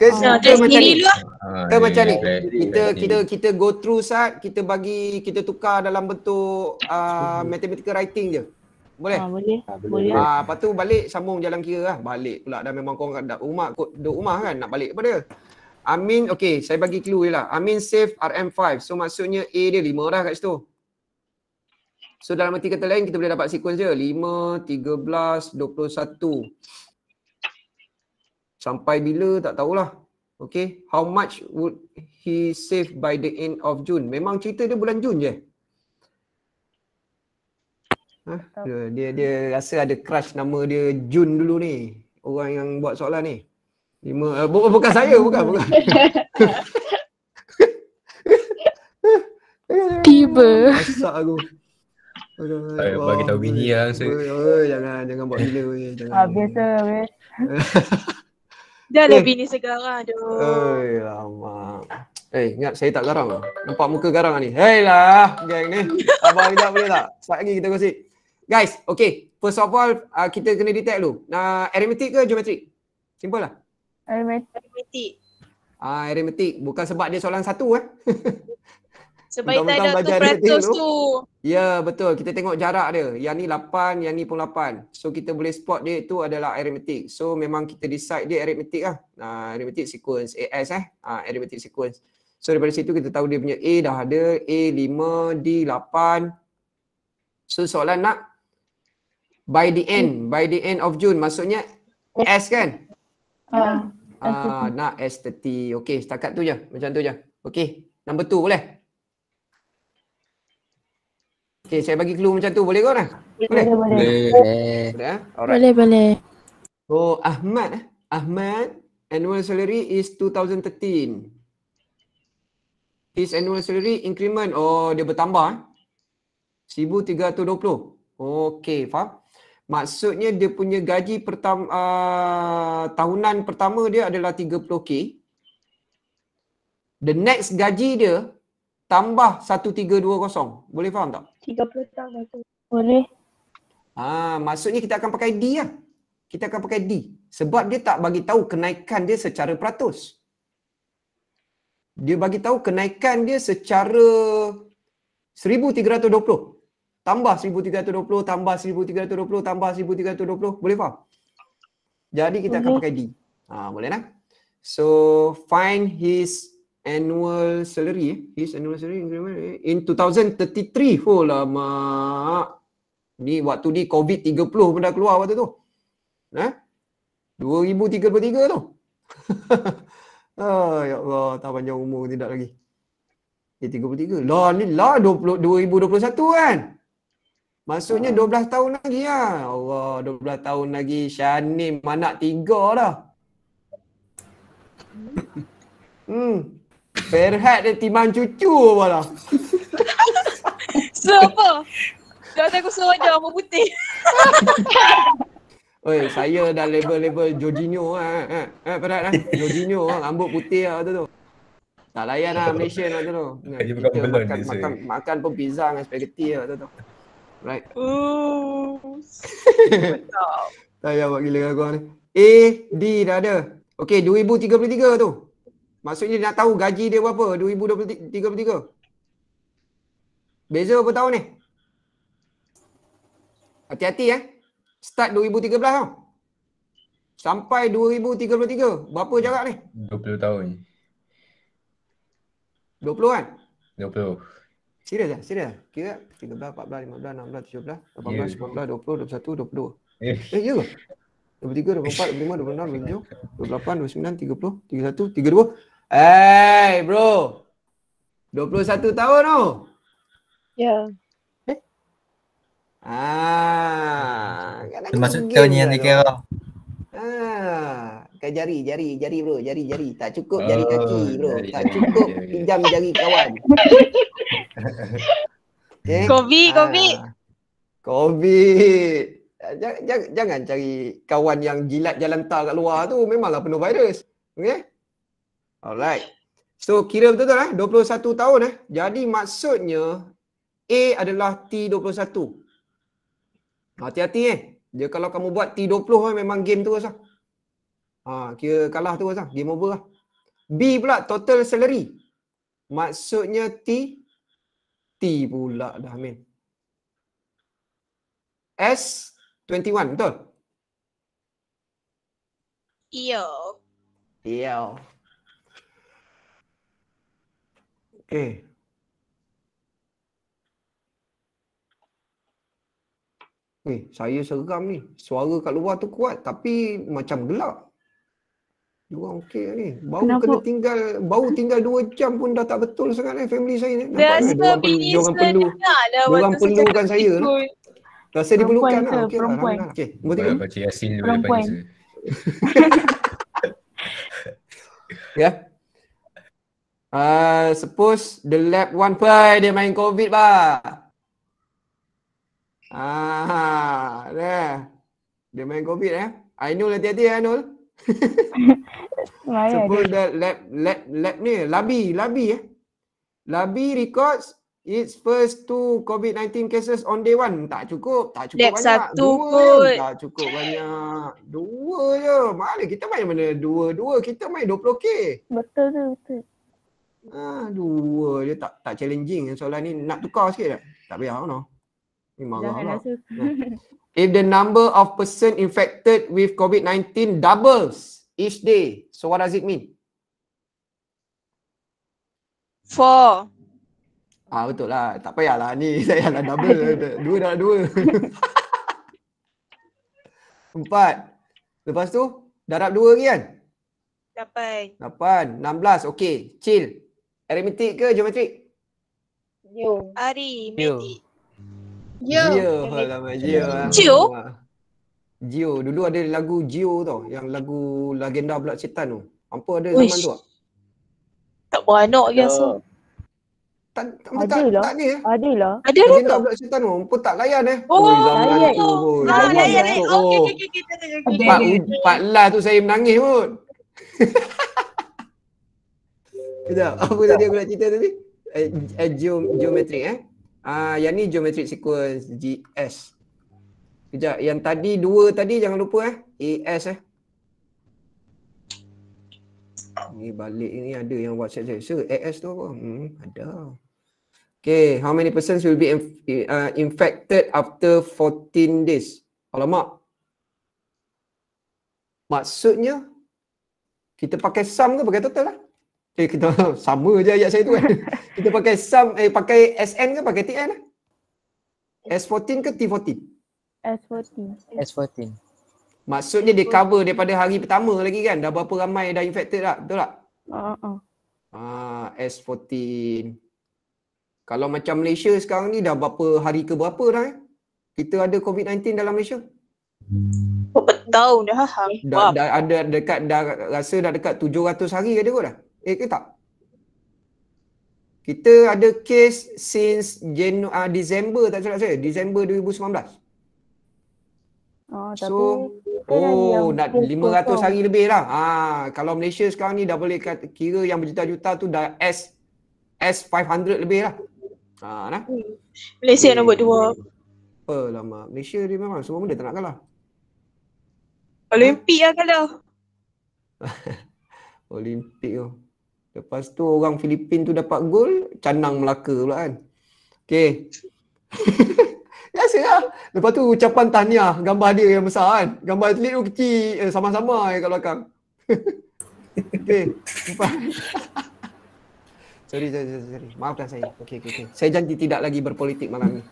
Ke oh, ah, ke macam ni. Lah. Ah, ke ah, macam ya, ni. Yeah, ya, kita kita kita go through sat, kita bagi kita tukar dalam bentuk a uh, mathematical writing je. Boleh? Ah, boleh. Ah, boleh. Ah, lepas tu balik sambung jalan kira lah. Balik pula dah memang kau dah rumah kot duduk rumah kan nak balik kepada. Amin, okey, saya bagi clue jelah. Amin save RM5. So maksudnya A dia 5 orang kat situ. So dalam erti kata lain kita boleh dapat sequence je 5 13 21 sampai bila tak tahulah okay how much would he save by the end of June memang cerita dia bulan Jun je ha? dia dia rasa ada crush nama dia Jun dulu ni orang yang buat soalan ni lima uh, bu- bukan saya bukan bukan tiba masak aku Saya bagi tahu bini lah jangan jangan buat gila weh. Ah, biasa Dah lah eh. bini sekarang aduh. Eh, hey, ingat saya tak garang lah. Nampak muka garang lah ni. Hei lah gang ni. Abang Ida boleh tak? Sekejap lagi kita kasi. Guys, okay. First of all, uh, kita kena detect dulu. Uh, arithmetic ke geometric? Simple lah. Arithmetic. Ah, uh, arithmetic. Bukan sebab dia soalan satu eh. Supaya tak ada tu peratus tu. Ya betul. Kita tengok jarak dia. Yang ni 8, yang ni pun 8. So kita boleh spot dia tu adalah aritmetik. So memang kita decide dia aritmetik lah. Uh, arithmetic sequence. AS eh. Uh, arithmetic sequence. So daripada situ kita tahu dia punya A dah ada. A 5, D 8. So soalan nak by the end. Hmm. By the end of June. Maksudnya ya. S kan? Uh, uh, nak S30. Okay setakat tu je. Macam tu je. Okay. Number 2 boleh? Okey, saya bagi clue macam tu boleh kau dah? Boleh. Boleh. Boleh. Boleh. Boleh. Boleh. Ah? Oh, Ahmad eh? Ahmad annual salary is 2013. His annual salary increment oh dia bertambah eh. 1320. Okay, faham? Maksudnya dia punya gaji pertama uh, tahunan pertama dia adalah 30k. The next gaji dia tambah 1320. Boleh faham tak? 30 tahun tu. Boleh. Ah, maksudnya kita akan pakai D lah. Kita akan pakai D. Sebab dia tak bagi tahu kenaikan dia secara peratus. Dia bagi tahu kenaikan dia secara 1320. Tambah 1320, tambah 1320, tambah 1320. Boleh faham? Jadi kita boleh. akan mhm. pakai D. Ah, boleh lah. So find his annual salary eh? his annual salary eh? in 2033 oh lama ni waktu ni covid 30 pun dah keluar waktu tu eh 2033 tu ah, ya Allah tak panjang umur tidak lagi eh 33 lah ni lah 20, 2021 kan maksudnya 12 ah. tahun lagi ya, Allah 12 tahun lagi Syanim anak 3 dah hmm Ferhat dia timbang cucu apa lah. so apa? Jangan aku suruh dia orang putih. Oi, saya dah label-label Jorginho ah. Eh, eh, Ferhat ah. Jorginho ah, rambut putih ah tu tu. Tak layan lah Malaysia lah tu tu. makan, makan, makan pun pizza dengan spaghetti lah tu tu. Right. Ooh. tak payah buat gila aku ni. A, D dah ada. Okay, 2033 tu. Maksudnya nak tahu gaji dia berapa 2023. Beza berapa tahun ni? Hati-hati eh. Start 2013 tau. Sampai 2033. Berapa jarak ni? 20 tahun. 20 kan? 20. Serius lah, serius lah. Kira 13, 14, 15, 16, 17, 18, 19, 20, 21, 22. Eh, eh ya ke? 23, 24, 25, 26, 27, 28, 29, 30, 31, 32, 33, 34, 35, 36, 37, 38, 39, 40, 41, 42, 43, 44, 45, 46, 47, 48, 49, 50, 51, 52, 53, 54, Hey bro. 21 tahun tu. Oh. Ya. Yeah. Ah, kan maksud kau ni yang lah dikira. Ah, kau jari, jari, jari bro, jari, jari. Tak cukup oh, jari kaki bro. Tak cukup pinjam jari kawan. Eh? Kobi, Kobi, ah, Kobi, ah, Jangan, cari kawan yang jilat jalan tar kat luar tu. Memanglah penuh virus. Okay? Alright. So kira betul tak eh? 21 tahun eh. Jadi maksudnya A adalah T21. Hati-hati eh. Dia kalau kamu buat T20 eh, memang game terus lah. Ha, kira kalah terus lah. Game over lah. B pula total salary. Maksudnya T T pula dah amin. S 21 betul? Yo. Yo. ¿Qué? Eh, saya seram ni. Suara kat luar tu kuat tapi macam gelap. Dua okey ni. bau Kenapa? kena tinggal, bau tinggal dua jam pun dah tak betul sangat eh, family saya ni. Biasa bini orang perlu. Orang perlukan saya. Lah. Rasa perempuan diperlukan lah. Okay, perempuan. Lah, lah, lah. Nombor tiga. Baca Yasin dulu. Ya. Uh, suppose the lab one play dia main covid ba. Ah, dah. Dia main covid eh. I know lah tadi Anul. suppose the lab lab lab ni labi labi eh. Labi records its first two covid-19 cases on day one. Tak cukup, tak cukup lab banyak. Satu dua kan? tak cukup banyak. Dua je. Mana kita main mana dua-dua. Kita main 20k. Betul tu, betul. Ah, dua dia tak tak challenging soalan ni nak tukar sikit tak? Tak payah no. Ni marah lah. If the number of person infected with COVID-19 doubles each day, so what does it mean? Four. Ah betul lah. Tak payah lah ni. Saya dah double. dua dah dua. Empat. Lepas tu, darab dua lagi kan? Lapan. Lapan. Enam belas. Okay. Chill. Aritmetik ke geometrik? Yo. Ari. Yo. Yo. Yo. Geo. Geo. Geo. Dulu ada lagu Geo tau. Yang lagu Legenda Belak Cetan tu. Apa ada zaman Uish. tu? Tak beranak ke rasa. Tak, tak, tak, adalah. Adalah. Ada lah. Ada lah. Cerita pun pun tak layan eh. Oh, oh layan. Oh, layan. Oh, layan. Oh, layan. Oh, layan. Oh, layan. Oh, layan. Oh, layan. Oh, layan. Oh, layan. Oh, layan. Oh, Sekejap, hmm. apa tadi aku nak cerita tadi? Eh, eh geom- eh? Ah, uh, yang ni geometric sequence GS. Sekejap, yang tadi dua tadi jangan lupa eh. AS eh. Ni balik ni ada yang WhatsApp saya. So, AS tu apa? Hmm, ada. Okay, how many persons will be inf- uh, infected after 14 days? Kalau mak, Maksudnya, kita pakai sum ke pakai total lah? Eh kita sama je ayat saya tu kan. kita pakai sum eh pakai SN ke pakai TN lah. S14 ke T14? S14. S14. Maksudnya dia cover daripada hari pertama lagi kan. Dah berapa ramai dah infected tak? Betul tak? Ha ah. Uh-uh. Ah S14. Kalau macam Malaysia sekarang ni dah berapa hari ke berapa dah eh? Kita ada COVID-19 dalam Malaysia? Berapa oh, tahun dah? Dah, dah ada dekat dah rasa dah dekat 700 hari ke dia kot dah? Eh ke tak? Kita ada case since Janu uh, Disember tak salah saya, Disember 2019. Oh, so, tapi oh, nak 500 kosong. hari lebih lah. Ha, kalau Malaysia sekarang ni dah boleh kira yang berjuta-juta tu dah S S500 lebih lah. Ha, nah. Hmm. Malaysia okay. nombor dua. Apa lama. Malaysia dia memang semua benda tak nak kalah. Olimpik ha? lah kalau. Olimpik tu. Lepas tu orang Filipin tu dapat gol, canang Melaka pula kan. Okay. ya lah. Lepas tu ucapan tahniah gambar dia yang besar kan. Gambar atlet tu kecil eh, sama-sama eh, kat belakang. okay. sorry, sorry, sorry, sorry. Maafkan saya. Okay, okay, okay. Saya janji tidak lagi berpolitik malam ni.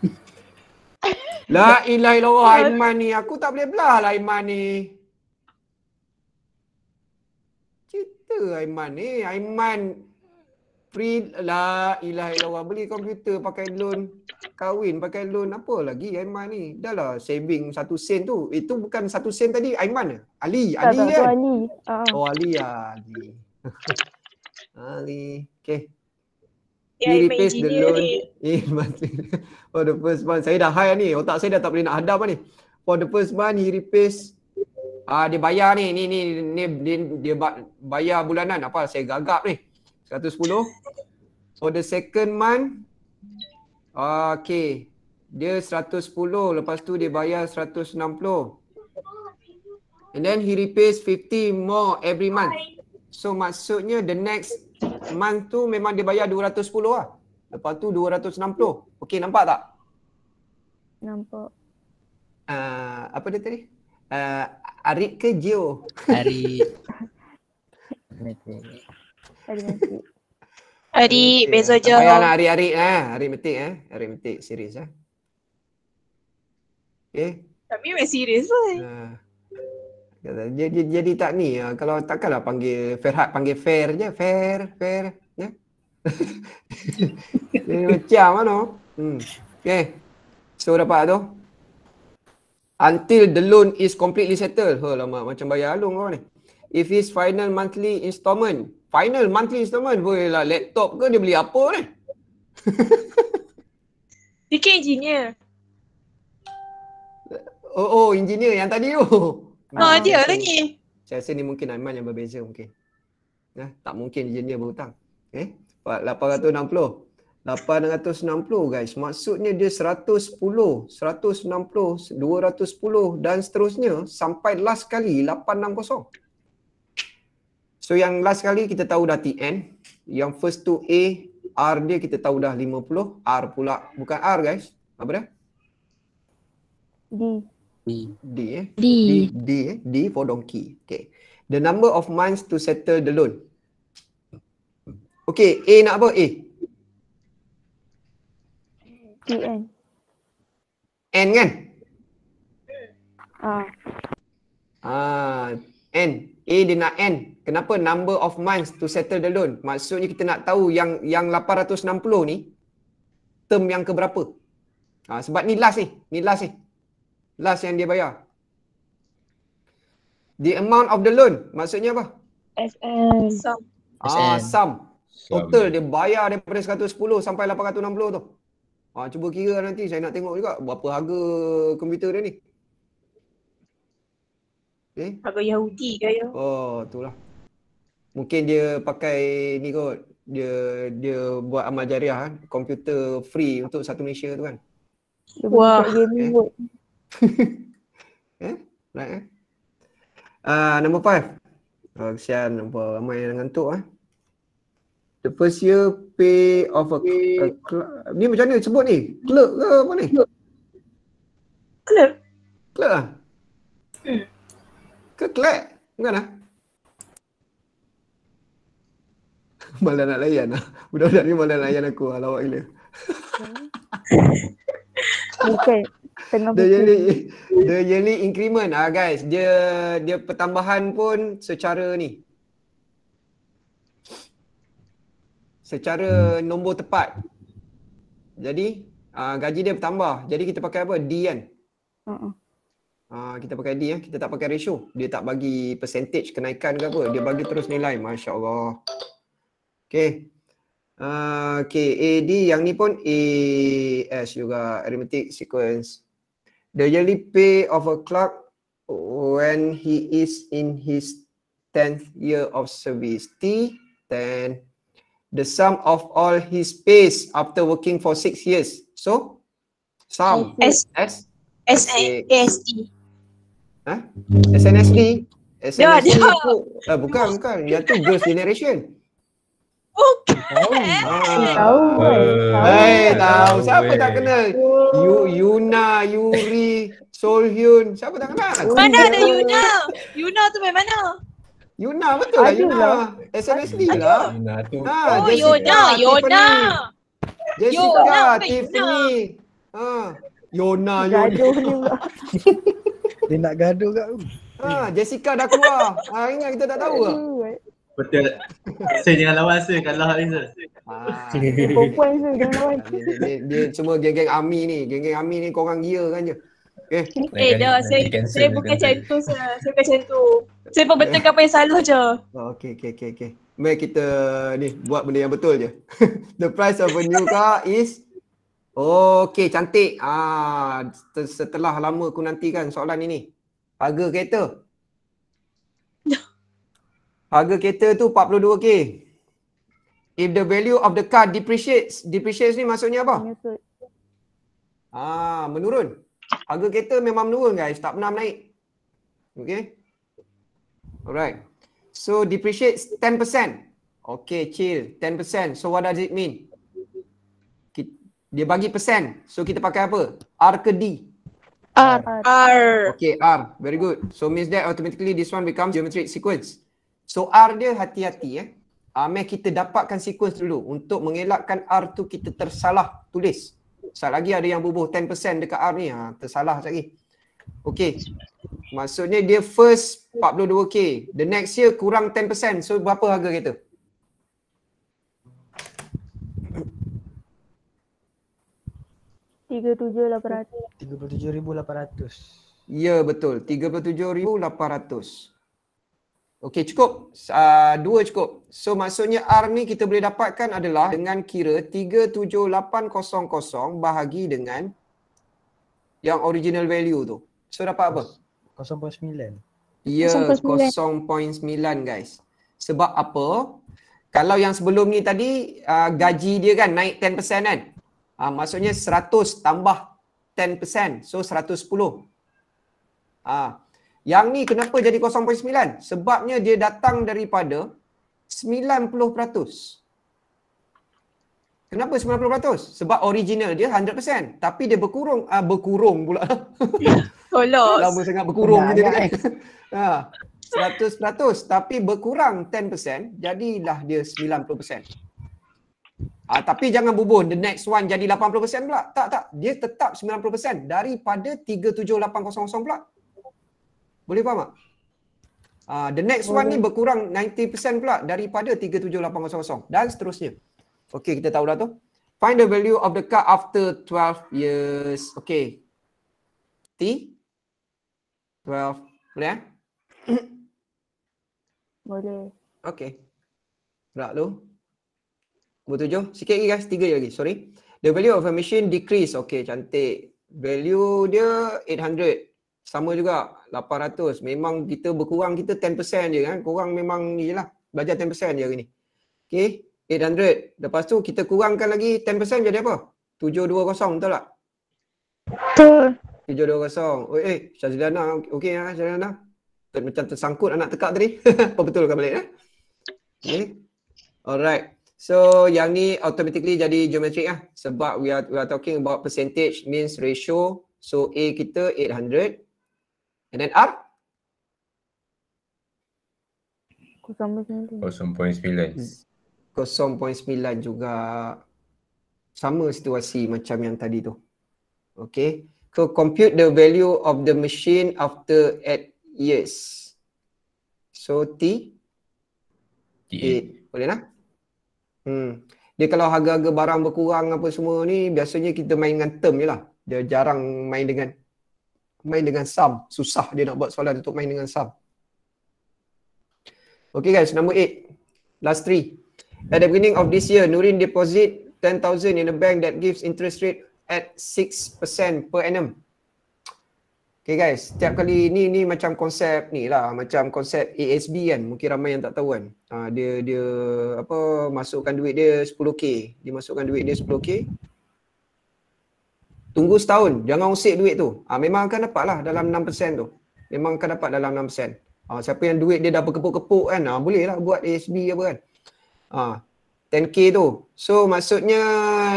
La ilai ilah Allah Aiman ni. Aku tak boleh belah lah Aiman ni. kita Aiman ni. Eh. Aiman free la ilah ilah beli komputer pakai loan kahwin pakai loan apa lagi Aiman ni. Dah lah saving satu sen tu. Itu bukan satu sen tadi Aiman ke? Eh? Ali, tak Ali tak, kan? Ali. Uh. Oh Ali ya. Ali. Ali. Okay. Yeah, he replace the loan in eh, month. For the first month. Saya dah high ni. Otak saya dah tak boleh nak hadap ni. For the first month, he replace Ah dia bayar ni ni ni ni dia, dia bayar bulanan apa saya gagap ni. 110. So the second month ah, okey. Dia 110 lepas tu dia bayar 160. And then he repays 50 more every month. So maksudnya the next month tu memang dia bayar 210 lah. Lepas tu 260. Okay, nampak tak? Nampak. Ah uh, apa dia tadi? Uh, Arik ke Jio? Arik. Hari besok je. Ayah nak hari-hari lah. Eh? Ha. Hari metik eh. Ha. Hari metik serius lah. Eh? Ha. Eh? Okay. Tapi memang serius lah. Ha. Ah. Jadi, jadi, jadi tak ni. Ah, kalau takkanlah panggil Ferhat panggil Fair je. Fair, Fair. Ya. Yeah. macam mana. Hmm. Okay. So dapat tu until the loan is completely settled. Ha, lama macam bayar alung kau ni. If his final monthly installment, final monthly installment, boleh lah laptop ke dia beli apa ni? DK engineer. Oh, oh engineer yang tadi tu. Oh. Ha, ah, dia lah ni. Saya rasa ni mungkin Aiman yang berbeza mungkin. Ya, tak mungkin engineer berhutang. Eh, 860. 860 guys. Maksudnya dia 110, 160, 210 dan seterusnya sampai last kali 860. So yang last kali kita tahu dah TN. Yang first to A, R dia kita tahu dah 50. R pula. Bukan R guys. Apa dia? D. D. D eh. D. D, D eh. D for donkey. Okay. The number of months to settle the loan. Okay. A nak apa? A. N. N kan? Ah. Ah, N. A dia nak N. Kenapa number of months to settle the loan? Maksudnya kita nak tahu yang yang 860 ni term yang keberapa? Ah, sebab ni last ni. Ni last ni. Last yang dia bayar. The amount of the loan. Maksudnya apa? SM. Sum. Ah, sum. Total dia bayar daripada 110 sampai 860 tu. Ha, cuba kira lah nanti saya nak tengok juga berapa harga komputer dia ni. Eh? Harga Yahudi ke ya? Oh, lah. Mungkin dia pakai ni kot. Dia dia buat amal jariah kan. Komputer free untuk satu Malaysia tu kan. Wah. Eh? eh? Right eh? Uh, number five. Oh, kesian nampak ramai yang ngantuk ah. Eh? The first year pay of a, a cl- ni macam mana sebut ni? Clerk ke apa ni? Clerk. Clerk ah. Hmm. Ke clerk? Bukan ah. Malah nak layan lah. Budak-budak ni malah layan aku lah lawak gila. Bukan. The yearly, the yearly increment ah guys. Dia dia pertambahan pun secara ni. secara hmm. nombor tepat. Jadi uh, gaji dia bertambah. Jadi kita pakai apa? D kan? Uh-uh. Uh, kita pakai D ya. Kita tak pakai ratio. Dia tak bagi percentage kenaikan ke apa. Dia bagi terus nilai. Masya Allah. Okay. Uh, ah, okay. AD yang ni pun S juga. Arithmetic sequence. The yearly pay of a clerk when he is in his 10th year of service. T 10 the sum of all his pays after working for six years. So, sum. S. S. S. S. S. S. S. S. Bukan, bukan. Yang tu girls generation. Bukan. Oh, eh, tahu. Siapa tak oh. kenal? Yu, Yuna, Yuri, Solhyun. Siapa tak kenal? Mana ada Yuna? Yuna tu mana? Yuna betul lah Yuna. SNSD lah. Yuna tu. Ha, oh Jessica, Yona, Yona. Jessica, Tiffany. Ha. Yona, Yona. Dia nak gaduh kat tu. Ha, Jessica dah keluar. Ha, ingat kita tak tahu ke? Betul. Saya jangan lawan saya kat lah Ha. Perempuan saya jangan lawan. Dia, dia, dia, dia, cuma geng-geng Ami ni. Geng-geng Ami ni korang gila kan je. Okay. Eh, dah, saya, saya bukan macam tu. Saya bukan macam tu. Saya pun betul eh. apa yang salah je. Oh, okay, okay, okay, okay. Mari kita ni buat benda yang betul je. The price of a new car is Okay, cantik. Ah, setelah lama aku nantikan soalan ini. Harga kereta. Harga kereta tu 42k. If the value of the car depreciates, depreciates ni maksudnya apa? Ah, menurun harga kereta memang menurun guys tak pernah naik okay? alright so depreciate 10% Okay, chill 10% so what does it mean dia bagi persen so kita pakai apa r ke d r r okey r very good so means that automatically this one becomes geometric sequence so r dia hati-hati eh Uh, kita dapatkan sequence dulu untuk mengelakkan R tu kita tersalah tulis. Sat lagi ada yang bubuh 10% dekat R ni. Ha, tersalah lagi. Okay. Maksudnya dia first 42K. The next year kurang 10%. So berapa harga kereta? RM37,800. RM37,800. Ya betul. RM37,800. Okey cukup. Uh, dua cukup. So maksudnya R ni kita boleh dapatkan adalah dengan kira 37800 bahagi dengan yang original value tu. So dapat apa? 0.9. Ya, 0.9 guys. Sebab apa? Kalau yang sebelum ni tadi uh, gaji dia kan naik 10% kan? Uh, maksudnya 100 tambah 10%. So 110. Ah. Uh. Yang ni kenapa jadi 0.9? Sebabnya dia datang daripada 90%. Kenapa 90%? Sebab original dia 100%. Tapi dia berkurung. Ah berkurung pula. Tolong. Lama sangat berkurung. Ya, ya, ya. 100%. Tapi berkurang 10%. Jadilah dia 90%. Ah tapi jangan bubun. The next one jadi 80% pula. Tak, tak. Dia tetap 90% daripada 37800 pula. Boleh faham tak? Uh, the next oh. one ni oh. berkurang 90% pula daripada 37800 dan seterusnya. Okey, kita tahu dah tu. Find the value of the car after 12 years. Okey. T 12. Boleh eh? Boleh. Okey. Berat lu. Nombor tujuh. Sikit lagi guys. Tiga lagi. Sorry. The value of a machine decrease. Okey, cantik. Value dia 800. Sama juga. 800. Memang kita berkurang kita 10% je kan. Kurang memang ni lah. Belajar 10% je hari ni. Okay. 800. Lepas tu kita kurangkan lagi 10% jadi apa? 720 betul tak? Betul. 720. Oh, eh, Syazilana. Okay lah Syazilana. Macam tersangkut anak tekak tadi. apa betul kan balik eh? Okay. Alright. So yang ni automatically jadi geometric lah. Sebab we are, we are talking about percentage means ratio. So A kita And then R? 0.9 hmm. juga sama situasi macam yang tadi tu. Okay. So compute the value of the machine after 8 years. So T? T8. Boleh lah? Hmm. Dia kalau harga-harga barang berkurang apa semua ni biasanya kita main dengan term je lah. Dia jarang main dengan main dengan sum. Susah dia nak buat soalan untuk main dengan sum. Okay guys, number 8. Last three. At the beginning of this year, Nurin deposit 10,000 in a bank that gives interest rate at 6% per annum. Okay guys, setiap kali ni ni macam konsep ni lah, macam konsep ASB kan, mungkin ramai yang tak tahu kan. Ah, dia dia apa masukkan duit dia 10k, dia masukkan duit dia 10k. Tunggu setahun, jangan usik duit tu. Ha, memang akan dapat lah dalam 6% tu. Memang akan dapat dalam 6%. Ha, ah, siapa yang duit dia dah berkepuk-kepuk kan, ha, boleh lah buat ASB apa kan. Ha, 10K tu. So maksudnya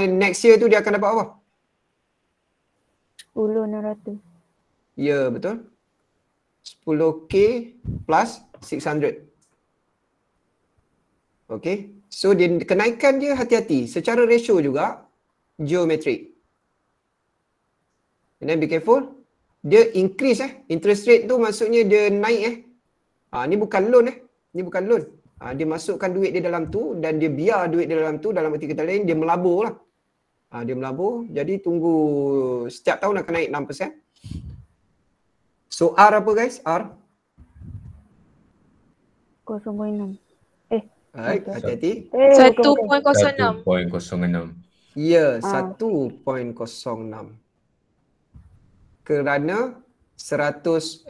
next year tu dia akan dapat apa? 10,600. Ya betul. 10K plus 600. Okay. So dia, kenaikan dia hati-hati. Secara ratio juga geometrik. And then be careful. Dia increase eh. Interest rate tu maksudnya dia naik eh. Ha, ni bukan loan eh. Ni bukan loan. Ha, dia masukkan duit dia dalam tu dan dia biar duit dia dalam tu dalam erti kata lain dia melabur lah. Ha, dia melabur. Jadi tunggu setiap tahun akan naik 6%. So R apa guys? R? 0.6. Alright, eh, hati-hati. 1.06. Eh, 1.06. Ya, 1.06 kerana 106%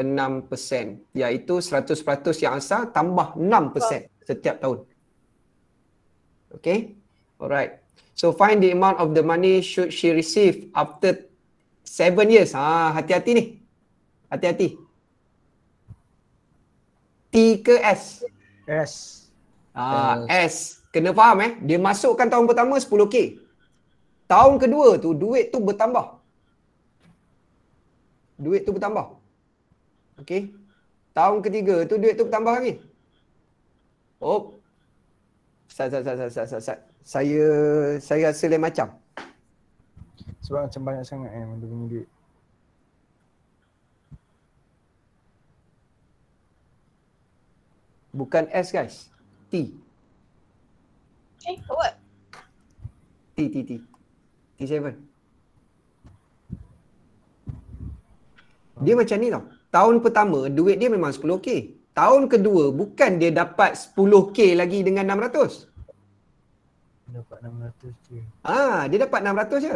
iaitu 100% yang asal tambah 6% setiap tahun. Okay. Alright. So find the amount of the money should she receive after 7 years. Ha, hati-hati ni. Hati-hati. T ke S? S. Ah, S. Kena faham eh? Dia masukkan tahun pertama 10K. Tahun kedua tu duit tu bertambah duit tu bertambah. Okey. Tahun ketiga tu duit tu bertambah lagi. Oh. Sat, sat, sat, sat, sat, sat. Saya saya rasa lain macam. Sebab macam banyak sangat eh benda punya duit. Bukan S guys. T. Okay, eh, what? T, T, T. T7. Dia macam ni tau. Tahun pertama duit dia memang 10k. Tahun kedua bukan dia dapat 10k lagi dengan 600. Dapat 600 je. Ah, dia dapat 600 je.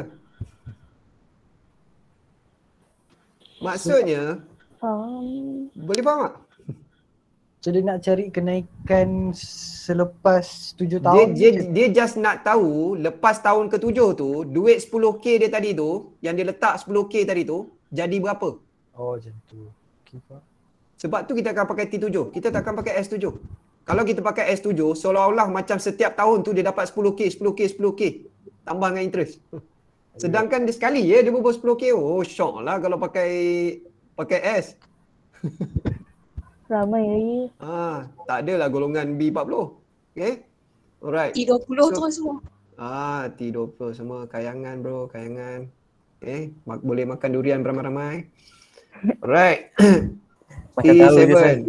Maksudnya faham. Boleh faham tak? So dia nak cari kenaikan selepas tujuh tahun. Dia dia, dia just nak tahu lepas tahun ketujuh tu duit 10k dia tadi tu yang dia letak 10k tadi tu jadi berapa? Oh macam tu. Okay, faham. Sebab tu kita akan pakai T7. Kita tak akan pakai S7. Kalau kita pakai S7, seolah-olah macam setiap tahun tu dia dapat 10K, 10K, 10K. Tambah dengan interest. Sedangkan dia sekali ya, dia berbual 10K. Oh, shock lah kalau pakai pakai S. Ramai lagi. Ha, ah, tak adalah golongan B40. Okay. Alright. T20 so, terus semua. Ah, ha, T20 semua. Kayangan bro, kayangan. Okay. Boleh makan durian ramai-ramai. Alright. Macam tahu je kan.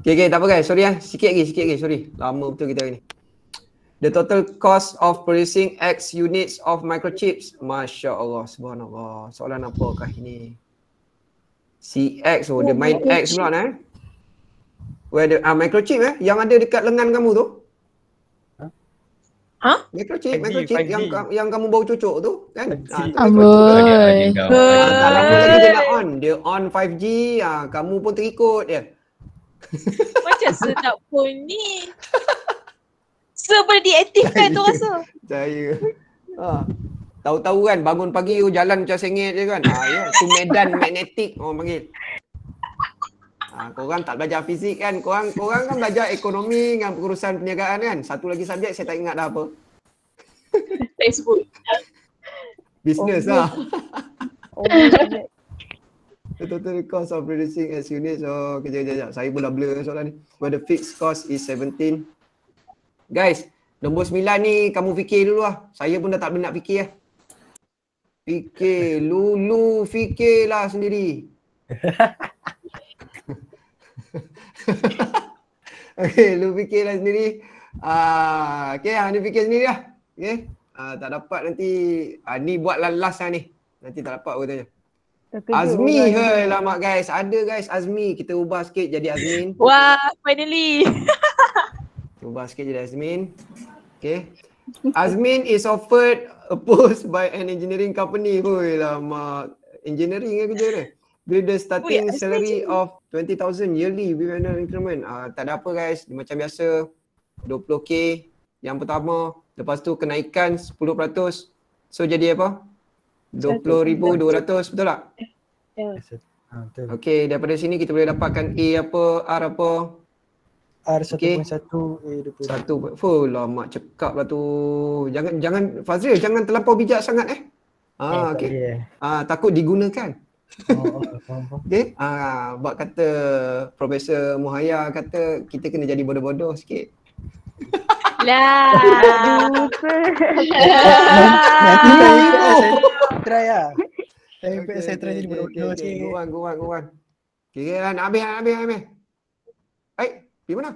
okay, okay, tak apa guys. Sorry lah. Sikit lagi, sikit lagi. Sorry. Lama betul kita hari ni. The total cost of producing X units of microchips. Masya Allah. Subhanallah. Soalan apa kah ini? CX. Oh, oh the main X pula eh. Where the uh, microchip eh. Yang ada dekat lengan kamu tu. Ha? Microchip, microchip 5G, 5 yang yang kamu bawa cucuk tu kan? Amboi. Ah, Kalau ah, dia nak on, dia on 5G, ha, ah, kamu pun terikut dia. Ya. Macam sedap pun ni. Super diaktifkan tu rasa. Saya. Ha. Tahu-tahu kan bangun pagi jalan macam sengit je kan. Ha, ya. Tu medan magnetik orang panggil. Ha, korang tak belajar fizik kan? Korang, korang kan belajar ekonomi dengan pengurusan perniagaan kan? Satu lagi subjek saya tak ingat dah apa. Facebook. Business oh, lah. Oh, the total cost of producing as unit so oh, kerja kejap, kejap. Saya pula blur soalan ni. Where the fixed cost is 17. Guys, nombor 9 ni kamu fikir dulu lah. Saya pun dah tak boleh nak fikir lah. Fikir, lulu fikirlah sendiri. okay, lu fikirlah sendiri. Uh, ah, okay, ha, ah, ni fikir sendiri lah. Okay. Uh, ah, tak dapat nanti. Uh, ni buatlah last lah ni. Nanti tak dapat aku tanya. Terkejut Azmi ke lama guys. Ada guys Azmi. Kita ubah sikit jadi Azmin. Wah, finally. ubah sikit jadi Azmin. Okay. Azmin is offered a post by an engineering company. Hui lama. Engineering ke kerja dia? Bila the oh, ya, starting Wait, salary imagine. of 20,000 yearly with annual increment. Ah uh, tak ada apa guys, macam biasa 20k yang pertama, lepas tu kenaikan 10%. So jadi apa? 20,200 betul tak? Ya. Yeah. Okay, daripada sini kita boleh dapatkan A apa, R apa? R 1.1 okay. A 20. Satu, fuh lah mak cekap lah tu. Jangan, jangan, Fazril jangan terlampau bijak sangat eh. Ah, eh, okay. Eh. Ah, takut digunakan. Oh, okay. Uh, buat kata Profesor Muhaya kata kita kena jadi bodoh-bodoh sikit. Lah. Try lah. Saya okay, saya try jadi bodoh-bodoh sikit. Guang, guang, guang. Kira nak ambil, ambil, ambil. Eh, pergi mana?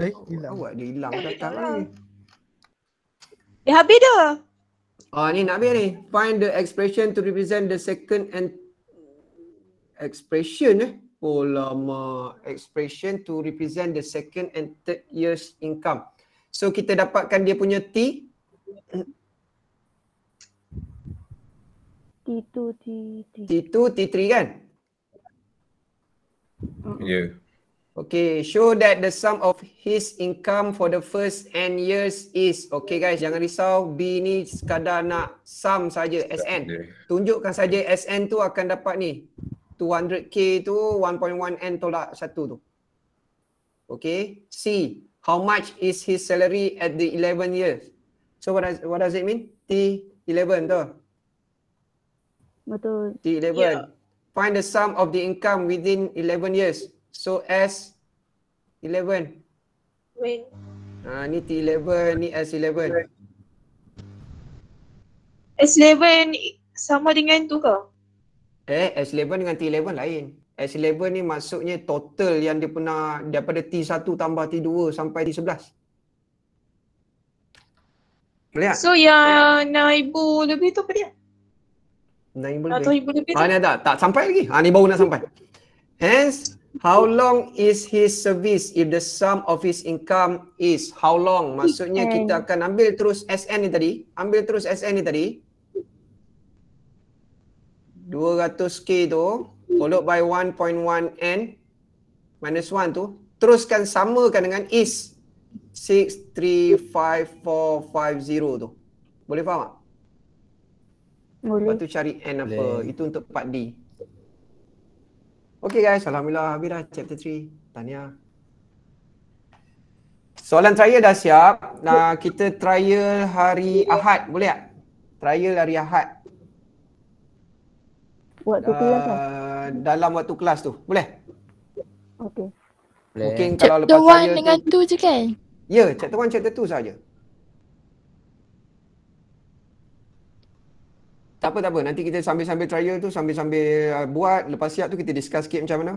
Eh, hilang. Oh, Awak dia hilang datang lagi. Eh, habis dah. Oh, ni nak habis ni. Find the expression to represent the second and expression eh oh expression to represent the second and third years income so kita dapatkan dia punya t t2 t3 t2 t3 kan yeah ya. okay show that the sum of his income for the first n years is okay guys jangan risau b ni sekadar nak sum saja sn ya. tunjukkan saja sn tu akan dapat ni 200k tu 1.1n tolak satu tu. Okay. C. How much is his salary at the 11 years? So what does, what does it mean? T11 tu. Betul. T11. Yeah. Find the sum of the income within 11 years. So S11. When? Uh, ni T11, ni S11. S11 sama dengan tu ke? Eh, S11 dengan T11 lain. S11 ni maksudnya total yang dia pernah daripada T1 tambah T2 sampai T11. Boleh So yang naibu lebih tu apa dia? Naibu lebih. Naibu ah, ni ada. Tak sampai lagi. Ha, ni baru nak sampai. Hence, how long is his service if the sum of his income is how long? Maksudnya kita akan ambil terus SN ni tadi. Ambil terus SN ni tadi. 200k tu followed by 1.1n minus 1 tu teruskan samakan dengan is 635450 tu. Boleh faham tak? Boleh. Lepas tu cari n apa. Boleh. Itu untuk part D. Okay guys. Alhamdulillah habis dah chapter 3. Tanya. Soalan trial dah siap. Nah, kita trial hari Ahad. Boleh tak? Trial hari Ahad. Waktu uh, kelas lah. Dalam waktu kelas tu. Boleh? Okey. Mungkin kalau chapter lepas saya tu. dengan tu je kan? Ya, yeah, chapter one, chapter two saja. Tak apa, tak apa. Nanti kita sambil-sambil trial tu, sambil-sambil uh, buat. Lepas siap tu kita discuss sikit macam mana.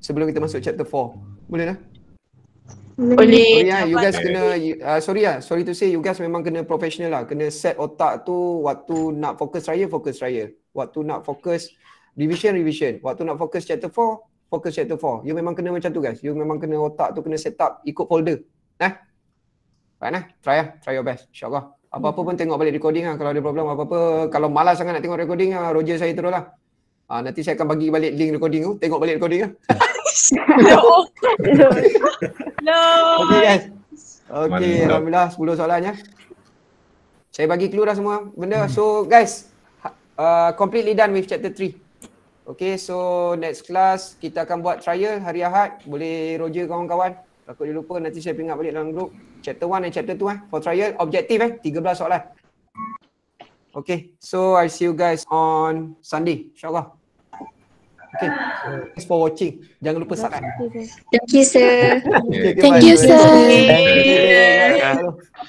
Sebelum kita masuk chapter four. Boleh lah? Boleh. Sorry lah, you guys kena, uh, sorry lah. Sorry to say, you guys memang kena professional lah. Kena set otak tu waktu nak fokus trial, fokus trial waktu nak fokus revision revision waktu nak fokus chapter 4 fokus chapter 4 you memang kena macam tu guys you memang kena otak tu kena set up ikut folder nah baik nah try lah try your best insyaallah apa-apa pun tengok balik recording lah kalau ada problem apa-apa kalau malas sangat nak tengok recording lah roger saya terus lah uh, ah, nanti saya akan bagi balik link recording tu tengok balik recording lah no. no. Okay guys. Okay, Alhamdulillah 10 soalan ya. Saya bagi clue dah semua benda. So guys, uh, completely done with chapter 3. Okay, so next class kita akan buat trial hari Ahad. Boleh roger kawan-kawan. Takut dia lupa nanti saya ingat balik dalam group. Chapter 1 dan chapter 2 eh. For trial, objektif eh. 13 soalan. Eh. Okay, so I see you guys on Sunday. InsyaAllah. Okay, so, thanks for watching. Jangan lupa subscribe. Thank you, sir. Thank you, sir. Thank you, sir.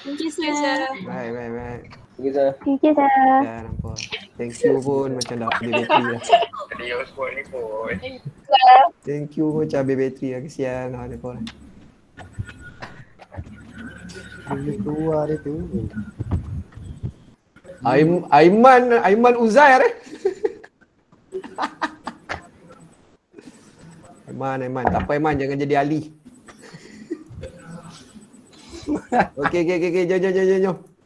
Thank you, sir. Bye, bye, bye. Thank you, sir. Thank you, sir. Ya, nampak. Thank you pun macam dah habis bateri lah. Thank you macam habis bateri lah. Kesian lah, nampak lah. keluar dia tu. Aiman, Aiman Uzair eh. Aiman, Aiman. Tak apa Aiman, jangan jadi Ali. okay, okay, okay, okay. jom, jom, jom. jom.